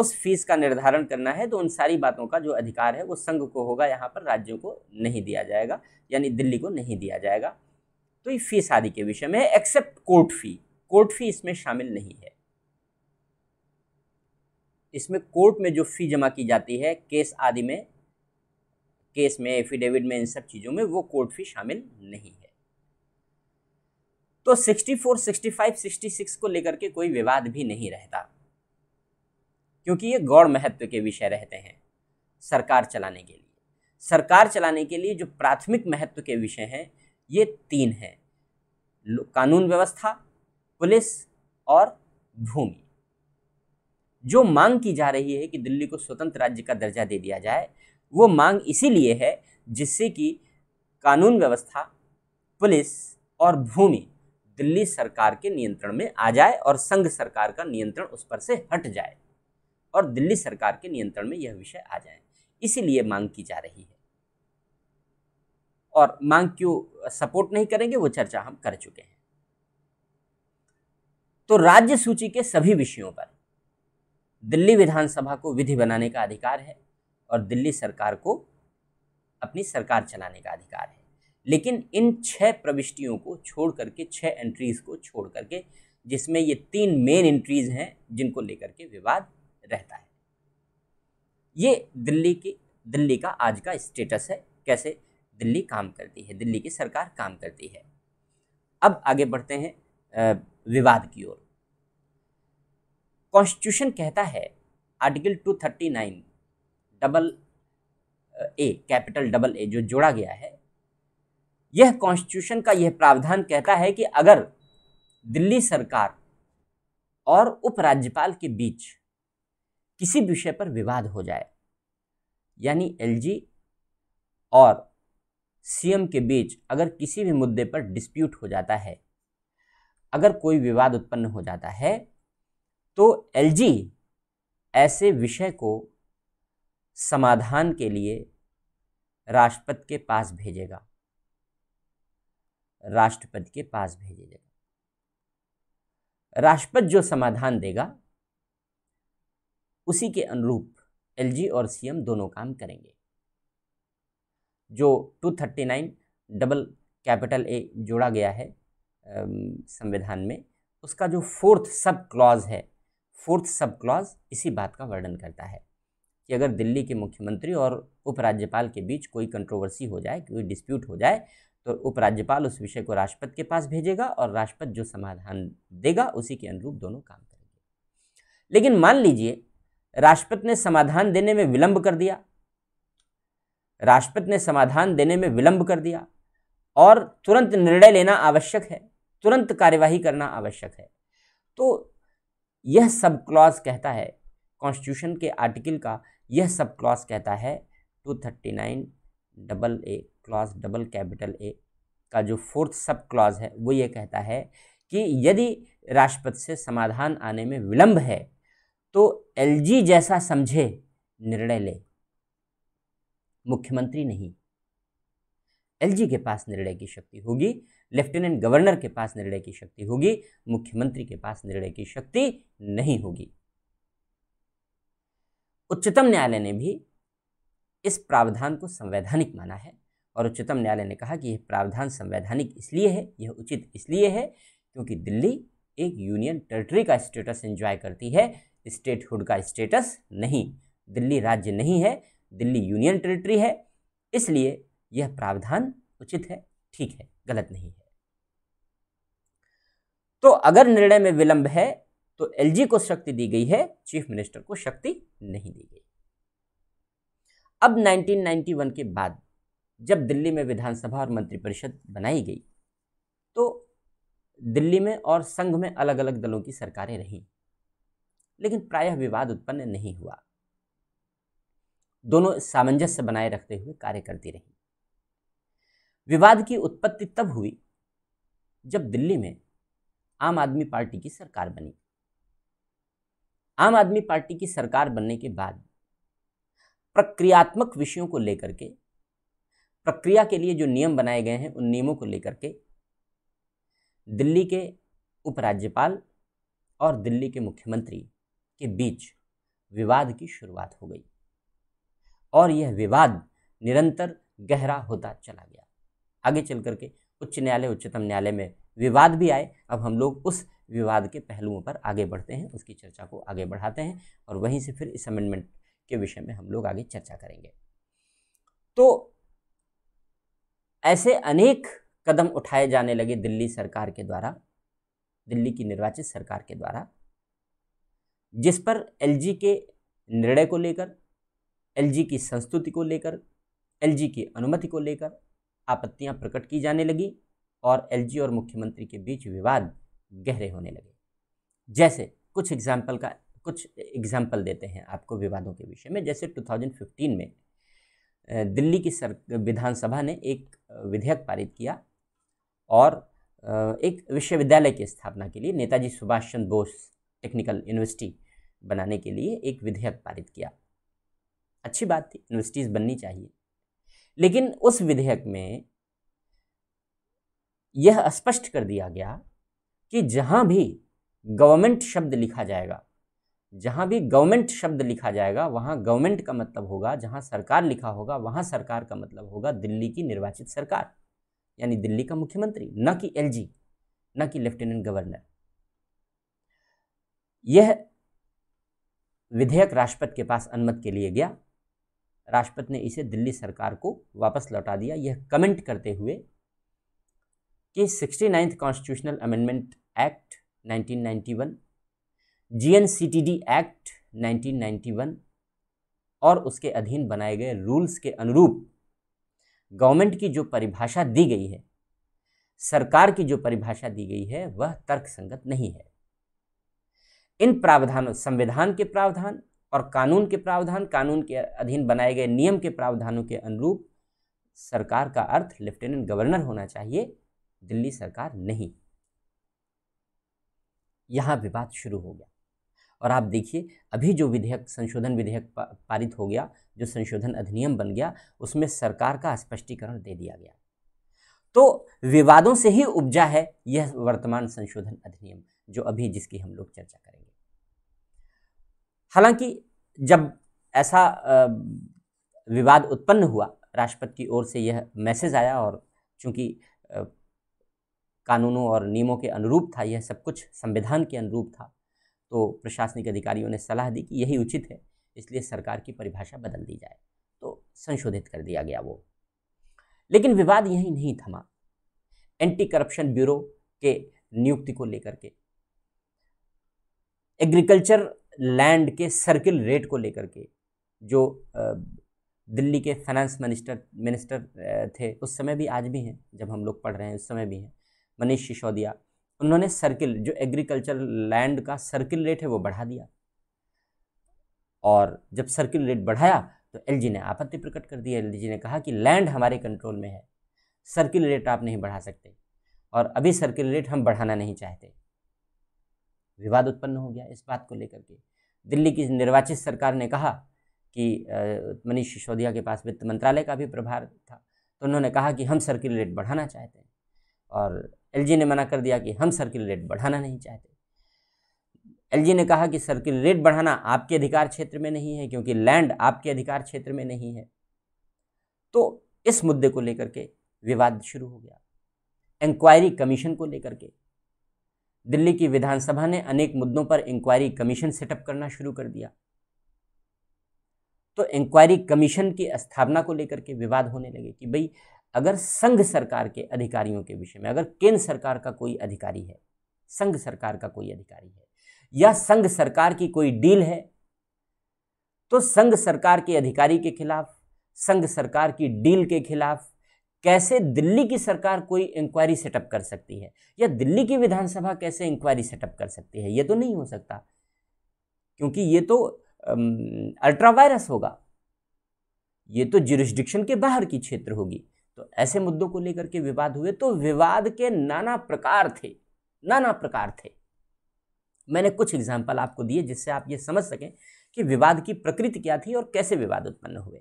उस फीस का निर्धारण करना है तो उन सारी बातों का जो अधिकार है वो संघ को होगा यहाँ पर राज्यों को नहीं दिया जाएगा यानी दिल्ली को नहीं दिया जाएगा तो ये फीस आदि के विषय में except court fee court fee इसमें शामिल नहीं है इसमें कोर्ट में जो फ़ी जमा की जाती है केस आदि में केस में एफिडेविट में इन सब चीज़ों में वो कोर्ट फी शामिल नहीं है तो 64, 65, 66 को लेकर के कोई विवाद भी नहीं रहता क्योंकि ये गौड़ महत्व के विषय रहते हैं सरकार चलाने के लिए सरकार चलाने के लिए जो प्राथमिक महत्व के विषय हैं ये तीन हैं कानून व्यवस्था पुलिस और भूमि जो मांग की जा रही है कि दिल्ली को स्वतंत्र राज्य का दर्जा दे दिया जाए वो मांग इसीलिए है जिससे कि कानून व्यवस्था पुलिस और भूमि दिल्ली सरकार के नियंत्रण में आ जाए और संघ सरकार का नियंत्रण उस पर से हट जाए और दिल्ली सरकार के नियंत्रण में यह विषय आ जाए इसीलिए मांग की जा रही है और मांग क्यों सपोर्ट नहीं करेंगे वो चर्चा हम कर चुके हैं तो राज्य सूची के सभी विषयों पर दिल्ली विधानसभा को विधि बनाने का अधिकार है और दिल्ली सरकार को अपनी सरकार चलाने का अधिकार है लेकिन इन छह प्रविष्टियों को छोड़ करके छह एंट्रीज को छोड़ करके जिसमें ये तीन मेन एंट्रीज हैं जिनको लेकर के विवाद रहता है ये दिल्ली की दिल्ली का आज का स्टेटस है कैसे दिल्ली काम करती है दिल्ली की सरकार काम करती है अब आगे बढ़ते हैं विवाद की ओर कॉन्स्टिट्यूशन कहता है article 239 double A capital double A जो जोड़ा गया है यह कॉन्स्टिट्यूशन का यह प्रावधान कहता है कि अगर दिल्ली सरकार और उपराज्यपाल के बीच किसी विषय पर विवाद हो जाए यानी एलजी और सीएम के बीच अगर किसी भी मुद्दे पर डिस्प्यूट हो जाता है अगर कोई विवाद उत्पन्न हो जाता है तो एलजी ऐसे विषय को समाधान के लिए राष्ट्रपति के पास भेजेगा राष्ट्रपति के पास भेजेगा राष्ट्रपति जो समाधान देगा उसी के अनुरूप एल और सी दोनों काम करेंगे जो 239 डबल कैपिटल ए जोड़ा गया है संविधान में उसका जो फोर्थ सब क्लॉज है फोर्थ सब क्लॉज इसी बात का वर्णन करता है कि अगर दिल्ली के मुख्यमंत्री और उपराज्यपाल के बीच कोई कंट्रोवर्सी हो जाए कोई डिस्प्यूट हो जाए तो उपराज्यपाल उस विषय को राष्ट्रपति के पास भेजेगा और राष्ट्रपति जो समाधान देगा उसी के अनुरूप दोनों काम करेंगे लेकिन मान लीजिए राष्ट्रपति ने समाधान देने में विलंब कर दिया राष्ट्रपति ने समाधान देने में विलंब कर दिया और तुरंत निर्णय लेना आवश्यक है तुरंत कार्यवाही करना आवश्यक है तो यह सब क्लॉज कहता है कॉन्स्टिट्यूशन के आर्टिकल का यह सब क्लॉज कहता है two thirty nine double A clause double capital A का जो फोर्थ सब क्लॉज है वो ये कहता है कि यदि राष्ट्रपति से समाधान आने में विलंब है तो एलजी जैसा समझे निर्णय ले मुख्यमंत्री नहीं एलजी के पास निर्णय की शक्ति होगी लेफ्टिनेंट गवर्नर के पास निर्णय की शक्ति होगी मुख्यमंत्री के पास निर्णय की शक्ति नहीं होगी उच्चतम न्यायालय ने भी इस प्रावधान को संवैधानिक माना है और उच्चतम न्यायालय ने कहा कि यह प्रावधान संवैधानिक इसलिए है यह उचित इसलिए है क्योंकि दिल्ली एक यूनियन टेरिटरी का स्टेटस एंजॉय करती है स्टेटहुड का स्टेटस नहीं दिल्ली राज्य नहीं है दिल्ली यूनियन टेरिटरी है इसलिए यह प्रावधान उचित है ठीक है गलत नहीं है तो अगर निर्णय में विलंब है तो एलजी को शक्ति दी गई है चीफ मिनिस्टर को शक्ति नहीं दी गई अब 1991 के बाद जब दिल्ली में विधानसभा और मंत्रिपरिषद बनाई गई तो दिल्ली में और संघ में अलग अलग दलों की सरकारें रहीं लेकिन प्रायः विवाद उत्पन्न नहीं हुआ दोनों सामंजस्य बनाए रखते हुए कार्य करती रहीं विवाद की उत्पत्ति तब हुई जब दिल्ली में आम आदमी पार्टी की सरकार बनी आम आदमी पार्टी की सरकार बनने के बाद प्रक्रियात्मक विषयों को लेकर के प्रक्रिया के लिए जो नियम बनाए गए हैं उन नियमों को लेकर के दिल्ली के उपराज्यपाल और दिल्ली के मुख्यमंत्री के बीच विवाद की शुरुआत हो गई और यह विवाद निरंतर गहरा होता चला गया आगे चल करके उच्च न्यायालय उच्चतम न्यायालय में विवाद भी आए अब हम लोग उस विवाद के पहलुओं पर आगे बढ़ते हैं उसकी चर्चा को आगे बढ़ाते हैं और वहीं से फिर इस अमेंडमेंट के विषय में हम लोग आगे चर्चा करेंगे तो ऐसे अनेक कदम उठाए जाने लगे दिल्ली सरकार के द्वारा दिल्ली की निर्वाचित सरकार के द्वारा जिस पर एलजी के निर्णय को लेकर एलजी की संस्तुति को लेकर एलजी की अनुमति को लेकर आपत्तियां प्रकट की जाने लगी और एलजी और मुख्यमंत्री के बीच विवाद गहरे होने लगे जैसे कुछ एग्जाम्पल का कुछ एग्जाम्पल देते हैं आपको विवादों के विषय में जैसे 2015 में दिल्ली की सर विधानसभा ने एक विधेयक पारित किया और एक विश्वविद्यालय की स्थापना के लिए नेताजी सुभाष चंद्र बोस टेक्निकल यूनिवर्सिटी बनाने के लिए एक विधेयक पारित किया अच्छी बात थी यूनिवर्सिटीज़ बननी चाहिए लेकिन उस विधेयक में यह स्पष्ट कर दिया गया कि जहाँ भी गवर्नमेंट शब्द लिखा जाएगा जहाँ भी गवर्नमेंट शब्द लिखा जाएगा वहाँ गवर्नमेंट का मतलब होगा जहाँ सरकार लिखा होगा वहाँ सरकार का मतलब होगा दिल्ली की निर्वाचित सरकार यानी दिल्ली का मुख्यमंत्री न कि एलजी न कि लेफ्टिनेंट गवर्नर यह विधेयक राष्ट्रपति के पास अनुमत के लिए गया राष्ट्रपति ने इसे दिल्ली सरकार को वापस लौटा दिया यह कमेंट करते हुए कि sixty ninth constitutional amendment act 1991, GNCTD act 1991 और उसके अधीन बनाए गए रूल्स के अनुरूप गवर्नमेंट की जो परिभाषा दी गई है सरकार की जो परिभाषा दी गई है वह तर्कसंगत नहीं है इन प्रावधानों संविधान के प्रावधान और कानून के प्रावधान कानून के अधीन बनाए गए नियम के प्रावधानों के अनुरूप सरकार का अर्थ लेफ्टिनेंट गवर्नर होना चाहिए दिल्ली सरकार नहीं यहां विवाद शुरू हो गया और आप देखिए अभी जो विधेयक संशोधन विधेयक पारित हो गया जो संशोधन अधिनियम बन गया उसमें सरकार का स्पष्टीकरण दे दिया गया तो विवादों से ही उपजा है यह वर्तमान संशोधन अधिनियम जो अभी जिसकी हम लोग चर्चा करेंगे हालांकि जब ऐसा विवाद उत्पन्न हुआ राष्ट्रपति की ओर से यह मैसेज आया और चूंकि कानूनों और नियमों के अनुरूप था यह सब कुछ संविधान के अनुरूप था तो प्रशासनिक अधिकारियों ने सलाह दी कि यही उचित है इसलिए सरकार की परिभाषा बदल दी जाए तो संशोधित कर दिया गया वो लेकिन विवाद यही नहीं थमा एंटी करप्शन ब्यूरो के नियुक्ति को लेकर के एग्रीकल्चर लैंड के सर्किल रेट को लेकर के जो दिल्ली के फाइनेंस मिनिस्टर मिनिस्टर थे उस समय भी आज भी हैं जब हम लोग पढ़ रहे हैं उस समय भी हैं मनीष सिसोदिया उन्होंने सर्किल जो एग्रीकल्चर लैंड का सर्किल रेट है वो बढ़ा दिया और जब सर्किल रेट बढ़ाया तो एलजी ने आपत्ति प्रकट कर दी एलजी ने कहा कि लैंड हमारे कंट्रोल में है सर्किल रेट आप नहीं बढ़ा सकते और अभी सर्किल रेट हम बढ़ाना नहीं चाहते विवाद उत्पन्न हो गया इस बात को लेकर के दिल्ली की निर्वाचित सरकार ने कहा कि मनीष सिसोदिया के पास वित्त मंत्रालय का भी प्रभार था तो उन्होंने कहा कि हम सर्किल रेट बढ़ाना चाहते हैं और एल ने मना कर दिया कि हम सर्किल रेट बढ़ाना नहीं चाहते एल ने कहा कि सर्किल रेट बढ़ाना आपके अधिकार क्षेत्र में नहीं है क्योंकि लैंड आपके अधिकार क्षेत्र में नहीं है तो इस मुद्दे को लेकर के विवाद शुरू हो गया इंक्वायरी कमीशन को लेकर के दिल्ली की विधानसभा ने अनेक मुद्दों पर इंक्वायरी कमीशन सेटअप करना शुरू कर दिया तो इंक्वायरी कमीशन की स्थापना को लेकर के विवाद होने लगे कि भाई अगर संघ सरकार के अधिकारियों के विषय में अगर केंद्र सरकार का कोई अधिकारी है संघ सरकार का कोई अधिकारी है या संघ सरकार की कोई डील है तो संघ सरकार के अधिकारी के खिलाफ संघ सरकार की डील के खिलाफ कैसे दिल्ली की सरकार कोई इंक्वायरी सेटअप कर सकती है या दिल्ली की विधानसभा कैसे इंक्वायरी सेटअप कर सकती है ये तो नहीं हो सकता क्योंकि ये तो अल्ट्रा वायरस होगा ये तो जुरिस्डिक्शन के बाहर की क्षेत्र होगी तो ऐसे मुद्दों को लेकर के विवाद हुए तो विवाद के नाना प्रकार थे नाना प्रकार थे मैंने कुछ एग्जाम्पल आपको दिए जिससे आप ये समझ सकें कि विवाद की प्रकृति क्या थी और कैसे विवाद उत्पन्न हुए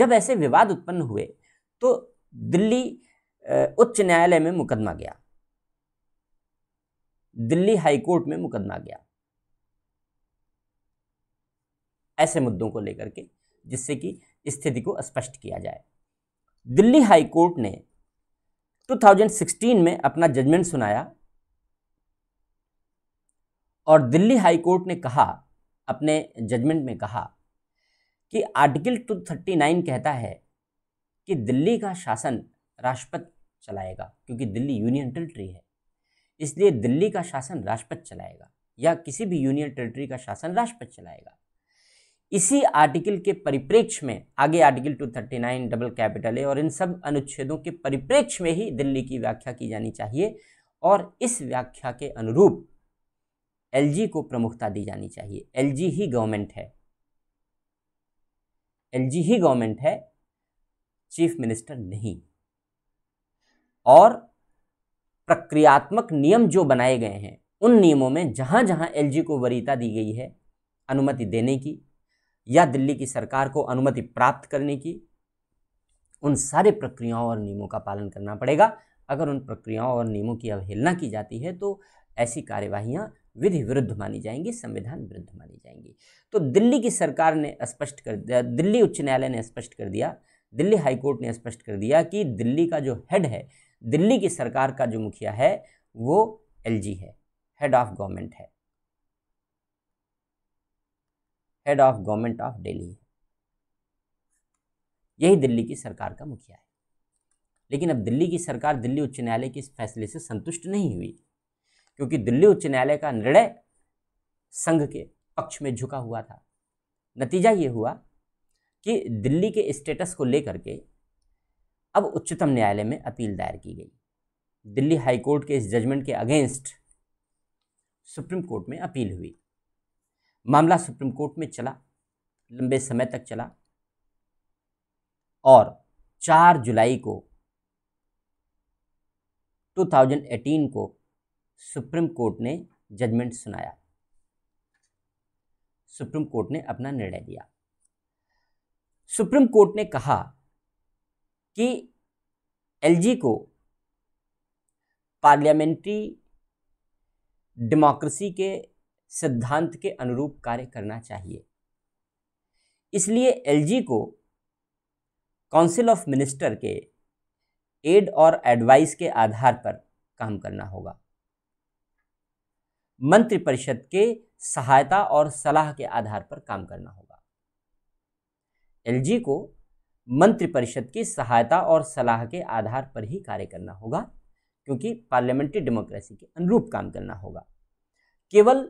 जब ऐसे विवाद उत्पन्न हुए तो दिल्ली उच्च न्यायालय में मुकदमा गया दिल्ली हाईकोर्ट में मुकदमा गया ऐसे मुद्दों को लेकर के जिससे कि स्थिति को स्पष्ट किया जाए दिल्ली हाईकोर्ट ने 2016 में अपना जजमेंट सुनाया और दिल्ली हाईकोर्ट ने कहा अपने जजमेंट में कहा कि आर्टिकल 239 कहता है कि दिल्ली का शासन राष्ट्रपति चलाएगा क्योंकि दिल्ली यूनियन टेरिटरी है इसलिए दिल्ली का शासन राष्ट्रपति चलाएगा या किसी भी यूनियन टेरिटरी का शासन राष्ट्रपति चलाएगा इसी आर्टिकल के परिप्रेक्ष्य में आगे आर्टिकल 239 डबल कैपिटल है और इन सब अनुच्छेदों के परिप्रेक्ष्य में ही दिल्ली की व्याख्या की जानी चाहिए और इस व्याख्या के अनुरूप एलजी को प्रमुखता दी जानी चाहिए एलजी ही गवर्नमेंट है एलजी ही गवर्नमेंट है चीफ मिनिस्टर नहीं और प्रक्रियात्मक नियम जो बनाए गए हैं उन नियमों में जहां जहां एलजी को वरीयता दी गई है अनुमति देने की या दिल्ली की सरकार को अनुमति प्राप्त करने की उन सारे प्रक्रियाओं और नियमों का पालन करना पड़ेगा अगर उन प्रक्रियाओं और नियमों की अवहेलना की जाती है तो ऐसी कार्यवाहियाँ विधि विरुद्ध मानी जाएंगी संविधान विरुद्ध मानी जाएंगी तो दिल्ली की सरकार ने स्पष्ट कर दिया दिल्ली उच्च न्यायालय ने स्पष्ट कर दिया दिल्ली हाईकोर्ट ने स्पष्ट कर दिया कि दिल्ली का जो हेड है दिल्ली की सरकार का जो मुखिया है वो एलजी है हेड ऑफ गवर्नमेंट है head of government of Delhi है यही दिल्ली की सरकार का मुखिया है लेकिन अब दिल्ली की सरकार दिल्ली उच्च न्यायालय के इस फैसले से संतुष्ट नहीं हुई क्योंकि दिल्ली उच्च न्यायालय का निर्णय संघ के पक्ष में झुका हुआ था नतीजा ये हुआ कि दिल्ली के स्टेटस को लेकर के अब उच्चतम न्यायालय में अपील दायर की गई दिल्ली हाई कोर्ट के इस जजमेंट के अगेंस्ट सुप्रीम कोर्ट में अपील हुई मामला सुप्रीम कोर्ट में चला लंबे समय तक चला और 4 जुलाई को 2018 को सुप्रीम कोर्ट ने जजमेंट सुनाया सुप्रीम कोर्ट ने अपना निर्णय दिया सुप्रीम कोर्ट ने कहा कि एलजी को पार्लियामेंट्री डेमोक्रेसी के सिद्धांत के अनुरूप कार्य करना चाहिए इसलिए एलजी को काउंसिल ऑफ मिनिस्टर के एड और एडवाइस के आधार पर काम करना होगा मंत्रिपरिषद के सहायता और सलाह के आधार पर काम करना होगा एलजी को मंत्रिपरिषद की सहायता और सलाह के आधार पर ही कार्य करना होगा क्योंकि पार्लियामेंट्री डेमोक्रेसी के अनुरूप काम करना होगा केवल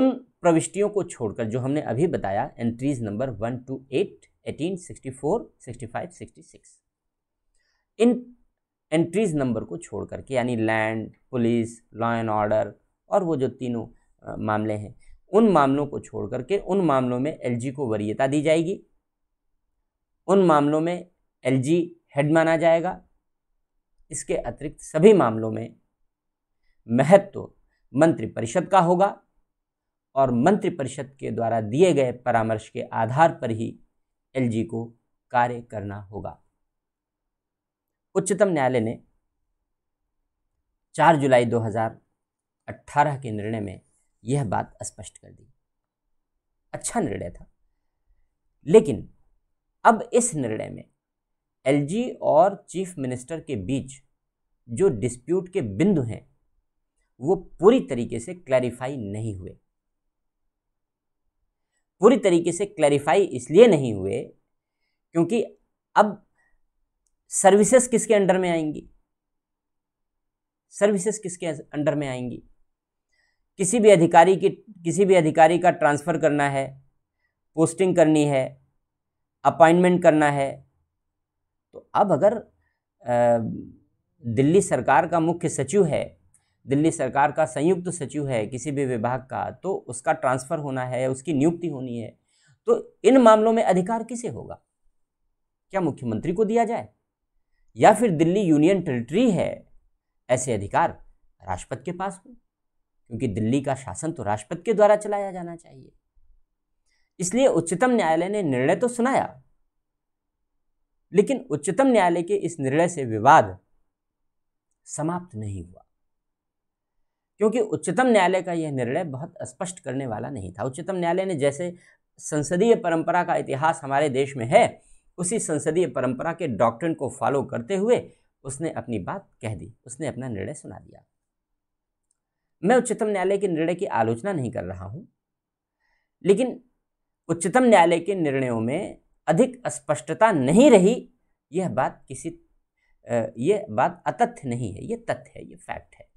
उन प्रविष्टियों को छोड़कर जो हमने अभी बताया entries number one two eight eighteen sixty four sixty five sixty six इन एंट्रीज नंबर को छोड़ करके यानी land police law and order और वो जो तीनों मामले हैं उन मामलों को छोड़ के उन मामलों में एलजी को वरीयता दी जाएगी उन मामलों में एल हेड माना जाएगा इसके अतिरिक्त सभी मामलों में महत्व तो मंत्रिपरिषद का होगा और मंत्रिपरिषद के द्वारा दिए गए परामर्श के आधार पर ही एलजी को कार्य करना होगा उच्चतम न्यायालय ने 4 जुलाई 2018 के निर्णय में यह बात स्पष्ट कर दी अच्छा निर्णय था लेकिन अब इस निर्णय में एलजी और चीफ मिनिस्टर के बीच जो डिस्प्यूट के बिंदु हैं वो पूरी तरीके से क्लैरिफाई नहीं हुए पूरी तरीके से क्लैरिफाई इसलिए नहीं हुए क्योंकि अब सर्विसेज किसके अंडर में आएंगी सर्विसेज किसके अंडर में आएंगी किसी भी अधिकारी की किसी भी अधिकारी का ट्रांसफ़र करना है पोस्टिंग करनी है अपॉइंटमेंट करना है तो अब अगर दिल्ली सरकार का मुख्य सचिव है दिल्ली सरकार का संयुक्त सचिव है किसी भी विभाग का तो उसका ट्रांसफ़र होना है उसकी नियुक्ति होनी है तो इन मामलों में अधिकार किसे होगा क्या मुख्यमंत्री को दिया जाए या फिर दिल्ली यूनियन टेरिटरी है ऐसे अधिकार राष्ट्रपति के पास हो क्योंकि दिल्ली का शासन तो राष्ट्रपति के द्वारा चलाया जाना चाहिए इसलिए उच्चतम न्यायालय ने निर्णय तो सुनाया लेकिन उच्चतम न्यायालय के इस निर्णय से विवाद समाप्त नहीं हुआ क्योंकि उच्चतम न्यायालय का यह निर्णय बहुत स्पष्ट करने वाला नहीं था उच्चतम न्यायालय ने जैसे संसदीय परंपरा का इतिहास हमारे देश में है उसी संसदीय परंपरा के डॉक्ट्रिन को फॉलो करते हुए उसने अपनी बात कह दी उसने अपना निर्णय सुना दिया मैं उच्चतम न्यायालय के निर्णय की आलोचना नहीं कर रहा हूं लेकिन उच्चतम न्यायालय के निर्णयों में अधिक स्पष्टता नहीं रही यह बात किसी यह बात अतथ्य नहीं है ये तथ्य है ये फैक्ट है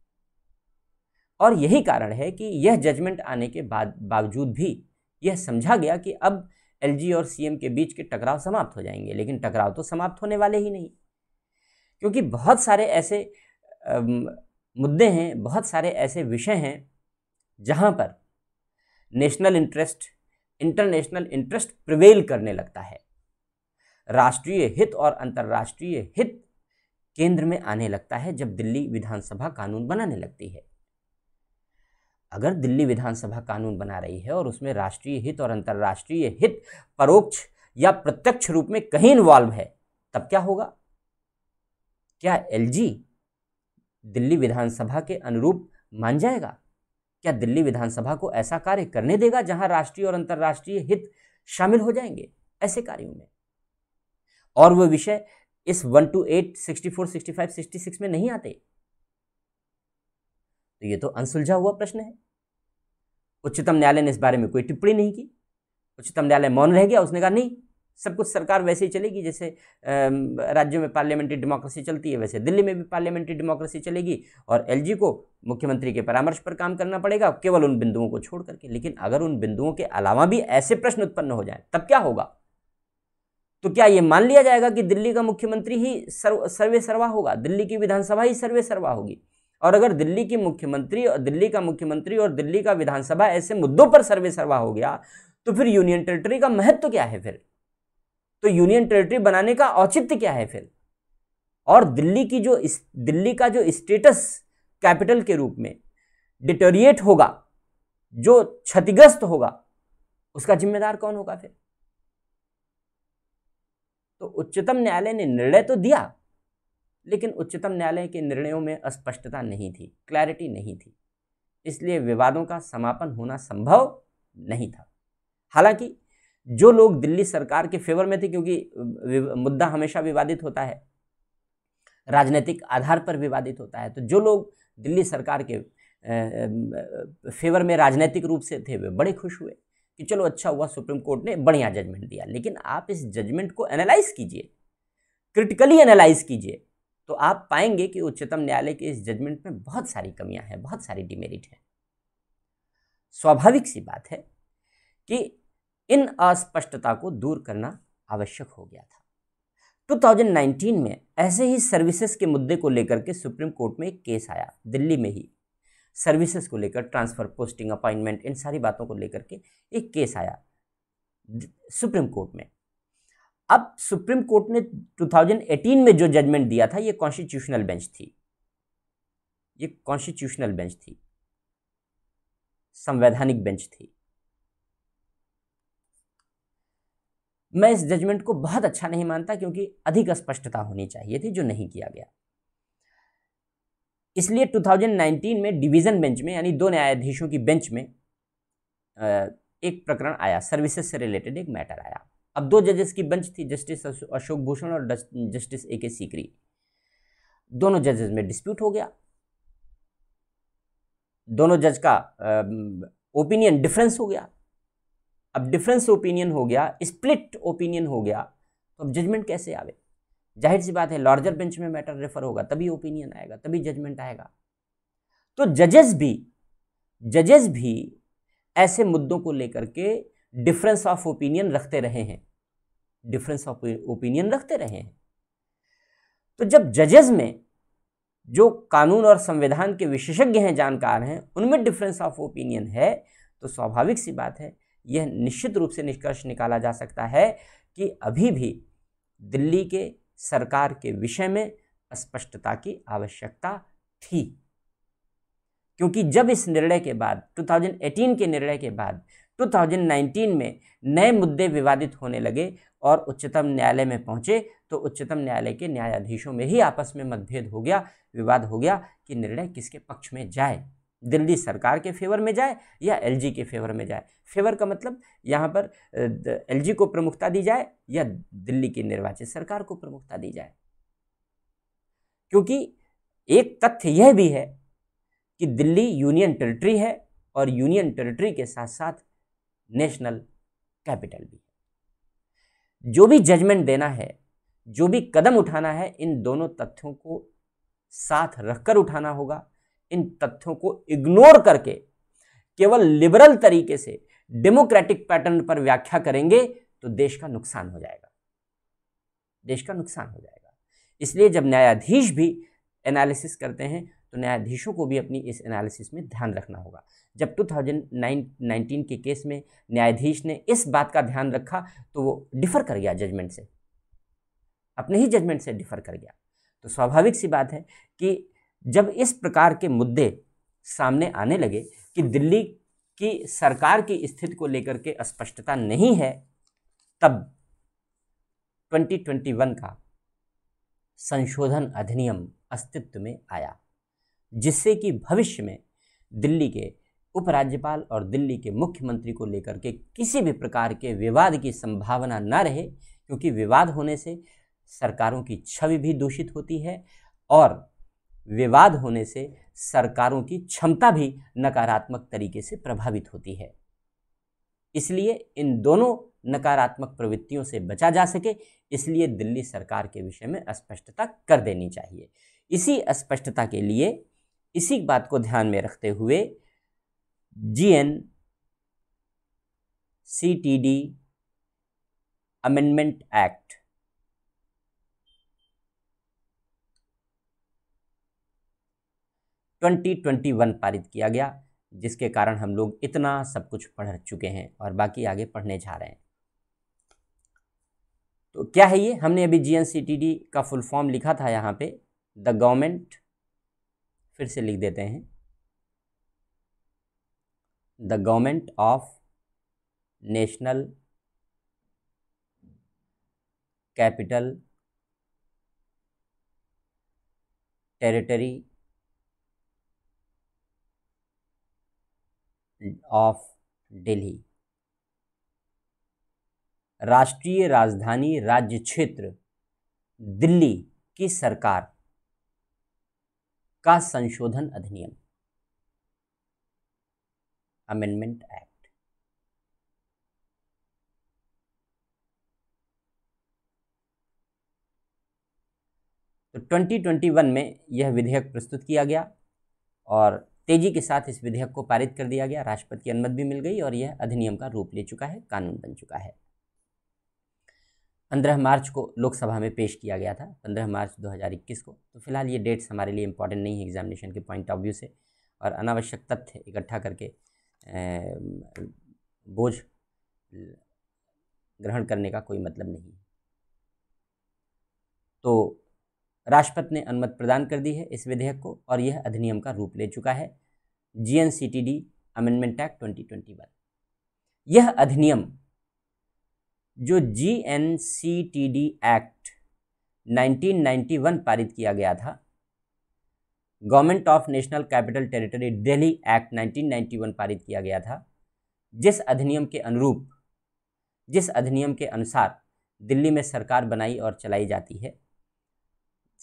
और यही कारण है कि यह जजमेंट आने के बाद बावजूद भी यह समझा गया कि अब एलजी और सीएम के बीच के टकराव समाप्त हो जाएंगे लेकिन टकराव तो समाप्त होने वाले ही नहीं क्योंकि बहुत सारे ऐसे मुद्दे हैं बहुत सारे ऐसे विषय हैं जहाँ पर national interest international interest prevail करने लगता है राष्ट्रीय हित और अंतर्राष्ट्रीय हित केंद्र में आने लगता है जब दिल्ली विधानसभा कानून बनाने लगती है अगर दिल्ली विधानसभा कानून बना रही है और उसमें राष्ट्रीय हित और अंतर्राष्ट्रीय हित परोक्ष या प्रत्यक्ष रूप में कहीं इन्वॉल्व है तब क्या होगा क्या एलजी दिल्ली विधानसभा के अनुरूप मान जाएगा क्या दिल्ली विधानसभा को ऐसा कार्य करने देगा जहां राष्ट्रीय और अंतर्राष्ट्रीय हित शामिल हो जाएंगे ऐसे कार्यों में और वह विषय इस one two eight sixty four sixty five sixty six में नहीं आते तो ये तो अनसुलझा हुआ प्रश्न है उच्चतम न्यायालय ने इस बारे में कोई टिप्पणी नहीं की उच्चतम न्यायालय मौन रह गया उसने कहा नहीं सब कुछ सरकार वैसे ही चलेगी जैसे राज्यों में पार्लियामेंट्री डेमोक्रेसी चलती है वैसे दिल्ली में भी पार्लियामेंट्री डेमोक्रेसी चलेगी और एलजी को मुख्यमंत्री के परामर्श पर काम करना पड़ेगा केवल उन बिंदुओं को छोड़ करके लेकिन अगर उन बिंदुओं के अलावा भी ऐसे प्रश्न उत्पन्न हो जाए तब क्या होगा तो क्या ये मान लिया जाएगा कि दिल्ली का मुख्यमंत्री ही सर्व सर्वे सर्वा होगा दिल्ली की विधानसभा ही सर्वे सर्वा होगी और अगर दिल्ली की मुख्यमंत्री और दिल्ली का मुख्यमंत्री और दिल्ली का विधानसभा ऐसे मुद्दों पर सर्वे सर्वा हो गया तो फिर यूनियन टेरिटरी का महत्व तो क्या है फिर तो यूनियन टेरिटरी बनाने का औचित्य क्या है फिर और दिल्ली की जो इस दिल्ली का जो स्टेटस कैपिटल के रूप में डिटोरिएट होगा जो क्षतिग्रस्त होगा उसका जिम्मेदार कौन होगा फिर तो उच्चतम न्यायालय ने निर्णय तो दिया लेकिन उच्चतम न्यायालय के निर्णयों में अस्पष्टता नहीं थी क्लैरिटी नहीं थी इसलिए विवादों का समापन होना संभव नहीं था हालांकि जो लोग दिल्ली सरकार के फेवर में थे क्योंकि मुद्दा हमेशा विवादित होता है राजनीतिक आधार पर विवादित होता है तो जो लोग दिल्ली सरकार के फेवर में राजनीतिक रूप से थे वे बड़े खुश हुए कि चलो अच्छा हुआ सुप्रीम कोर्ट ने बढ़िया जजमेंट दिया लेकिन आप इस जजमेंट को एनालाइज कीजिए क्रिटिकली एनालाइज कीजिए तो आप पाएंगे कि उच्चतम न्यायालय के इस जजमेंट में बहुत सारी कमियां हैं बहुत सारी डिमेरिट हैं स्वाभाविक सी बात है कि इन अस्पष्टता को दूर करना आवश्यक हो गया था 2019 में ऐसे ही सर्विसेज के मुद्दे को लेकर के सुप्रीम कोर्ट में एक केस आया दिल्ली में ही सर्विसेज को लेकर ट्रांसफ़र पोस्टिंग अपॉइंटमेंट इन सारी बातों को लेकर के एक केस आया सुप्रीम कोर्ट में अब सुप्रीम कोर्ट ने 2018 में जो जजमेंट दिया था ये कॉन्स्टिट्यूशनल बेंच थी ये कॉन्स्टिट्यूशनल बेंच थी संवैधानिक बेंच थी मैं इस जजमेंट को बहुत अच्छा नहीं मानता क्योंकि अधिक स्पष्टता होनी चाहिए थी जो नहीं किया गया इसलिए 2019 में डिवीज़न बेंच में यानी दो न्यायाधीशों की बेंच में एक प्रकरण आया सर्विसेज से रिलेटेड एक मैटर आया अब दो जजेस की बेंच थी जस्टिस अशोक भूषण और जस्टिस ए के सीकरी दोनों जजेस में डिस्प्यूट हो गया दोनों जज का ओपिनियन डिफरेंस हो गया अब डिफरेंस ओपिनियन हो गया स्प्लिट ओपिनियन हो गया तो अब जजमेंट कैसे आवे जाहिर सी बात है लार्जर बेंच में मैटर रेफर होगा तभी ओपिनियन आएगा तभी जजमेंट आएगा तो जजेस भी जजेस भी ऐसे मुद्दों को लेकर के डिफरेंस ऑफ ओपिनियन रखते रहे हैं डिफरेंस ऑफ ओपिनियन रखते रहे हैं तो जब जजेस में जो कानून और संविधान के विशेषज्ञ हैं जानकार हैं उनमें डिफरेंस ऑफ ओपिनियन है तो स्वाभाविक सी बात है यह निश्चित रूप से निष्कर्ष निकाला जा सकता है कि अभी भी दिल्ली के सरकार के विषय में स्पष्टता की आवश्यकता थी क्योंकि जब इस निर्णय के बाद 2018 के निर्णय के बाद 2019 में नए मुद्दे विवादित होने लगे और उच्चतम न्यायालय में पहुंचे तो उच्चतम न्यायालय के न्यायाधीशों में ही आपस में मतभेद हो गया विवाद हो गया कि निर्णय किसके पक्ष में जाए दिल्ली सरकार के फेवर में जाए या एलजी के फेवर में जाए फेवर का मतलब यहाँ पर एलजी को प्रमुखता दी जाए या दिल्ली की निर्वाचित सरकार को प्रमुखता दी जाए क्योंकि एक तथ्य यह भी है कि दिल्ली यूनियन टेरिटरी है और यूनियन टेरिटरी के साथ साथ नेशनल कैपिटल भी है जो भी जजमेंट देना है जो भी कदम उठाना है इन दोनों तथ्यों को साथ रखकर उठाना होगा इन तथ्यों को इग्नोर करके केवल लिबरल तरीके से डेमोक्रेटिक पैटर्न पर व्याख्या करेंगे तो देश का नुकसान हो जाएगा देश का नुकसान हो जाएगा इसलिए जब न्यायाधीश भी एनालिसिस करते हैं तो न्यायाधीशों को भी अपनी इस एनालिसिस में ध्यान रखना होगा जब 2019 के केस में न्यायाधीश ने इस बात का ध्यान रखा तो वो डिफ़र कर गया जजमेंट से अपने ही जजमेंट से डिफ़र कर गया तो स्वाभाविक सी बात है कि जब इस प्रकार के मुद्दे सामने आने लगे कि दिल्ली की सरकार की स्थिति को लेकर के स्पष्टता नहीं है तब 2021 का संशोधन अधिनियम अस्तित्व में आया जिससे कि भविष्य में दिल्ली के उपराज्यपाल और दिल्ली के मुख्यमंत्री को लेकर के किसी भी प्रकार के विवाद की संभावना ना रहे क्योंकि विवाद होने से सरकारों की छवि भी दूषित होती है और विवाद होने से सरकारों की क्षमता भी नकारात्मक तरीके से प्रभावित होती है इसलिए इन दोनों नकारात्मक प्रवृत्तियों से बचा जा सके इसलिए दिल्ली सरकार के विषय में स्पष्टता कर देनी चाहिए इसी स्पष्टता के लिए इसी बात को ध्यान में रखते हुए G N C T D amendment act 2021 पारित किया गया जिसके कारण हम लोग इतना सब कुछ पढ़ चुके हैं और बाकी आगे पढ़ने जा रहे हैं तो क्या है ये हमने अभी जी का फुल फॉर्म लिखा था यहाँ पे द गवर्नमेंट फिर से लिख देते हैं the government of national capital territory of Delhi राष्ट्रीय राजधानी राज्य क्षेत्र दिल्ली की सरकार का संशोधन अधिनियम अमेंडमेंट एक्ट तो 2021 में यह विधेयक प्रस्तुत किया गया और तेजी के साथ इस विधेयक को पारित कर दिया गया राष्ट्रपति की अनुमति भी मिल गई और यह अधिनियम का रूप ले चुका है कानून बन चुका है पंद्रह मार्च को लोकसभा में पेश किया गया था पंद्रह मार्च 2021 को तो फिलहाल ये डेट्स हमारे लिए इम्पॉर्टेंट नहीं है एग्जामिनेशन के पॉइंट ऑफ व्यू से और अनावश्यक तथ्य इकट्ठा करके बोझ ग्रहण करने का कोई मतलब नहीं तो राष्ट्रपति ने अनुमति प्रदान कर दी है इस विधेयक को और यह अधिनियम का रूप ले चुका है G N C T D amendment act twenty twenty one यह अधिनियम जो G N C T D act 1991 पारित किया गया था government of national capital territory Delhi act 1991 पारित किया गया था जिस अधिनियम के अनुरूप जिस अधिनियम के अनुसार दिल्ली में सरकार बनाई और चलाई जाती है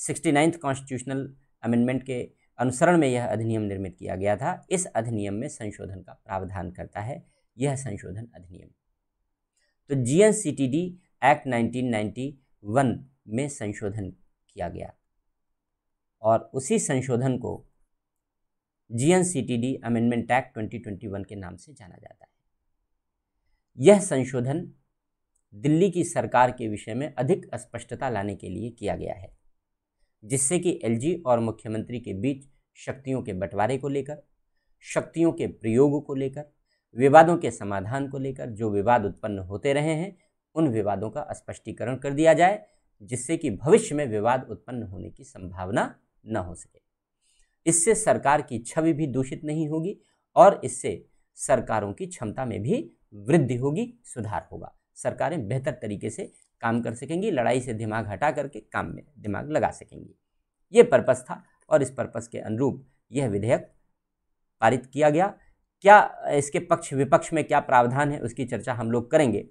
सिक्सटी नाइन्थ कॉन्स्टिट्यूशनल अमेंडमेंट के अनुसरण में यह अधिनियम निर्मित किया गया था इस अधिनियम में संशोधन का प्रावधान करता है यह संशोधन अधिनियम तो जीएनसीटीडी एक्ट 1991 में संशोधन किया गया और उसी संशोधन को जीएनसीटीडी अमेंडमेंट एक्ट 2021 के नाम से जाना जाता है यह संशोधन दिल्ली की सरकार के विषय में अधिक स्पष्टता लाने के लिए किया गया है जिससे कि एलजी और मुख्यमंत्री के बीच शक्तियों के बंटवारे को लेकर शक्तियों के प्रयोग को लेकर विवादों के समाधान को लेकर जो विवाद उत्पन्न होते रहे हैं उन विवादों का स्पष्टीकरण कर दिया जाए जिससे कि भविष्य में विवाद उत्पन्न होने की संभावना न हो सके इससे सरकार की छवि भी दूषित नहीं होगी और इससे सरकारों की क्षमता में भी वृद्धि होगी सुधार होगा सरकारें बेहतर तरीके से काम कर सकेंगी लड़ाई से दिमाग हटा करके काम में दिमाग लगा सकेंगी ये पर्पस था और इस पर्पस के अनुरूप यह विधेयक पारित किया गया क्या इसके पक्ष विपक्ष में क्या प्रावधान है उसकी चर्चा हम लोग करेंगे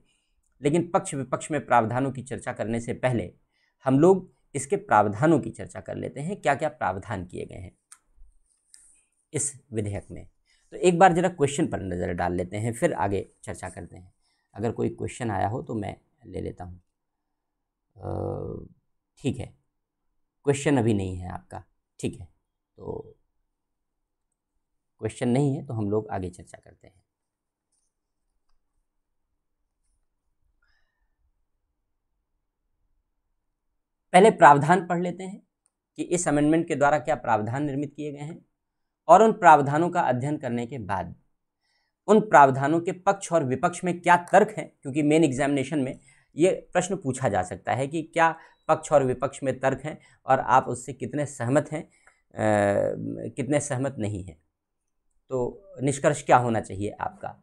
लेकिन पक्ष विपक्ष में प्रावधानों की चर्चा करने से पहले हम लोग इसके प्रावधानों की चर्चा कर लेते हैं क्या क्या प्रावधान किए गए हैं इस विधेयक में तो एक बार जरा क्वेश्चन पर नज़र डाल लेते हैं फिर आगे चर्चा करते हैं अगर कोई क्वेश्चन आया हो तो मैं ले लेता हूँ ठीक है क्वेश्चन अभी नहीं है आपका ठीक है तो क्वेश्चन नहीं है तो हम लोग आगे चर्चा करते हैं पहले प्रावधान पढ़ लेते हैं कि इस अमेंडमेंट के द्वारा क्या प्रावधान निर्मित किए गए हैं और उन प्रावधानों का अध्ययन करने के बाद उन प्रावधानों के पक्ष और विपक्ष में क्या तर्क है क्योंकि मेन एग्जामिनेशन में ये प्रश्न पूछा जा सकता है कि क्या पक्ष और विपक्ष में तर्क हैं और आप उससे कितने सहमत हैं आ, कितने सहमत नहीं हैं तो निष्कर्ष क्या होना चाहिए आपका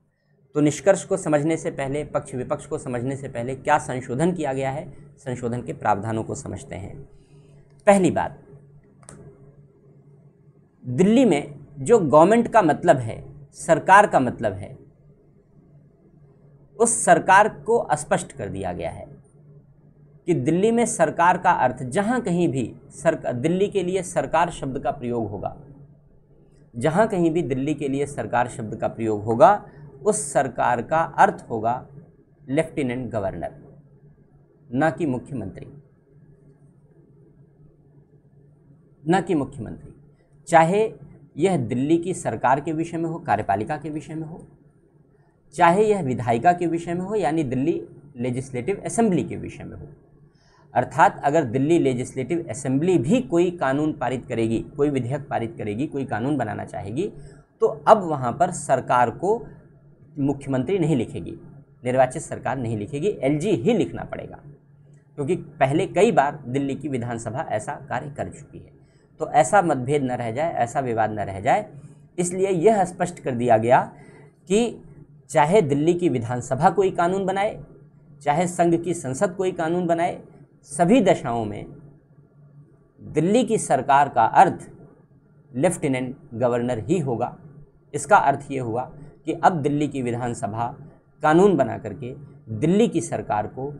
तो निष्कर्ष को समझने से पहले पक्ष विपक्ष को समझने से पहले क्या संशोधन किया गया है संशोधन के प्रावधानों को समझते हैं पहली बात दिल्ली में जो गवर्नमेंट का मतलब है सरकार का मतलब है उस सरकार को स्पष्ट कर दिया गया है कि दिल्ली में सरकार का अर्थ जहाँ कहीं भी सरकार दिल्ली के लिए सरकार शब्द का प्रयोग होगा जहाँ कहीं भी दिल्ली के लिए सरकार शब्द का प्रयोग होगा उस सरकार का अर्थ होगा लेफ्टिनेंट गवर्नर ना कि मुख्यमंत्री ना कि मुख्यमंत्री चाहे यह दिल्ली की सरकार के विषय में हो कार्यपालिका के विषय में हो चाहे यह विधायिका के विषय में हो यानी दिल्ली लेजिस्लेटिव असेंबली के विषय में हो अर्थात अगर दिल्ली लेजिस्लेटिव असेंबली भी कोई कानून पारित करेगी कोई विधेयक पारित करेगी कोई कानून बनाना चाहेगी तो अब वहाँ पर सरकार को मुख्यमंत्री नहीं लिखेगी निर्वाचित सरकार नहीं लिखेगी एल ही लिखना पड़ेगा क्योंकि पहले कई बार दिल्ली की विधानसभा ऐसा कार्य कर चुकी है तो ऐसा मतभेद न रह जाए ऐसा विवाद न रह जाए इसलिए यह स्पष्ट कर दिया गया कि चाहे दिल्ली की विधानसभा कोई कानून बनाए चाहे संघ की संसद कोई कानून बनाए सभी दशाओं में दिल्ली की सरकार का अर्थ लेफ्टिनेंट गवर्नर ही होगा इसका अर्थ ये हुआ कि अब दिल्ली की विधानसभा कानून बना करके दिल्ली की सरकार को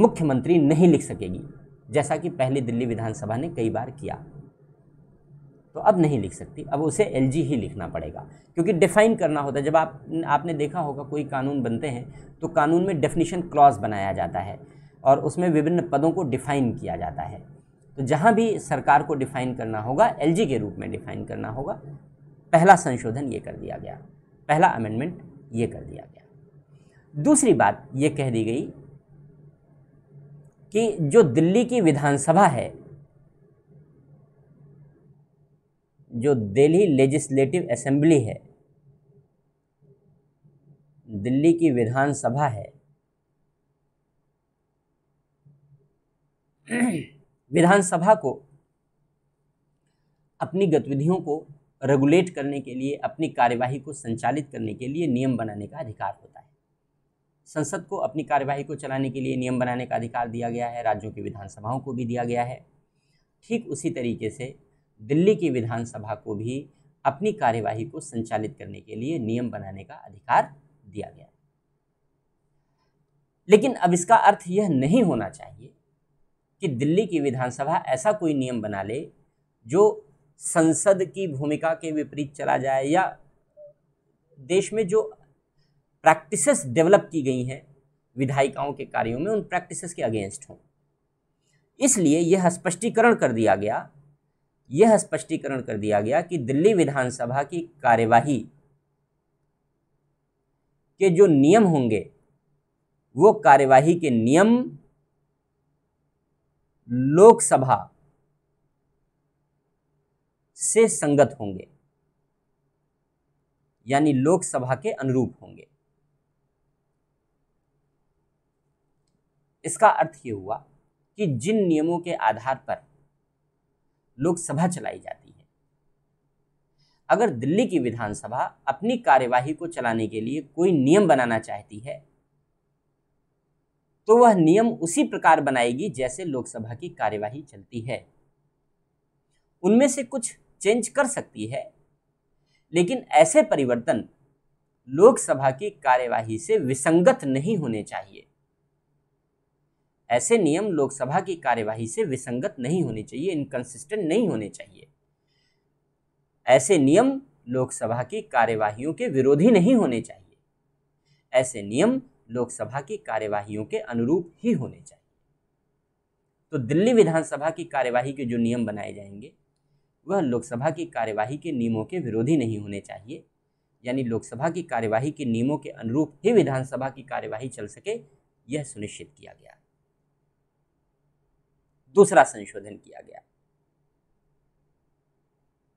मुख्यमंत्री नहीं लिख सकेगी जैसा कि पहले दिल्ली विधानसभा ने कई बार किया तो अब नहीं लिख सकती अब उसे एल ही लिखना पड़ेगा क्योंकि डिफ़ाइन करना होता है जब आप आपने देखा होगा कोई कानून बनते हैं तो कानून में डेफिनेशन क्लॉज बनाया जाता है और उसमें विभिन्न पदों को डिफ़ाइन किया जाता है तो जहाँ भी सरकार को डिफ़ाइन करना होगा एल के रूप में डिफ़ाइन करना होगा पहला संशोधन ये कर दिया गया पहला अमेंडमेंट ये कर दिया गया दूसरी बात ये कह दी गई कि जो दिल्ली की विधानसभा है जो दिल्ली लेजिस्लेटिव असेंबली है दिल्ली की विधानसभा है विधानसभा को अपनी गतिविधियों को रेगुलेट करने के लिए अपनी कार्यवाही को संचालित करने के लिए नियम बनाने का अधिकार होता है संसद को अपनी कार्यवाही को चलाने के लिए नियम बनाने का अधिकार दिया गया है राज्यों की विधानसभाओं को भी दिया गया है ठीक उसी तरीके से दिल्ली की विधानसभा को भी अपनी कार्यवाही को संचालित करने के लिए नियम बनाने का अधिकार दिया गया लेकिन अब इसका अर्थ यह नहीं होना चाहिए कि दिल्ली की विधानसभा ऐसा कोई नियम बना ले जो संसद की भूमिका के विपरीत चला जाए या देश में जो प्रैक्टिसेस डेवलप की गई हैं विधायिकाओं के कार्यों में उन प्रैक्टिसेस के अगेंस्ट हों इसलिए यह स्पष्टीकरण कर दिया गया यह स्पष्टीकरण कर दिया गया कि दिल्ली विधानसभा की कार्यवाही के जो नियम होंगे वो कार्यवाही के नियम लोकसभा से संगत होंगे यानी लोकसभा के अनुरूप होंगे इसका अर्थ ये हुआ कि जिन नियमों के आधार पर लोकसभा चलाई जाती है अगर दिल्ली की विधानसभा अपनी कार्यवाही को चलाने के लिए कोई नियम बनाना चाहती है तो वह नियम उसी प्रकार बनाएगी जैसे लोकसभा की कार्यवाही चलती है उनमें से कुछ चेंज कर सकती है लेकिन ऐसे परिवर्तन लोकसभा की कार्यवाही से विसंगत नहीं होने चाहिए ऐसे नियम लोकसभा की कार्यवाही से विसंगत नहीं होने चाहिए इनकन्सिस्टेंट नहीं होने चाहिए ऐसे नियम लोकसभा की कार्यवाही के विरोधी नहीं होने चाहिए ऐसे नियम लोकसभा की कार्यवाही के अनुरूप ही होने चाहिए तो दिल्ली विधानसभा की कार्यवाही के जो नियम बनाए जाएंगे वह लोकसभा की कार्यवाही के नियमों के विरोधी नहीं होने चाहिए यानी लोकसभा की कार्यवाही के नियमों के अनुरूप ही विधानसभा की कार्यवाही चल सके यह सुनिश्चित किया गया दूसरा संशोधन किया गया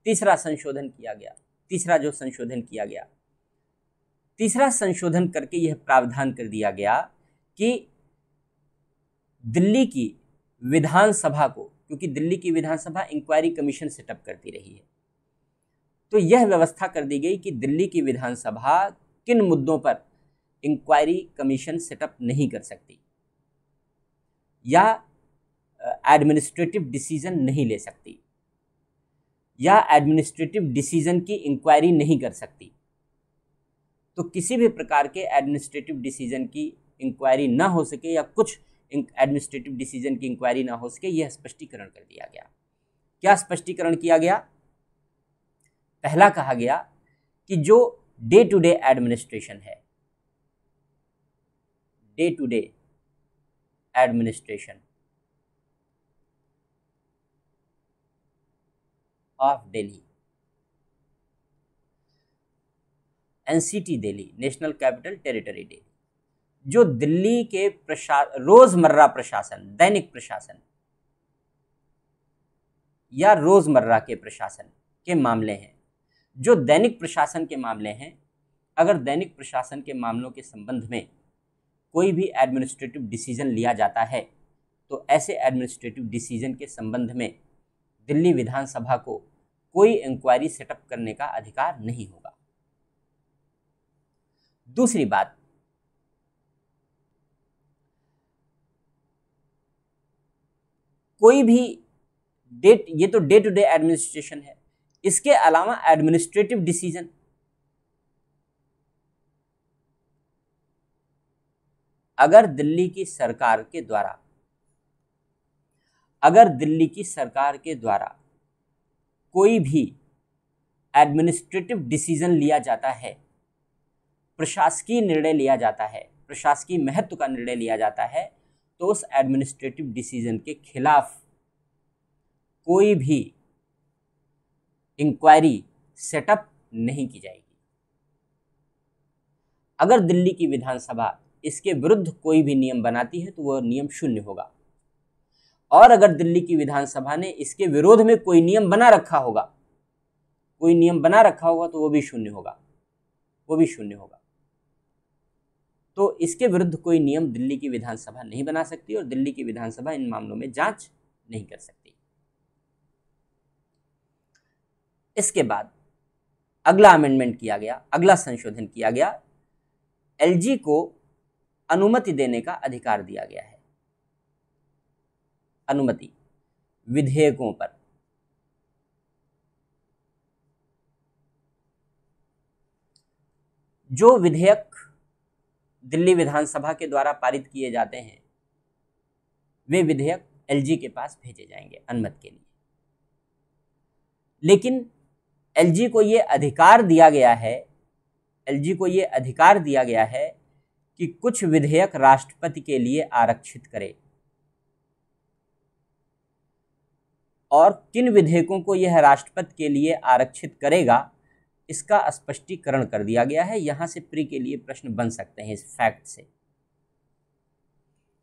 तीसरा संशोधन किया गया तीसरा जो संशोधन किया गया तीसरा संशोधन करके यह प्रावधान कर दिया गया कि दिल्ली की विधानसभा को क्योंकि दिल्ली की विधानसभा इंक्वायरी कमीशन सेटअप करती रही है तो यह व्यवस्था कर दी गई कि दिल्ली की विधानसभा किन मुद्दों पर इंक्वायरी कमीशन सेटअप नहीं कर सकती या एडमिनिस्ट्रेटिव डिसीज़न नहीं ले सकती या एडमिनिस्ट्रेटिव डिसीज़न की इंक्वायरी नहीं कर सकती तो किसी भी प्रकार के एडमिनिस्ट्रेटिव डिसीज़न की इंक्वायरी ना हो सके या कुछ एडमिनिस्ट्रेटिव डिसीज़न की इंक्वायरी ना हो सके यह स्पष्टीकरण कर दिया गया क्या स्पष्टीकरण किया गया पहला कहा गया कि जो डे टू डे एडमिनिस्ट्रेशन है day to day administration of Delhi. NCT Delhi national capital territory Delhi जो दिल्ली के प्रशा रोजमर्रा प्रशासन दैनिक प्रशासन या रोजमर्रा के प्रशासन के मामले हैं जो दैनिक प्रशासन के मामले हैं अगर दैनिक प्रशासन के मामलों के संबंध में कोई भी एडमिनिस्ट्रेटिव डिसीजन लिया जाता है तो ऐसे एडमिनिस्ट्रेटिव डिसीजन के संबंध में दिल्ली विधानसभा को कोई इंक्वायरी सेटअप करने का अधिकार नहीं होगा दूसरी बात कोई भी डेट ये तो डे टू डे एडमिनिस्ट्रेशन है इसके अलावा एडमिनिस्ट्रेटिव डिसीजन अगर दिल्ली की सरकार के द्वारा अगर दिल्ली की सरकार के द्वारा कोई भी एडमिनिस्ट्रेटिव डिसीजन लिया जाता है प्रशासकीय निर्णय लिया जाता है प्रशासकीय महत्व का निर्णय लिया जाता है तो उस एडमिनिस्ट्रेटिव डिसीजन के खिलाफ कोई भी इंक्वायरी सेटअप नहीं की जाएगी अगर दिल्ली की विधानसभा इसके विरुद्ध कोई भी नियम बनाती है तो वह नियम शून्य होगा और अगर दिल्ली की विधानसभा ने इसके विरोध में कोई नियम बना रखा होगा कोई नियम बना रखा होगा तो वो भी शून्य होगा वो भी शून्य होगा तो इसके विरुद्ध कोई नियम दिल्ली की विधानसभा नहीं बना सकती और दिल्ली की विधानसभा इन मामलों में जांच नहीं कर सकती इसके बाद अगला अमेंडमेंट किया गया अगला संशोधन किया गया एलजी को अनुमति देने का अधिकार दिया गया है अनुमति विधेयकों पर जो विधेयक दिल्ली विधानसभा के द्वारा पारित किए जाते हैं वे विधेयक एलजी के पास भेजे जाएंगे अनुमति के लिए लेकिन एलजी को ये अधिकार दिया गया है एलजी को ये अधिकार दिया गया है कि कुछ विधेयक राष्ट्रपति के लिए आरक्षित करे और किन विधेयकों को यह राष्ट्रपति के लिए आरक्षित करेगा इसका स्पष्टीकरण कर दिया गया है यहाँ से प्री के लिए प्रश्न बन सकते हैं इस फैक्ट से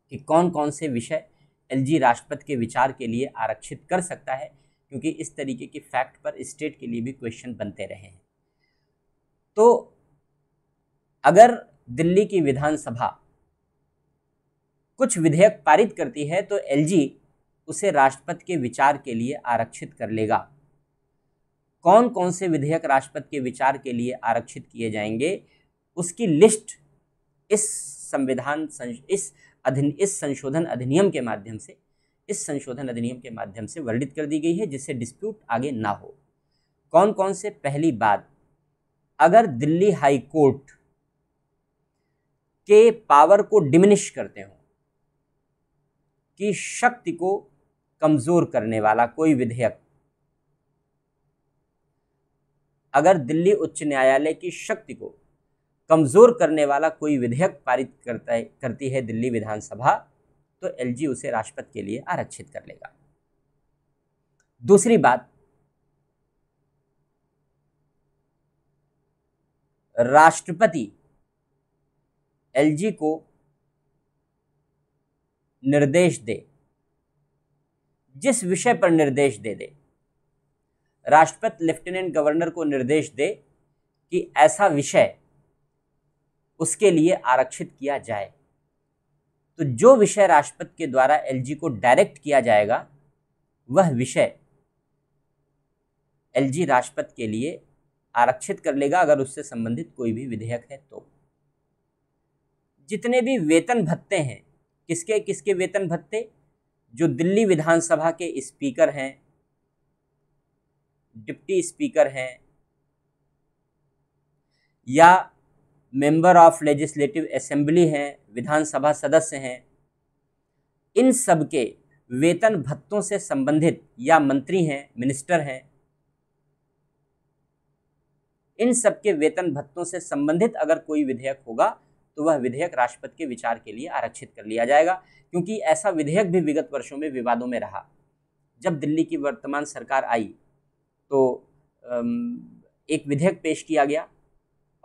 कि कौन कौन से विषय एलजी राष्ट्रपति के विचार के लिए आरक्षित कर सकता है क्योंकि इस तरीके के फैक्ट पर स्टेट के लिए भी क्वेश्चन बनते रहे हैं तो अगर दिल्ली की विधानसभा कुछ विधेयक पारित करती है तो एलजी उसे राष्ट्रपति के विचार के लिए आरक्षित कर लेगा कौन कौन से विधेयक राष्ट्रपति के विचार के लिए आरक्षित किए जाएंगे उसकी लिस्ट इस संविधान इस अधिन इस संशोधन अधिनियम के माध्यम से इस संशोधन अधिनियम के माध्यम से वर्णित कर दी गई है जिससे डिस्प्यूट आगे ना हो कौन कौन से पहली बात अगर दिल्ली हाई कोर्ट के पावर को डिमिनिश करते हो कि शक्ति को कमज़ोर करने वाला कोई विधेयक अगर दिल्ली उच्च न्यायालय की शक्ति को कमज़ोर करने वाला कोई विधेयक पारित करता है करती है दिल्ली विधानसभा तो एलजी उसे राष्ट्रपति के लिए आरक्षित कर लेगा दूसरी बात राष्ट्रपति एलजी को निर्देश दे जिस विषय पर निर्देश दे दे राष्ट्रपति लेफ्टिनेंट गवर्नर को निर्देश दे कि ऐसा विषय उसके लिए आरक्षित किया जाए तो जो विषय राष्ट्रपति के द्वारा एलजी को डायरेक्ट किया जाएगा वह विषय एलजी राष्ट्रपति के लिए आरक्षित कर लेगा अगर उससे संबंधित कोई भी विधेयक है तो जितने भी वेतन भत्ते हैं किसके किसके वेतन भत्ते जो दिल्ली विधानसभा के स्पीकर हैं डिप्टी स्पीकर हैं या मेंबर ऑफ लेजिस्लेटिव असेंबली हैं विधानसभा सदस्य हैं इन सब के वेतन भत्तों से संबंधित या मंत्री हैं मिनिस्टर हैं इन सब के वेतन भत्तों से संबंधित अगर कोई विधेयक होगा तो वह विधेयक राष्ट्रपति के विचार के लिए आरक्षित कर लिया जाएगा क्योंकि ऐसा विधेयक भी विगत वर्षों में विवादों में रहा जब दिल्ली की वर्तमान सरकार आई तो एक विधेयक पेश किया गया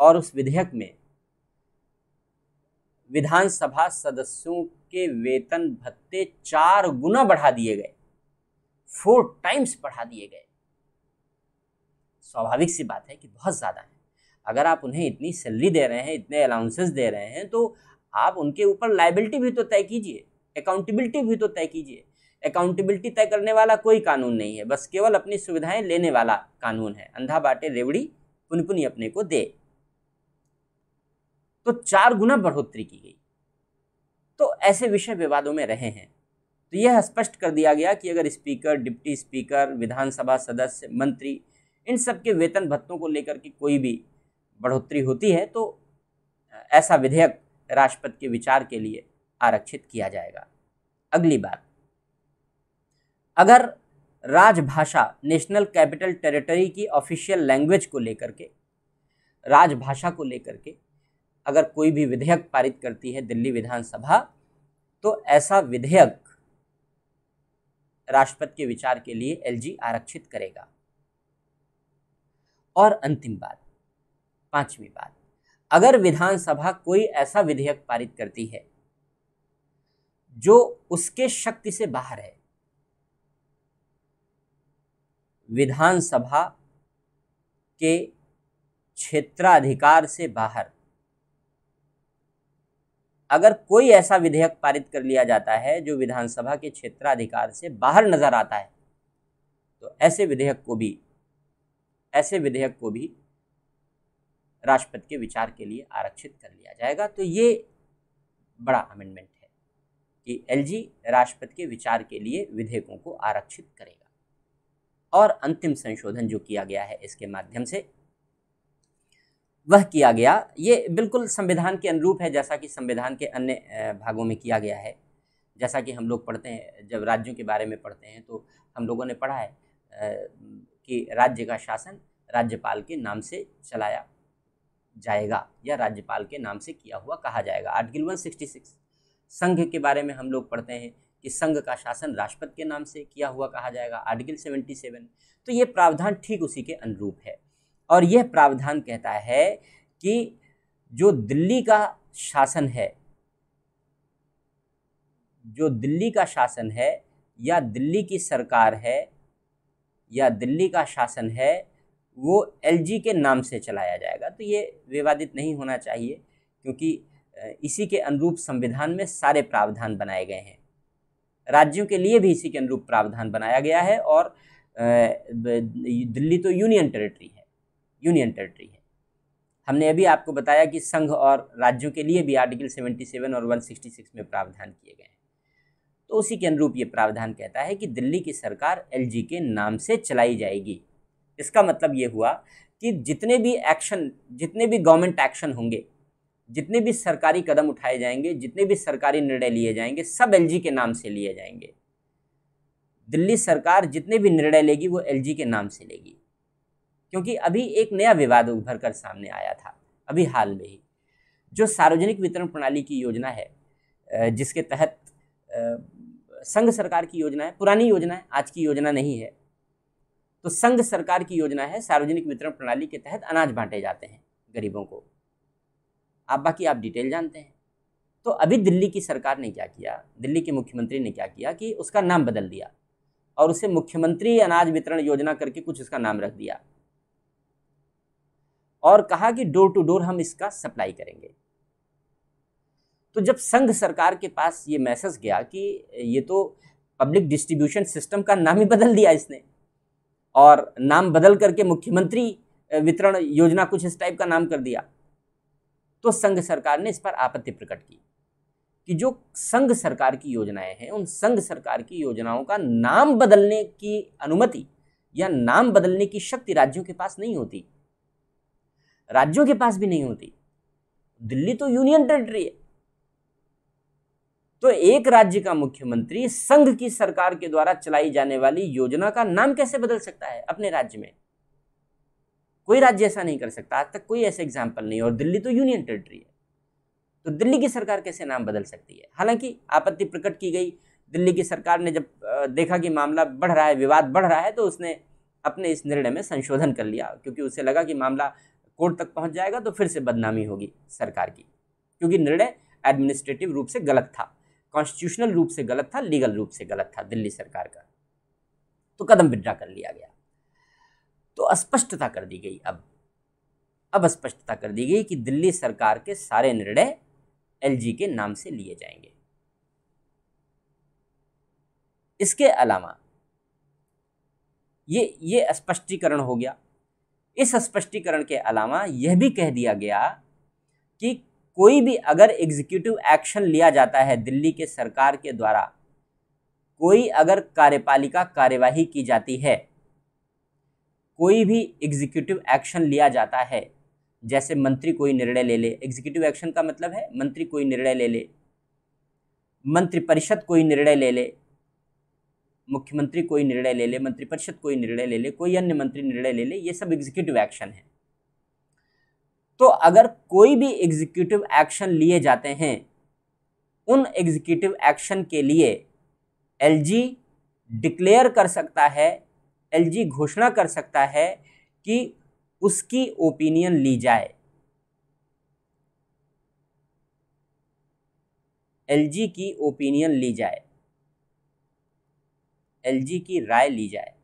और उस विधेयक में विधानसभा सदस्यों के वेतन भत्ते चार गुना बढ़ा दिए गए फोर टाइम्स बढ़ा दिए गए स्वाभाविक सी बात है कि बहुत ज़्यादा है अगर आप उन्हें इतनी सैलरी दे रहे हैं इतने अलाउंसेस दे रहे हैं तो आप उनके ऊपर लाइबिलिटी भी तो तय कीजिए अकाउंटेबिलिटी भी तो तय कीजिए अकाउंटेबिलिटी तय करने वाला कोई कानून नहीं है बस केवल अपनी सुविधाएं लेने वाला कानून है अंधा बाटे रेवड़ी पुनपुनी अपने को दे तो चार गुना बढ़ोतरी की गई तो ऐसे विषय विवादों में रहे हैं तो यह स्पष्ट कर दिया गया कि अगर स्पीकर डिप्टी स्पीकर विधानसभा सदस्य मंत्री इन सब के वेतन भत्तों को लेकर के कोई भी बढ़ोतरी होती है तो ऐसा विधेयक राष्ट्रपति के विचार के लिए आरक्षित किया जाएगा अगली बात अगर राजभाषा नेशनल कैपिटल टेरिटरी की ऑफिशियल लैंग्वेज को लेकर के राजभाषा को लेकर के अगर कोई भी विधेयक पारित करती है दिल्ली विधानसभा तो ऐसा विधेयक राष्ट्रपति के विचार के लिए एलजी आरक्षित करेगा और अंतिम बात पांचवी बात अगर विधानसभा कोई ऐसा विधेयक पारित करती है जो उसके शक्ति से बाहर है विधानसभा के क्षेत्राधिकार से बाहर अगर कोई ऐसा विधेयक पारित कर लिया जाता है जो विधानसभा के क्षेत्राधिकार से बाहर नजर आता है तो ऐसे विधेयक को भी ऐसे विधेयक को भी राष्ट्रपति के विचार के लिए आरक्षित कर लिया जाएगा तो ये बड़ा अमेंडमेंट है कि एलजी राष्ट्रपति के विचार के लिए विधेयकों को आरक्षित करेगा और अंतिम संशोधन जो किया गया है इसके माध्यम से वह किया गया ये बिल्कुल संविधान के अनुरूप है जैसा कि संविधान के अन्य भागों में किया गया है जैसा कि हम लोग पढ़ते हैं जब राज्यों के बारे में पढ़ते हैं तो हम लोगों ने पढ़ा है कि राज्य का शासन राज्यपाल के नाम से चलाया जाएगा या राज्यपाल के नाम से किया हुआ कहा जाएगा आर्टिकल सिक्स संघ के बारे में हम लोग पढ़ते हैं कि संघ का शासन राष्ट्रपति के नाम से किया हुआ कहा जाएगा आर्टिकल 77 तो ये प्रावधान ठीक उसी के अनुरूप है और यह प्रावधान कहता है कि जो दिल्ली का शासन है जो दिल्ली का शासन है या दिल्ली की सरकार है या दिल्ली का शासन है वो एल के नाम से चलाया जाएगा तो ये विवादित नहीं होना चाहिए क्योंकि इसी के अनुरूप संविधान में सारे प्रावधान बनाए गए हैं राज्यों के लिए भी इसी के अनुरूप प्रावधान बनाया गया है और दिल्ली तो यूनियन टेरिटरी है यूनियन टेरिटरी है हमने अभी आपको बताया कि संघ और राज्यों के लिए भी आर्टिकल 77 और 166 में प्रावधान किए गए हैं तो उसी के अनुरूप ये प्रावधान कहता है कि दिल्ली की सरकार एल के नाम से चलाई जाएगी इसका मतलब ये हुआ कि जितने भी एक्शन जितने भी गवर्नमेंट एक्शन होंगे जितने भी सरकारी कदम उठाए जाएंगे जितने भी सरकारी निर्णय लिए जाएंगे सब एलजी के नाम से लिए जाएंगे दिल्ली सरकार जितने भी निर्णय लेगी वो एलजी के नाम से लेगी क्योंकि अभी एक नया विवाद उभर कर सामने आया था अभी हाल में ही जो सार्वजनिक वितरण प्रणाली की योजना है जिसके तहत संघ सरकार की योजना है पुरानी योजना है आज की योजना नहीं है तो संघ सरकार की योजना है सार्वजनिक वितरण प्रणाली के तहत अनाज बांटे जाते हैं गरीबों को आप बाकी आप डिटेल जानते हैं तो अभी दिल्ली की सरकार ने क्या किया दिल्ली के मुख्यमंत्री ने क्या किया कि उसका नाम बदल दिया और उसे मुख्यमंत्री अनाज वितरण योजना करके कुछ उसका नाम रख दिया और कहा कि डोर टू डोर हम इसका सप्लाई करेंगे तो जब संघ सरकार के पास ये मैसेज गया कि ये तो पब्लिक डिस्ट्रीब्यूशन सिस्टम का नाम ही बदल दिया इसने और नाम बदल करके मुख्यमंत्री वितरण योजना कुछ इस टाइप का नाम कर दिया तो संघ सरकार ने इस पर आपत्ति प्रकट की कि जो संघ सरकार की योजनाएं हैं उन संघ सरकार की योजनाओं का नाम बदलने की अनुमति या नाम बदलने की शक्ति राज्यों के पास नहीं होती राज्यों के पास भी नहीं होती दिल्ली तो यूनियन टेरिटरी है तो एक राज्य का मुख्यमंत्री संघ की सरकार के द्वारा चलाई जाने वाली योजना का नाम कैसे बदल सकता है अपने राज्य में कोई राज्य ऐसा नहीं कर सकता आज तक कोई ऐसा एग्जाम्पल नहीं और दिल्ली तो यूनियन टेरिटरी है तो दिल्ली की सरकार कैसे नाम बदल सकती है हालांकि आपत्ति प्रकट की गई दिल्ली की सरकार ने जब देखा कि मामला बढ़ रहा है विवाद बढ़ रहा है तो उसने अपने इस निर्णय में संशोधन कर लिया क्योंकि उसे लगा कि मामला कोर्ट तक पहुंच जाएगा तो फिर से बदनामी होगी सरकार की क्योंकि निर्णय एडमिनिस्ट्रेटिव रूप से गलत था कॉन्स्टिट्यूशनल रूप से गलत था लीगल रूप से गलत था दिल्ली सरकार का तो कदम विड्रा कर लिया गया तो अस्पष्टता कर दी गई अब अब स्पष्टता कर दी गई कि दिल्ली सरकार के सारे निर्णय एलजी के नाम से लिए जाएंगे इसके अलावा ये ये स्पष्टीकरण हो गया इस स्पष्टीकरण के अलावा यह भी कह दिया गया कि कोई भी अगर एग्जीक्यूटिव एक्शन लिया जाता है दिल्ली के सरकार के द्वारा कोई अगर कार्यपालिका कार्यवाही की जाती है कोई भी एग्जीक्यूटिव एक्शन लिया जाता है जैसे मंत्री कोई निर्णय ले ले एग्जीक्यूटिव एक्शन का मतलब है मंत्री कोई निर्णय ले ले मंत्रिपरिषद कोई निर्णय ले ले मुख्यमंत्री कोई निर्णय ले ले मंत्रिपरिषद कोई निर्णय ले ले कोई अन्य मंत्री निर्णय ले ले ये सब एग्जीक्यूटिव एक्शन है तो अगर कोई भी एग्जीक्यूटिव एक्शन लिए जाते हैं उन एग्जीक्यूटिव एक्शन के लिए एलजी डिक्लेयर कर सकता है एलजी घोषणा कर सकता है कि उसकी ओपिनियन ली जाए एलजी की ओपिनियन ली जाए एलजी की राय ली जाए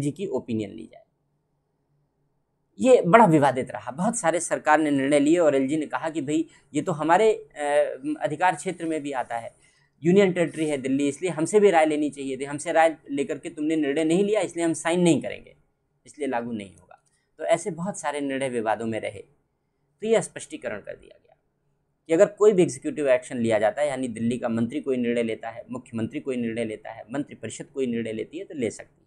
जी की ओपिनियन ली जाए ये बड़ा विवादित रहा बहुत सारे सरकार ने निर्णय लिए और जी ने कहा कि भाई ये तो हमारे अधिकार क्षेत्र में भी आता है यूनियन टेरिटरी है दिल्ली इसलिए हमसे भी राय लेनी चाहिए थी हमसे राय लेकर के तुमने निर्णय नहीं लिया इसलिए हम साइन नहीं करेंगे इसलिए लागू नहीं होगा तो ऐसे बहुत सारे निर्णय विवादों में रहे तो ये स्पष्टीकरण कर दिया गया कि अगर कोई भी एग्जीक्यूटिव एक्शन लिया जाता है यानी दिल्ली का मंत्री कोई निर्णय लेता है मुख्यमंत्री कोई निर्णय लेता है मंत्रिपरिषद कोई निर्णय लेती है तो ले सकती है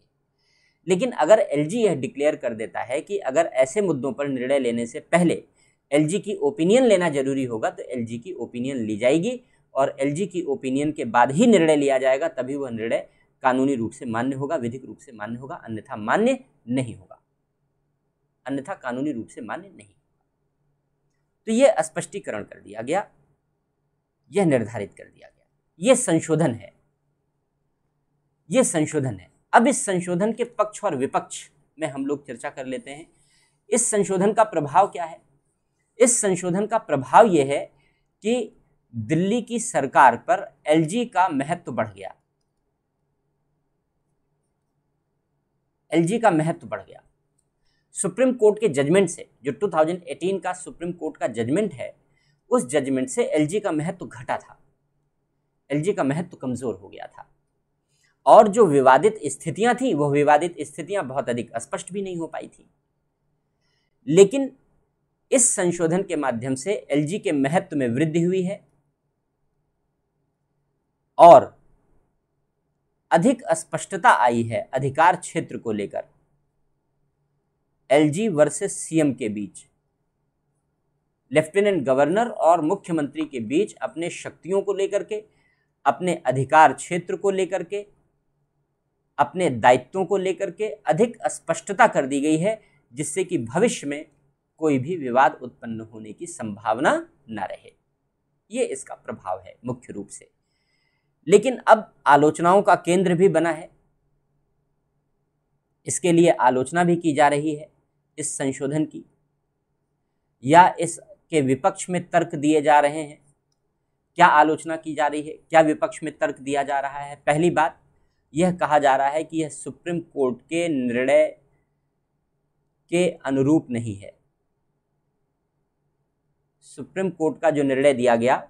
लेकिन अगर एल यह डिक्लेयर कर देता है कि अगर ऐसे मुद्दों पर निर्णय लेने से पहले एल की ओपिनियन लेना जरूरी होगा तो एल की ओपिनियन ली जाएगी और एल की ओपिनियन के बाद ही निर्णय लिया जाएगा तभी वह निर्णय कानूनी रूप से मान्य होगा विधिक रूप से मान्य होगा अन्यथा मान्य नहीं होगा अन्यथा कानूनी रूप से मान्य नहीं तो यह स्पष्टीकरण कर दिया गया यह निर्धारित कर दिया गया यह संशोधन है यह संशोधन है अब इस संशोधन के पक्ष और विपक्ष में हम लोग चर्चा कर लेते हैं इस संशोधन का प्रभाव क्या है इस संशोधन का प्रभाव यह है कि दिल्ली की सरकार पर एलजी का महत्व बढ़ गया एलजी का महत्व बढ़ गया सुप्रीम कोर्ट के जजमेंट से जो 2018 का सुप्रीम कोर्ट का जजमेंट है उस जजमेंट से एलजी का महत्व घटा था एलजी का महत्व कमज़ोर हो गया था और जो विवादित स्थितियां थी वो विवादित स्थितियां बहुत अधिक स्पष्ट भी नहीं हो पाई थी लेकिन इस संशोधन के माध्यम से एलजी के महत्व में वृद्धि हुई है और अधिक स्पष्टता आई है अधिकार क्षेत्र को लेकर एलजी वर्सेस सीएम के बीच लेफ्टिनेंट गवर्नर और मुख्यमंत्री के बीच अपने शक्तियों को लेकर के अपने अधिकार क्षेत्र को लेकर के अपने दायित्वों को लेकर के अधिक स्पष्टता कर दी गई है जिससे कि भविष्य में कोई भी विवाद उत्पन्न होने की संभावना न रहे ये इसका प्रभाव है मुख्य रूप से लेकिन अब आलोचनाओं का केंद्र भी बना है इसके लिए आलोचना भी की जा रही है इस संशोधन की या इसके विपक्ष में तर्क दिए जा रहे हैं क्या आलोचना की जा रही है क्या विपक्ष में तर्क दिया जा रहा है पहली बात यह कहा जा रहा है कि यह सुप्रीम कोर्ट के निर्णय के अनुरूप नहीं है सुप्रीम कोर्ट का जो निर्णय दिया गया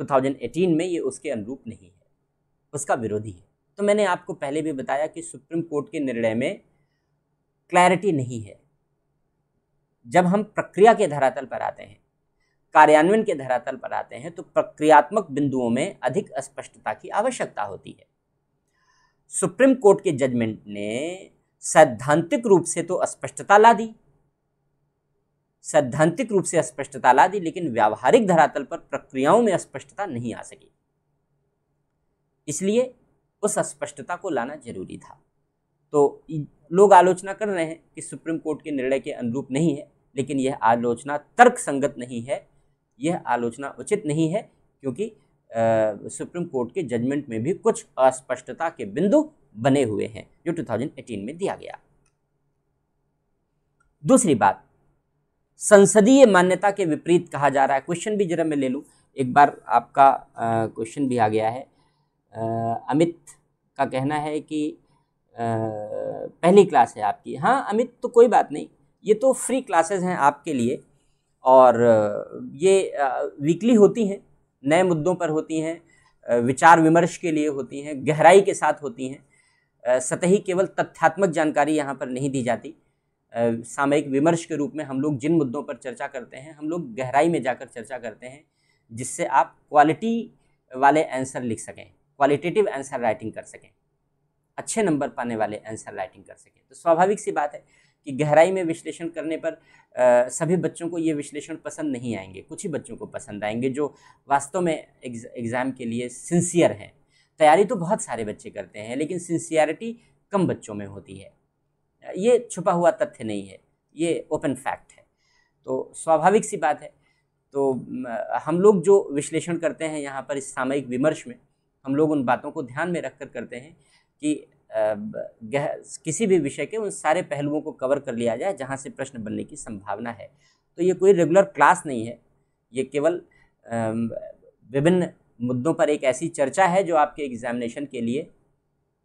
2018 में ये उसके अनुरूप नहीं है उसका विरोधी है तो मैंने आपको पहले भी बताया कि सुप्रीम कोर्ट के निर्णय में क्लैरिटी नहीं है जब हम प्रक्रिया के धरातल पर आते हैं कार्यान्वयन के धरातल पर आते हैं तो प्रक्रियात्मक बिंदुओं में अधिक स्पष्टता की आवश्यकता होती है सुप्रीम कोर्ट के जजमेंट ने सैद्धांतिक रूप से तो स्पष्टता ला दी सैद्धांतिक रूप से स्पष्टता ला दी लेकिन व्यावहारिक धरातल पर प्रक्रियाओं में स्पष्टता नहीं आ सकी इसलिए उस स्पष्टता को लाना जरूरी था तो लोग आलोचना कर रहे हैं कि सुप्रीम कोर्ट के निर्णय के अनुरूप नहीं है लेकिन यह आलोचना तर्क संगत नहीं है यह आलोचना उचित नहीं है क्योंकि सुप्रीम कोर्ट के जजमेंट में भी कुछ अस्पष्टता के बिंदु बने हुए हैं जो 2018 में दिया गया दूसरी बात संसदीय मान्यता के विपरीत कहा जा रहा है क्वेश्चन भी जरा मैं ले लूँ एक बार आपका क्वेश्चन भी आ गया है आ, अमित का कहना है कि आ, पहली क्लास है आपकी हाँ अमित तो कोई बात नहीं ये तो फ्री क्लासेस हैं आपके लिए और ये वीकली होती हैं नए मुद्दों पर होती हैं विचार विमर्श के लिए होती हैं गहराई के साथ होती हैं सतही केवल तथ्यात्मक जानकारी यहाँ पर नहीं दी जाती सामयिक विमर्श के रूप में हम लोग जिन मुद्दों पर चर्चा करते हैं हम लोग गहराई में जाकर चर्चा करते हैं जिससे आप क्वालिटी वाले आंसर लिख सकें क्वालिटेटिव आंसर राइटिंग कर सकें अच्छे नंबर पाने वाले आंसर राइटिंग कर सकें तो स्वाभाविक सी बात है कि गहराई में विश्लेषण करने पर आ, सभी बच्चों को ये विश्लेषण पसंद नहीं आएंगे कुछ ही बच्चों को पसंद आएंगे जो वास्तव में एग्ज़ाम के लिए सिंसियर हैं तैयारी तो बहुत सारे बच्चे करते हैं लेकिन सिंसियरिटी कम बच्चों में होती है ये छुपा हुआ तथ्य नहीं है ये ओपन फैक्ट है तो स्वाभाविक सी बात है तो हम लोग जो विश्लेषण करते हैं यहाँ पर इस सामयिक विमर्श में हम लोग उन बातों को ध्यान में रख करते हैं कि किसी भी विषय के उन सारे पहलुओं को कवर कर लिया जाए जहाँ से प्रश्न बनने की संभावना है तो ये कोई रेगुलर क्लास नहीं है ये केवल विभिन्न मुद्दों पर एक ऐसी चर्चा है जो आपके एग्जामिनेशन के लिए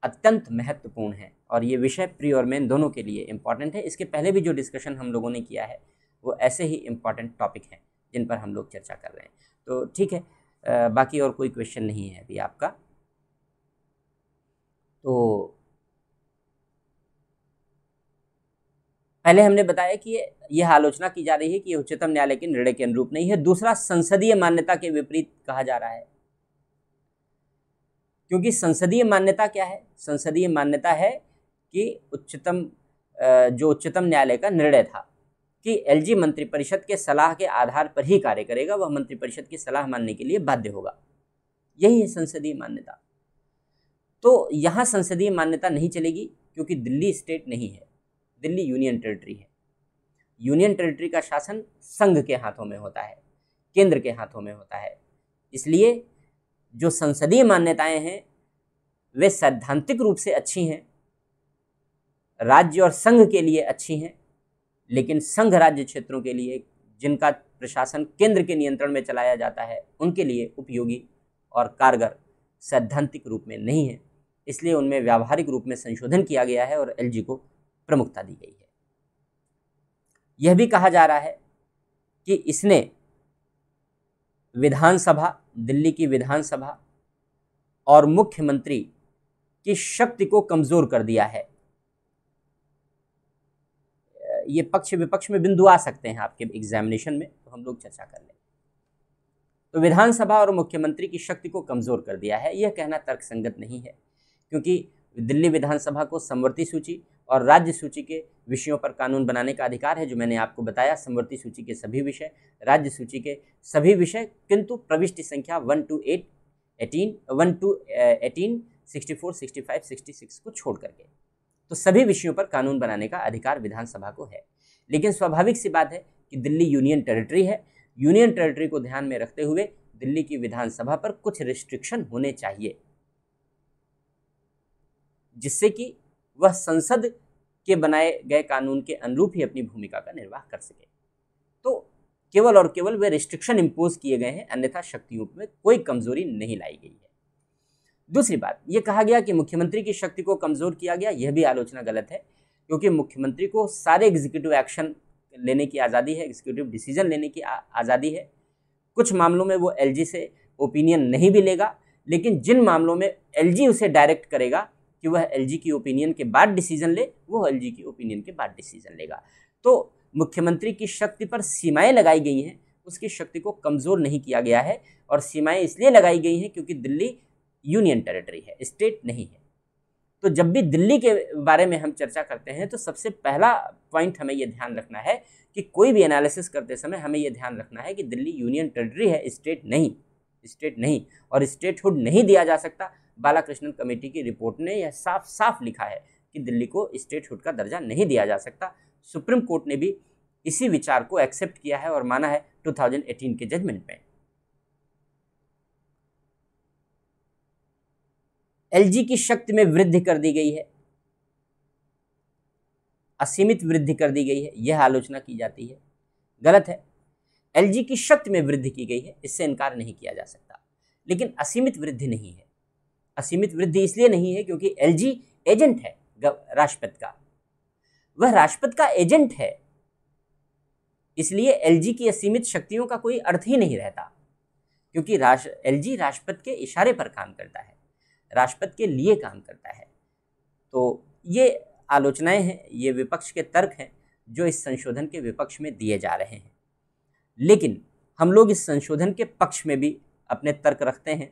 अत्यंत महत्वपूर्ण है और ये विषय प्री और मेन दोनों के लिए इम्पॉर्टेंट है इसके पहले भी जो डिस्कशन हम लोगों ने किया है वो ऐसे ही इम्पॉर्टेंट टॉपिक हैं जिन पर हम लोग चर्चा कर रहे हैं तो ठीक है बाकी और कोई क्वेश्चन नहीं है अभी आपका तो पहले हमने बताया कि यह आलोचना की जा रही है कि यह उच्चतम न्यायालय के निर्णय के अनुरूप नहीं है दूसरा संसदीय मान्यता के विपरीत कहा जा रहा है क्योंकि संसदीय मान्यता क्या है संसदीय मान्यता है कि उच्चतम जो उच्चतम न्यायालय का निर्णय था कि एलजी मंत्रिपरिषद के सलाह के आधार पर ही कार्य करेगा वह मंत्रिपरिषद की सलाह मानने के लिए बाध्य होगा यही है संसदीय मान्यता तो यहाँ संसदीय मान्यता नहीं चलेगी क्योंकि दिल्ली स्टेट नहीं है दिल्ली यूनियन टेरिटरी है यूनियन टेरिटरी का शासन संघ के हाथों में होता है केंद्र के हाथों में होता है इसलिए जो संसदीय मान्यताएं हैं वे सैद्धांतिक रूप से अच्छी हैं राज्य और संघ के लिए अच्छी हैं लेकिन संघ राज्य क्षेत्रों के लिए जिनका प्रशासन केंद्र के नियंत्रण में चलाया जाता है उनके लिए उपयोगी और कारगर सैद्धांतिक रूप में नहीं है इसलिए उनमें व्यावहारिक रूप में संशोधन किया गया है और एलजी को प्रमुखता दी गई है यह भी कहा जा रहा है कि इसने विधानसभा दिल्ली की विधानसभा और मुख्यमंत्री की शक्ति को कमज़ोर कर दिया है ये पक्ष विपक्ष में बिंदु आ सकते हैं आपके एग्जामिनेशन में तो हम लोग चर्चा कर लेंगे तो विधानसभा और मुख्यमंत्री की शक्ति को कमज़ोर कर दिया है यह कहना तर्कसंगत नहीं है क्योंकि दिल्ली विधानसभा को समवर्ती सूची और राज्य सूची के विषयों पर कानून बनाने का अधिकार है जो मैंने आपको बताया समवर्ती सूची के सभी विषय राज्य सूची के सभी विषय किंतु प्रविष्टि संख्या one two eight eighteen one two eighteen sixty four sixty five sixty six को छोड़ करके तो सभी विषयों पर कानून बनाने का अधिकार विधानसभा को है लेकिन स्वाभाविक सी बात है कि दिल्ली यूनियन टेरिटरी है यूनियन टेरिटरी को ध्यान में रखते हुए दिल्ली की विधानसभा पर कुछ रिस्ट्रिक्शन होने चाहिए जिससे कि वह संसद के बनाए गए कानून के अनुरूप ही अपनी भूमिका का निर्वाह कर सके तो केवल और केवल वे रिस्ट्रिक्शन इम्पोज किए गए हैं अन्यथा शक्तियों में कोई कमजोरी नहीं लाई गई है दूसरी बात ये कहा गया कि मुख्यमंत्री की शक्ति को कमजोर किया गया यह भी आलोचना गलत है क्योंकि मुख्यमंत्री को सारे एग्जीक्यूटिव एक्शन लेने की आज़ादी है एग्जीक्यूटिव डिसीजन लेने की आज़ादी है कुछ मामलों में वो एलजी से ओपिनियन नहीं भी लेगा लेकिन जिन मामलों में एलजी उसे डायरेक्ट करेगा कि वह एल की ओपिनियन के बाद डिसीजन ले वो एल की ओपिनियन के बाद डिसीजन लेगा तो मुख्यमंत्री की शक्ति पर सीमाएं लगाई गई हैं उसकी शक्ति को कमज़ोर नहीं किया गया है और सीमाएं इसलिए लगाई गई हैं क्योंकि दिल्ली यूनियन टेरिटरी है स्टेट नहीं है तो जब भी दिल्ली के बारे में हम चर्चा करते हैं तो सबसे पहला पॉइंट हमें यह ध्यान रखना है कि कोई भी एनालिसिस करते समय हमें ये ध्यान रखना है कि दिल्ली यूनियन टेरिटरी है स्टेट नहीं स्टेट नहीं और स्टेटहुड नहीं दिया जा सकता बालाकृष्णन कमेटी की रिपोर्ट ने यह साफ साफ लिखा है कि दिल्ली को स्टेटहुड का दर्जा नहीं दिया जा सकता सुप्रीम कोर्ट ने भी इसी विचार को एक्सेप्ट किया है और माना है 2018 के जजमेंट में एलजी की शक्ति में वृद्धि कर दी गई है असीमित वृद्धि कर दी गई है यह आलोचना की जाती है गलत है एलजी की शक्ति में वृद्धि की गई है इससे इनकार नहीं किया जा सकता लेकिन असीमित वृद्धि नहीं है असीमित वृद्धि इसलिए नहीं है क्योंकि एल एजेंट है राष्ट्रपति का वह राष्ट्रपति का एजेंट है इसलिए एल की असीमित शक्तियों का कोई अर्थ ही नहीं रहता क्योंकि राष्ट्र एलजी राष्ट्रपति के इशारे पर काम करता है राष्ट्रपति के लिए काम करता है तो ये आलोचनाएं हैं ये विपक्ष के तर्क हैं जो इस संशोधन के विपक्ष में दिए जा रहे हैं लेकिन हम लोग इस संशोधन के पक्ष में भी अपने तर्क रखते हैं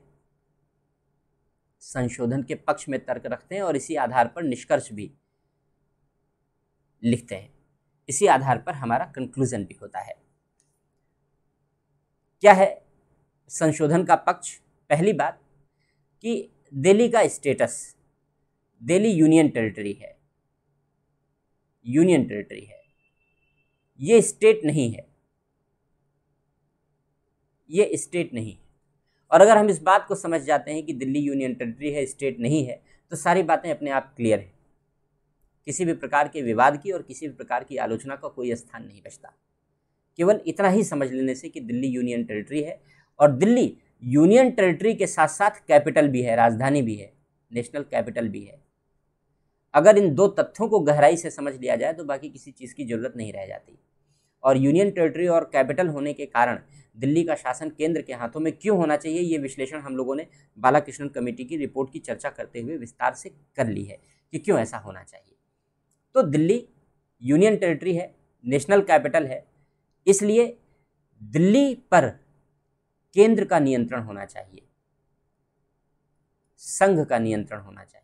संशोधन के पक्ष में तर्क रखते हैं और इसी आधार पर निष्कर्ष भी लिखते हैं इसी आधार पर हमारा कंक्लूजन भी होता है क्या है संशोधन का पक्ष पहली बात कि दिल्ली का स्टेटस दिल्ली यूनियन टेरिटरी है यूनियन टेरिटरी है ये स्टेट नहीं है ये स्टेट नहीं है और अगर हम इस बात को समझ जाते हैं कि दिल्ली यूनियन टेरिटरी है स्टेट नहीं है तो सारी बातें अपने आप क्लियर हैं किसी भी प्रकार के विवाद की और किसी भी प्रकार की आलोचना का को कोई स्थान नहीं बचता केवल इतना ही समझ लेने से कि दिल्ली यूनियन टेरिटरी है और दिल्ली यूनियन टेरिटरी के साथ साथ कैपिटल भी है राजधानी भी है नेशनल कैपिटल भी है अगर इन दो तथ्यों को गहराई से समझ लिया जाए तो बाकी किसी चीज़ की ज़रूरत नहीं रह जाती और यूनियन टेरिटरी और कैपिटल होने के कारण दिल्ली का शासन केंद्र के हाथों में क्यों होना चाहिए ये विश्लेषण हम लोगों ने बालाकृष्णन कमेटी की रिपोर्ट की चर्चा करते हुए विस्तार से कर ली है कि क्यों ऐसा होना चाहिए तो दिल्ली यूनियन टेरिटरी है नेशनल कैपिटल है इसलिए दिल्ली पर केंद्र का नियंत्रण होना चाहिए संघ का नियंत्रण होना चाहिए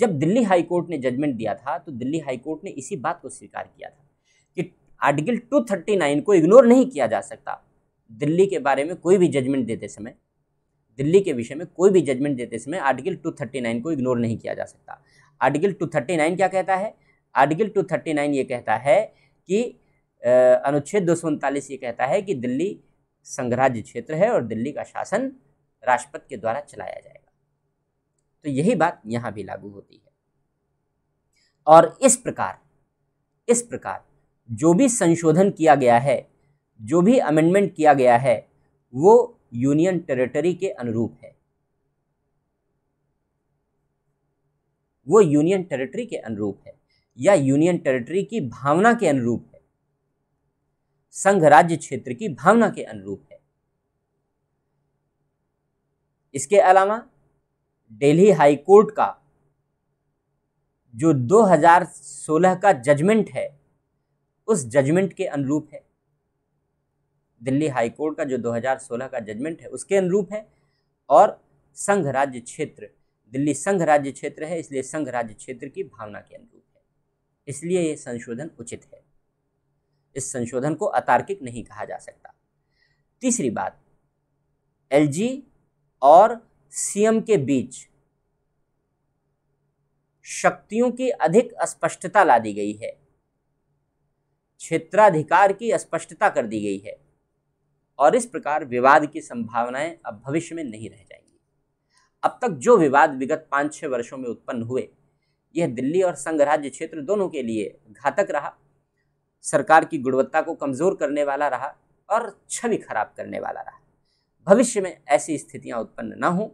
जब दिल्ली हाईकोर्ट ने जजमेंट दिया था तो दिल्ली हाईकोर्ट ने इसी बात को स्वीकार किया था कि आर्टिकल 239 को इग्नोर नहीं किया जा सकता दिल्ली के बारे में कोई भी जजमेंट देते समय दिल्ली के विषय में कोई भी जजमेंट देते समय आर्टिकल 239 को इग्नोर नहीं किया जा सकता आर्टिकल 239 क्या कहता है आर्टिकल 239 ये कहता है कि अनुच्छेद दो ये कहता है कि दिल्ली संघराज्य क्षेत्र है और दिल्ली का शासन राष्ट्रपति के द्वारा चलाया जाएगा तो यही बात यहाँ भी लागू होती है और इस प्रकार इस प्रकार जो भी संशोधन किया गया है जो भी अमेंडमेंट किया गया है वो यूनियन टेरिटरी के अनुरूप है वो यूनियन टेरिटरी के अनुरूप है या यूनियन टेरिटरी की भावना के अनुरूप है संघ राज्य क्षेत्र की भावना के अनुरूप है इसके अलावा दिल्ली हाई कोर्ट का जो 2016 का जजमेंट है उस जजमेंट के अनुरूप है दिल्ली हाईकोर्ट का जो 2016 का जजमेंट है उसके अनुरूप है और संघ राज्य क्षेत्र दिल्ली संघ राज्य क्षेत्र है इसलिए संघ राज्य क्षेत्र की भावना के अनुरूप है इसलिए यह संशोधन उचित है इस संशोधन को अतार्किक नहीं कहा जा सकता तीसरी बात एलजी और सीएम के बीच शक्तियों की अधिक स्पष्टता ला दी गई है क्षेत्राधिकार की स्पष्टता कर दी गई है और इस प्रकार विवाद की संभावनाएं अब भविष्य में नहीं रह जाएंगी अब तक जो विवाद विगत पाँच छः वर्षों में उत्पन्न हुए यह दिल्ली और संघ राज्य क्षेत्र दोनों के लिए घातक रहा सरकार की गुणवत्ता को कमज़ोर करने वाला रहा और छवि खराब करने वाला रहा भविष्य में ऐसी स्थितियां उत्पन्न न हों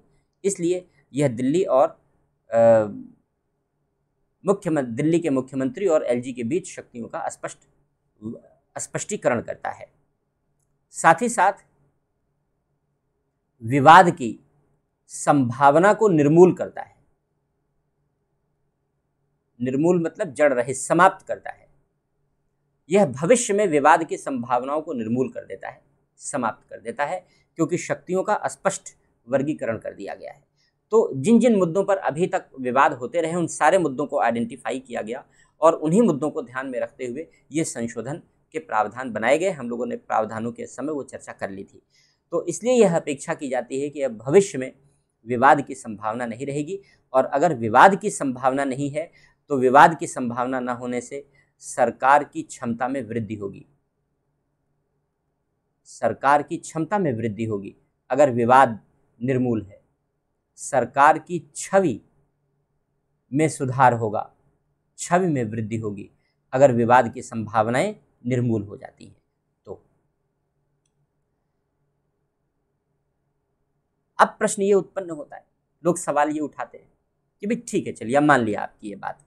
इसलिए यह दिल्ली और मुख्यमंत्री दिल्ली के मुख्यमंत्री और एलजी के बीच शक्तियों का स्पष्ट स्पष्टीकरण करता है साथ ही साथ विवाद की संभावना को निर्मूल करता है निर्मूल मतलब जड़ रहे समाप्त करता है यह भविष्य में विवाद की संभावनाओं को निर्मूल कर देता है समाप्त कर देता है क्योंकि शक्तियों का स्पष्ट वर्गीकरण कर दिया गया है तो जिन जिन मुद्दों पर अभी तक विवाद होते रहे उन सारे मुद्दों को आइडेंटिफाई किया गया और उन्हीं मुद्दों को ध्यान में रखते हुए ये संशोधन के प्रावधान बनाए गए हम लोगों ने प्रावधानों के समय वो चर्चा कर ली थी तो इसलिए यह अपेक्षा की जाती है कि अब भविष्य में विवाद की संभावना नहीं रहेगी और अगर विवाद की संभावना नहीं है तो विवाद की संभावना न होने से सरकार की क्षमता में वृद्धि होगी सरकार की क्षमता में वृद्धि होगी अगर विवाद निर्मूल है सरकार की छवि में सुधार होगा छवि में वृद्धि होगी अगर विवाद की संभावनाएं निर्मूल हो जाती हैं तो अब प्रश्न ये उत्पन्न होता है लोग सवाल ये उठाते हैं कि भाई ठीक है चलिए मान लिया आपकी ये बात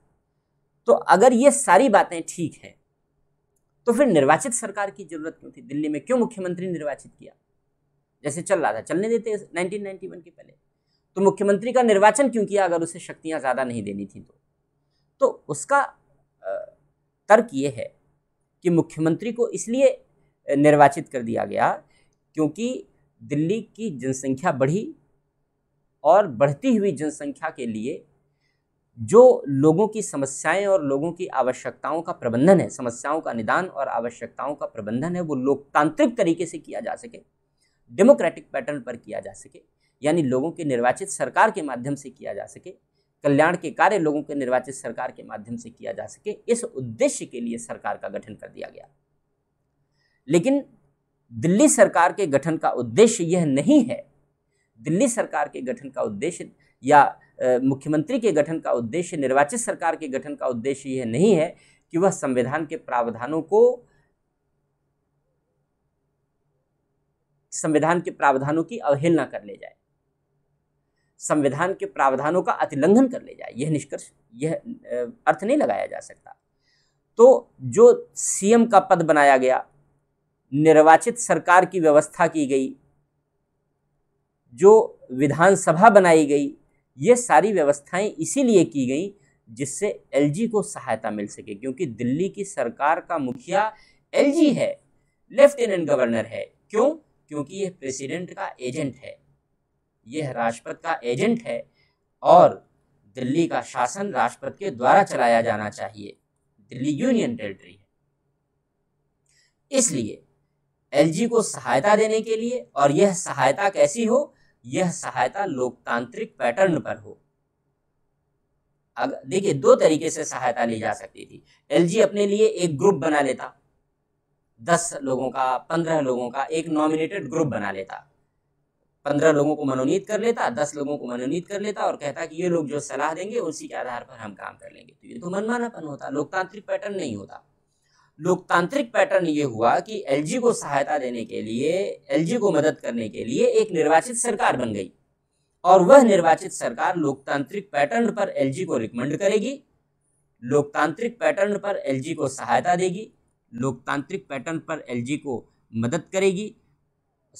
तो अगर ये सारी बातें ठीक हैं तो फिर निर्वाचित सरकार की जरूरत क्यों थी दिल्ली में क्यों मुख्यमंत्री निर्वाचित किया जैसे चल रहा था चलने देते 1991 के पहले तो मुख्यमंत्री का निर्वाचन क्यों किया अगर उसे शक्तियां ज़्यादा नहीं देनी थी तो तो उसका तर्क ये है कि मुख्यमंत्री को इसलिए निर्वाचित कर दिया गया क्योंकि दिल्ली की जनसंख्या बढ़ी और बढ़ती हुई जनसंख्या के लिए जो लोगों की समस्याएं और लोगों की आवश्यकताओं का प्रबंधन है समस्याओं का निदान और आवश्यकताओं का प्रबंधन है वो लोकतांत्रिक तरीके से किया जा सके डेमोक्रेटिक पैटर्न पर किया जा सके यानी लोगों के निर्वाचित सरकार के माध्यम से किया जा सके कल्याण के कार्य लोगों के निर्वाचित सरकार के माध्यम से किया जा सके इस उद्देश्य के लिए सरकार का गठन कर दिया गया लेकिन दिल्ली सरकार के गठन का उद्देश्य यह नहीं है दिल्ली सरकार के गठन का उद्देश्य या मुख्यमंत्री के गठन का उद्देश्य निर्वाचित सरकार के गठन का उद्देश्य यह नहीं है कि वह संविधान के प्रावधानों को संविधान के प्रावधानों की अवहेलना कर ले जाए संविधान के प्रावधानों का अतिलंघन कर ले जाए यह निष्कर्ष यह अर्थ नहीं लगाया जा सकता तो जो सीएम का पद बनाया गया निर्वाचित सरकार की व्यवस्था की गई जो विधानसभा बनाई गई ये सारी व्यवस्थाएं इसीलिए की गई जिससे एलजी को सहायता मिल सके क्योंकि दिल्ली की सरकार का मुखिया एलजी है लेफ्टिनेंट गवर्नर है क्यों क्योंकि यह प्रेसिडेंट का एजेंट है यह राजपथ का एजेंट है और दिल्ली का शासन राजपथ के द्वारा चलाया जाना चाहिए दिल्ली यूनियन टेरिटरी है इसलिए एलजी को सहायता देने के लिए और यह सहायता कैसी हो यह सहायता लोकतांत्रिक पैटर्न पर हो अगर देखिए दो तरीके से सहायता ली जा सकती थी एलजी अपने लिए एक ग्रुप बना लेता दस लोगों का पंद्रह लोगों का एक नॉमिनेटेड ग्रुप बना लेता पंद्रह लोगों को मनोनीत कर लेता दस लोगों को मनोनीत कर लेता और कहता कि ये लोग जो सलाह देंगे उसी के आधार पर हम काम कर लेंगे तो ये तो मनमानापन होता लोकतांत्रिक पैटर्न नहीं होता लोकतांत्रिक पैटर्न ये हुआ कि एलजी को सहायता देने के लिए एलजी को मदद करने के लिए एक निर्वाचित सरकार बन गई और वह निर्वाचित सरकार लोकतांत्रिक पैटर्न पर एलजी को रिकमेंड करेगी लोकतांत्रिक पैटर्न पर एलजी को सहायता देगी लोकतांत्रिक पैटर्न पर एलजी को मदद करेगी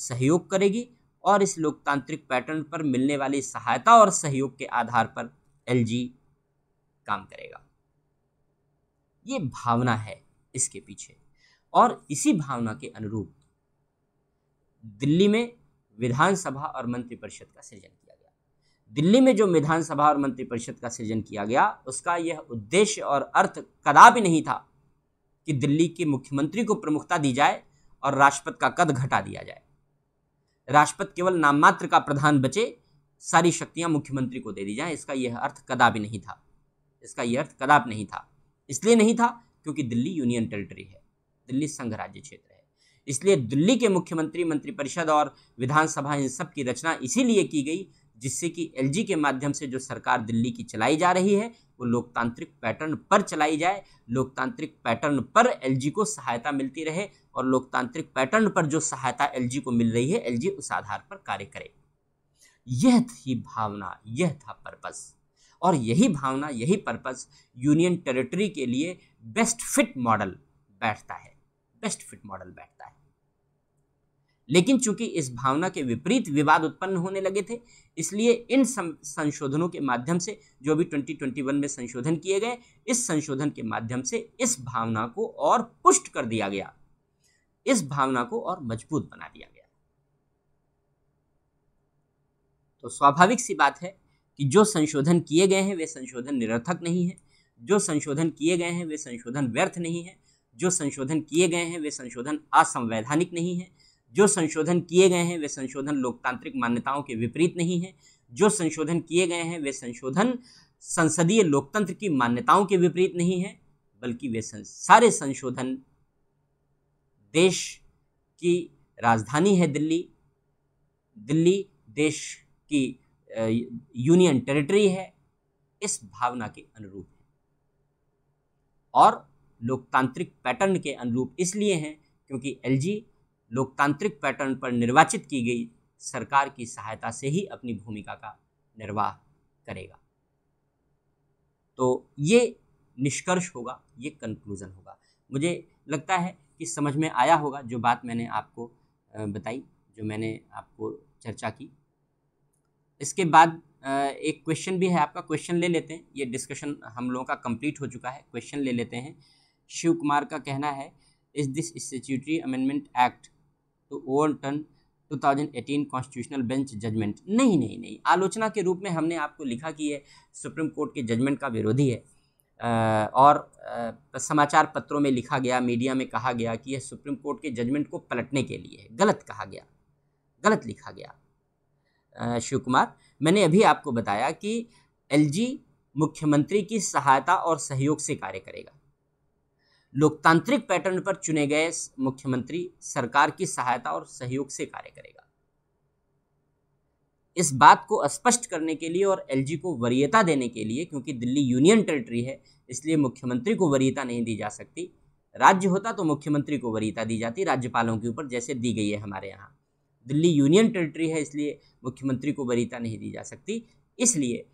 सहयोग करेगी और इस लोकतांत्रिक पैटर्न पर मिलने वाली सहायता और सहयोग के आधार पर एल काम करेगा ये भावना है इसके पीछे और इसी भावना के अनुरूप दिल्ली में विधानसभा और मंत्रिपरिषद का सृजन किया गया दिल्ली में जो विधानसभा और मंत्रिपरिषद का सृजन किया गया उसका यह उद्देश्य और अर्थ कदापि नहीं था कि दिल्ली के मुख्यमंत्री को प्रमुखता दी जाए और राष्ट्रपति का कद घटा दिया जाए राष्ट्रपति केवल नाममात्र का प्रधान बचे सारी शक्तियां मुख्यमंत्री को दे दी जाए इसका यह अर्थ कदापि नहीं था इसका यह अर्थ कदापि नहीं था इसलिए नहीं था क्योंकि दिल्ली यूनियन टेरिटरी है दिल्ली संघ राज्य क्षेत्र है इसलिए दिल्ली के मुख्यमंत्री मंत्रिपरिषद और विधानसभा इन सब की रचना इसीलिए की गई जिससे कि एलजी के माध्यम से जो सरकार दिल्ली की चलाई जा रही है वो लोकतांत्रिक पैटर्न पर चलाई जाए लोकतांत्रिक पैटर्न पर एलजी को सहायता मिलती रहे और लोकतांत्रिक पैटर्न पर जो सहायता एलजी को मिल रही है एलजी उस आधार पर कार्य करे यह थी भावना यह था पर्पज़ और यही भावना यही पर्पज़ यूनियन टेरिटरी के लिए बेस्ट फिट मॉडल बैठता है बेस्ट फिट मॉडल बैठता है लेकिन चूंकि इस भावना के विपरीत विवाद उत्पन्न होने लगे थे इसलिए इन संशोधनों के माध्यम से जो भी 2021 में संशोधन किए गए इस संशोधन के माध्यम से इस भावना को और पुष्ट कर दिया गया इस भावना को और मजबूत बना दिया गया तो स्वाभाविक सी बात है कि जो संशोधन किए गए हैं वे संशोधन निरर्थक नहीं है जो संशोधन किए गए हैं वे संशोधन व्यर्थ नहीं है जो संशोधन किए गए हैं वे संशोधन असंवैधानिक नहीं है जो संशोधन किए गए हैं वे संशोधन लोकतांत्रिक मान्यताओं के विपरीत नहीं है जो संशोधन किए गए हैं वे संशोधन संसदीय लोकतंत्र की मान्यताओं के विपरीत नहीं है बल्कि वे सारे संशोधन देश की राजधानी है दिल्ली दिल्ली देश की यूनियन टेरिटरी है इस भावना के अनुरूप है और लोकतांत्रिक पैटर्न के अनुरूप इसलिए हैं क्योंकि एलजी लोकतांत्रिक पैटर्न पर निर्वाचित की गई सरकार की सहायता से ही अपनी भूमिका का निर्वाह करेगा तो ये निष्कर्ष होगा ये कंक्लूज़न होगा मुझे लगता है कि समझ में आया होगा जो बात मैंने आपको बताई जो मैंने आपको चर्चा की इसके बाद एक क्वेश्चन भी है आपका क्वेश्चन ले लेते हैं ये डिस्कशन हम लोगों का कंप्लीट हो चुका है क्वेश्चन ले लेते हैं शिव कुमार का कहना है is this statutory amendment act to overturn 2018 constitutional bench judgment नहीं नहीं नहीं आलोचना के रूप में हमने आपको लिखा कि ये सुप्रीम कोर्ट के जजमेंट का विरोधी है और समाचार पत्रों में लिखा गया मीडिया में कहा गया कि यह सुप्रीम कोर्ट के जजमेंट को पलटने के लिए है गलत कहा गया गलत लिखा गया शिव कुमार मैंने अभी आपको बताया कि एलजी मुख्यमंत्री की सहायता और सहयोग से कार्य करेगा लोकतांत्रिक पैटर्न पर चुने गए मुख्यमंत्री सरकार की सहायता और सहयोग से कार्य करेगा इस बात को स्पष्ट करने के लिए और एलजी को वरीयता देने के लिए क्योंकि दिल्ली यूनियन टेरिटरी है इसलिए मुख्यमंत्री को वरीयता नहीं दी जा सकती राज्य होता तो मुख्यमंत्री को वरीयता दी जाती राज्यपालों के ऊपर जैसे दी गई है हमारे यहाँ दिल्ली यूनियन टेरिटरी है इसलिए मुख्यमंत्री को वरीयता नहीं दी जा सकती इसलिए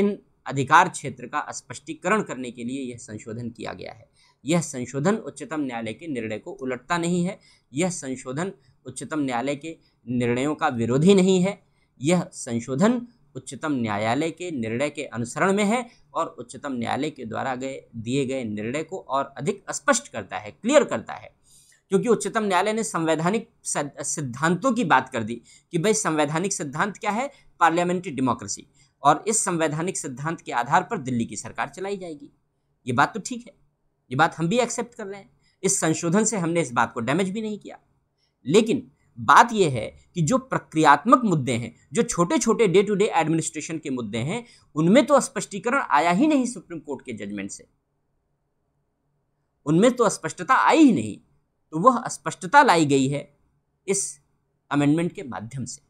इन अधिकार क्षेत्र का स्पष्टीकरण करने के लिए यह संशोधन किया गया है यह संशोधन उच्चतम न्यायालय के निर्णय को उलटता नहीं है यह संशोधन उच्चतम न्यायालय के निर्णयों का विरोधी नहीं है यह संशोधन उच्चतम न्यायालय के निर्णय के अनुसरण में है और उच्चतम न्यायालय के द्वारा गए दिए गए निर्णय को और अधिक स्पष्ट करता है क्लियर करता है क्योंकि उच्चतम न्यायालय ने संवैधानिक सिद्धांतों की बात कर दी कि भाई संवैधानिक सिद्धांत क्या है पार्लियामेंट्री डेमोक्रेसी और इस संवैधानिक सिद्धांत के आधार पर दिल्ली की सरकार चलाई जाएगी ये बात तो ठीक है ये बात हम भी एक्सेप्ट कर रहे हैं इस संशोधन से हमने इस बात को डैमेज भी नहीं किया लेकिन बात यह है कि जो प्रक्रियात्मक मुद्दे हैं जो छोटे छोटे डे टू डे एडमिनिस्ट्रेशन के मुद्दे हैं उनमें तो स्पष्टीकरण आया ही नहीं सुप्रीम कोर्ट के जजमेंट से उनमें तो स्पष्टता आई ही नहीं तो वह स्पष्टता लाई गई है इस अमेंडमेंट के माध्यम से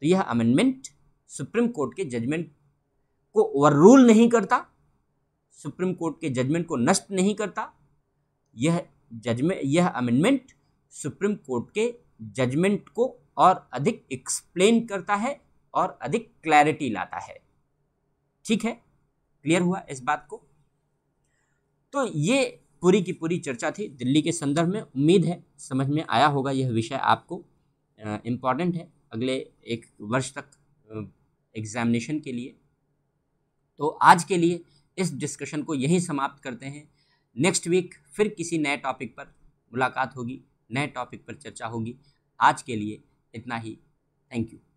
तो यह अमेंडमेंट सुप्रीम कोर्ट के जजमेंट को ओवर रूल नहीं करता सुप्रीम कोर्ट के जजमेंट को नष्ट नहीं करता यह जजमेंट यह अमेंडमेंट सुप्रीम कोर्ट के जजमेंट को और अधिक एक्सप्लेन करता है और अधिक क्लैरिटी लाता है ठीक है क्लियर हुआ इस बात को तो ये पूरी की पूरी चर्चा थी दिल्ली के संदर्भ में उम्मीद है समझ में आया होगा यह विषय आपको इम्पॉर्टेंट है अगले एक वर्ष तक एग्जामिनेशन के लिए तो आज के लिए इस डिस्कशन को यहीं समाप्त करते हैं नेक्स्ट वीक फिर किसी नए टॉपिक पर मुलाकात होगी नए टॉपिक पर चर्चा होगी आज के लिए इतना ही थैंक यू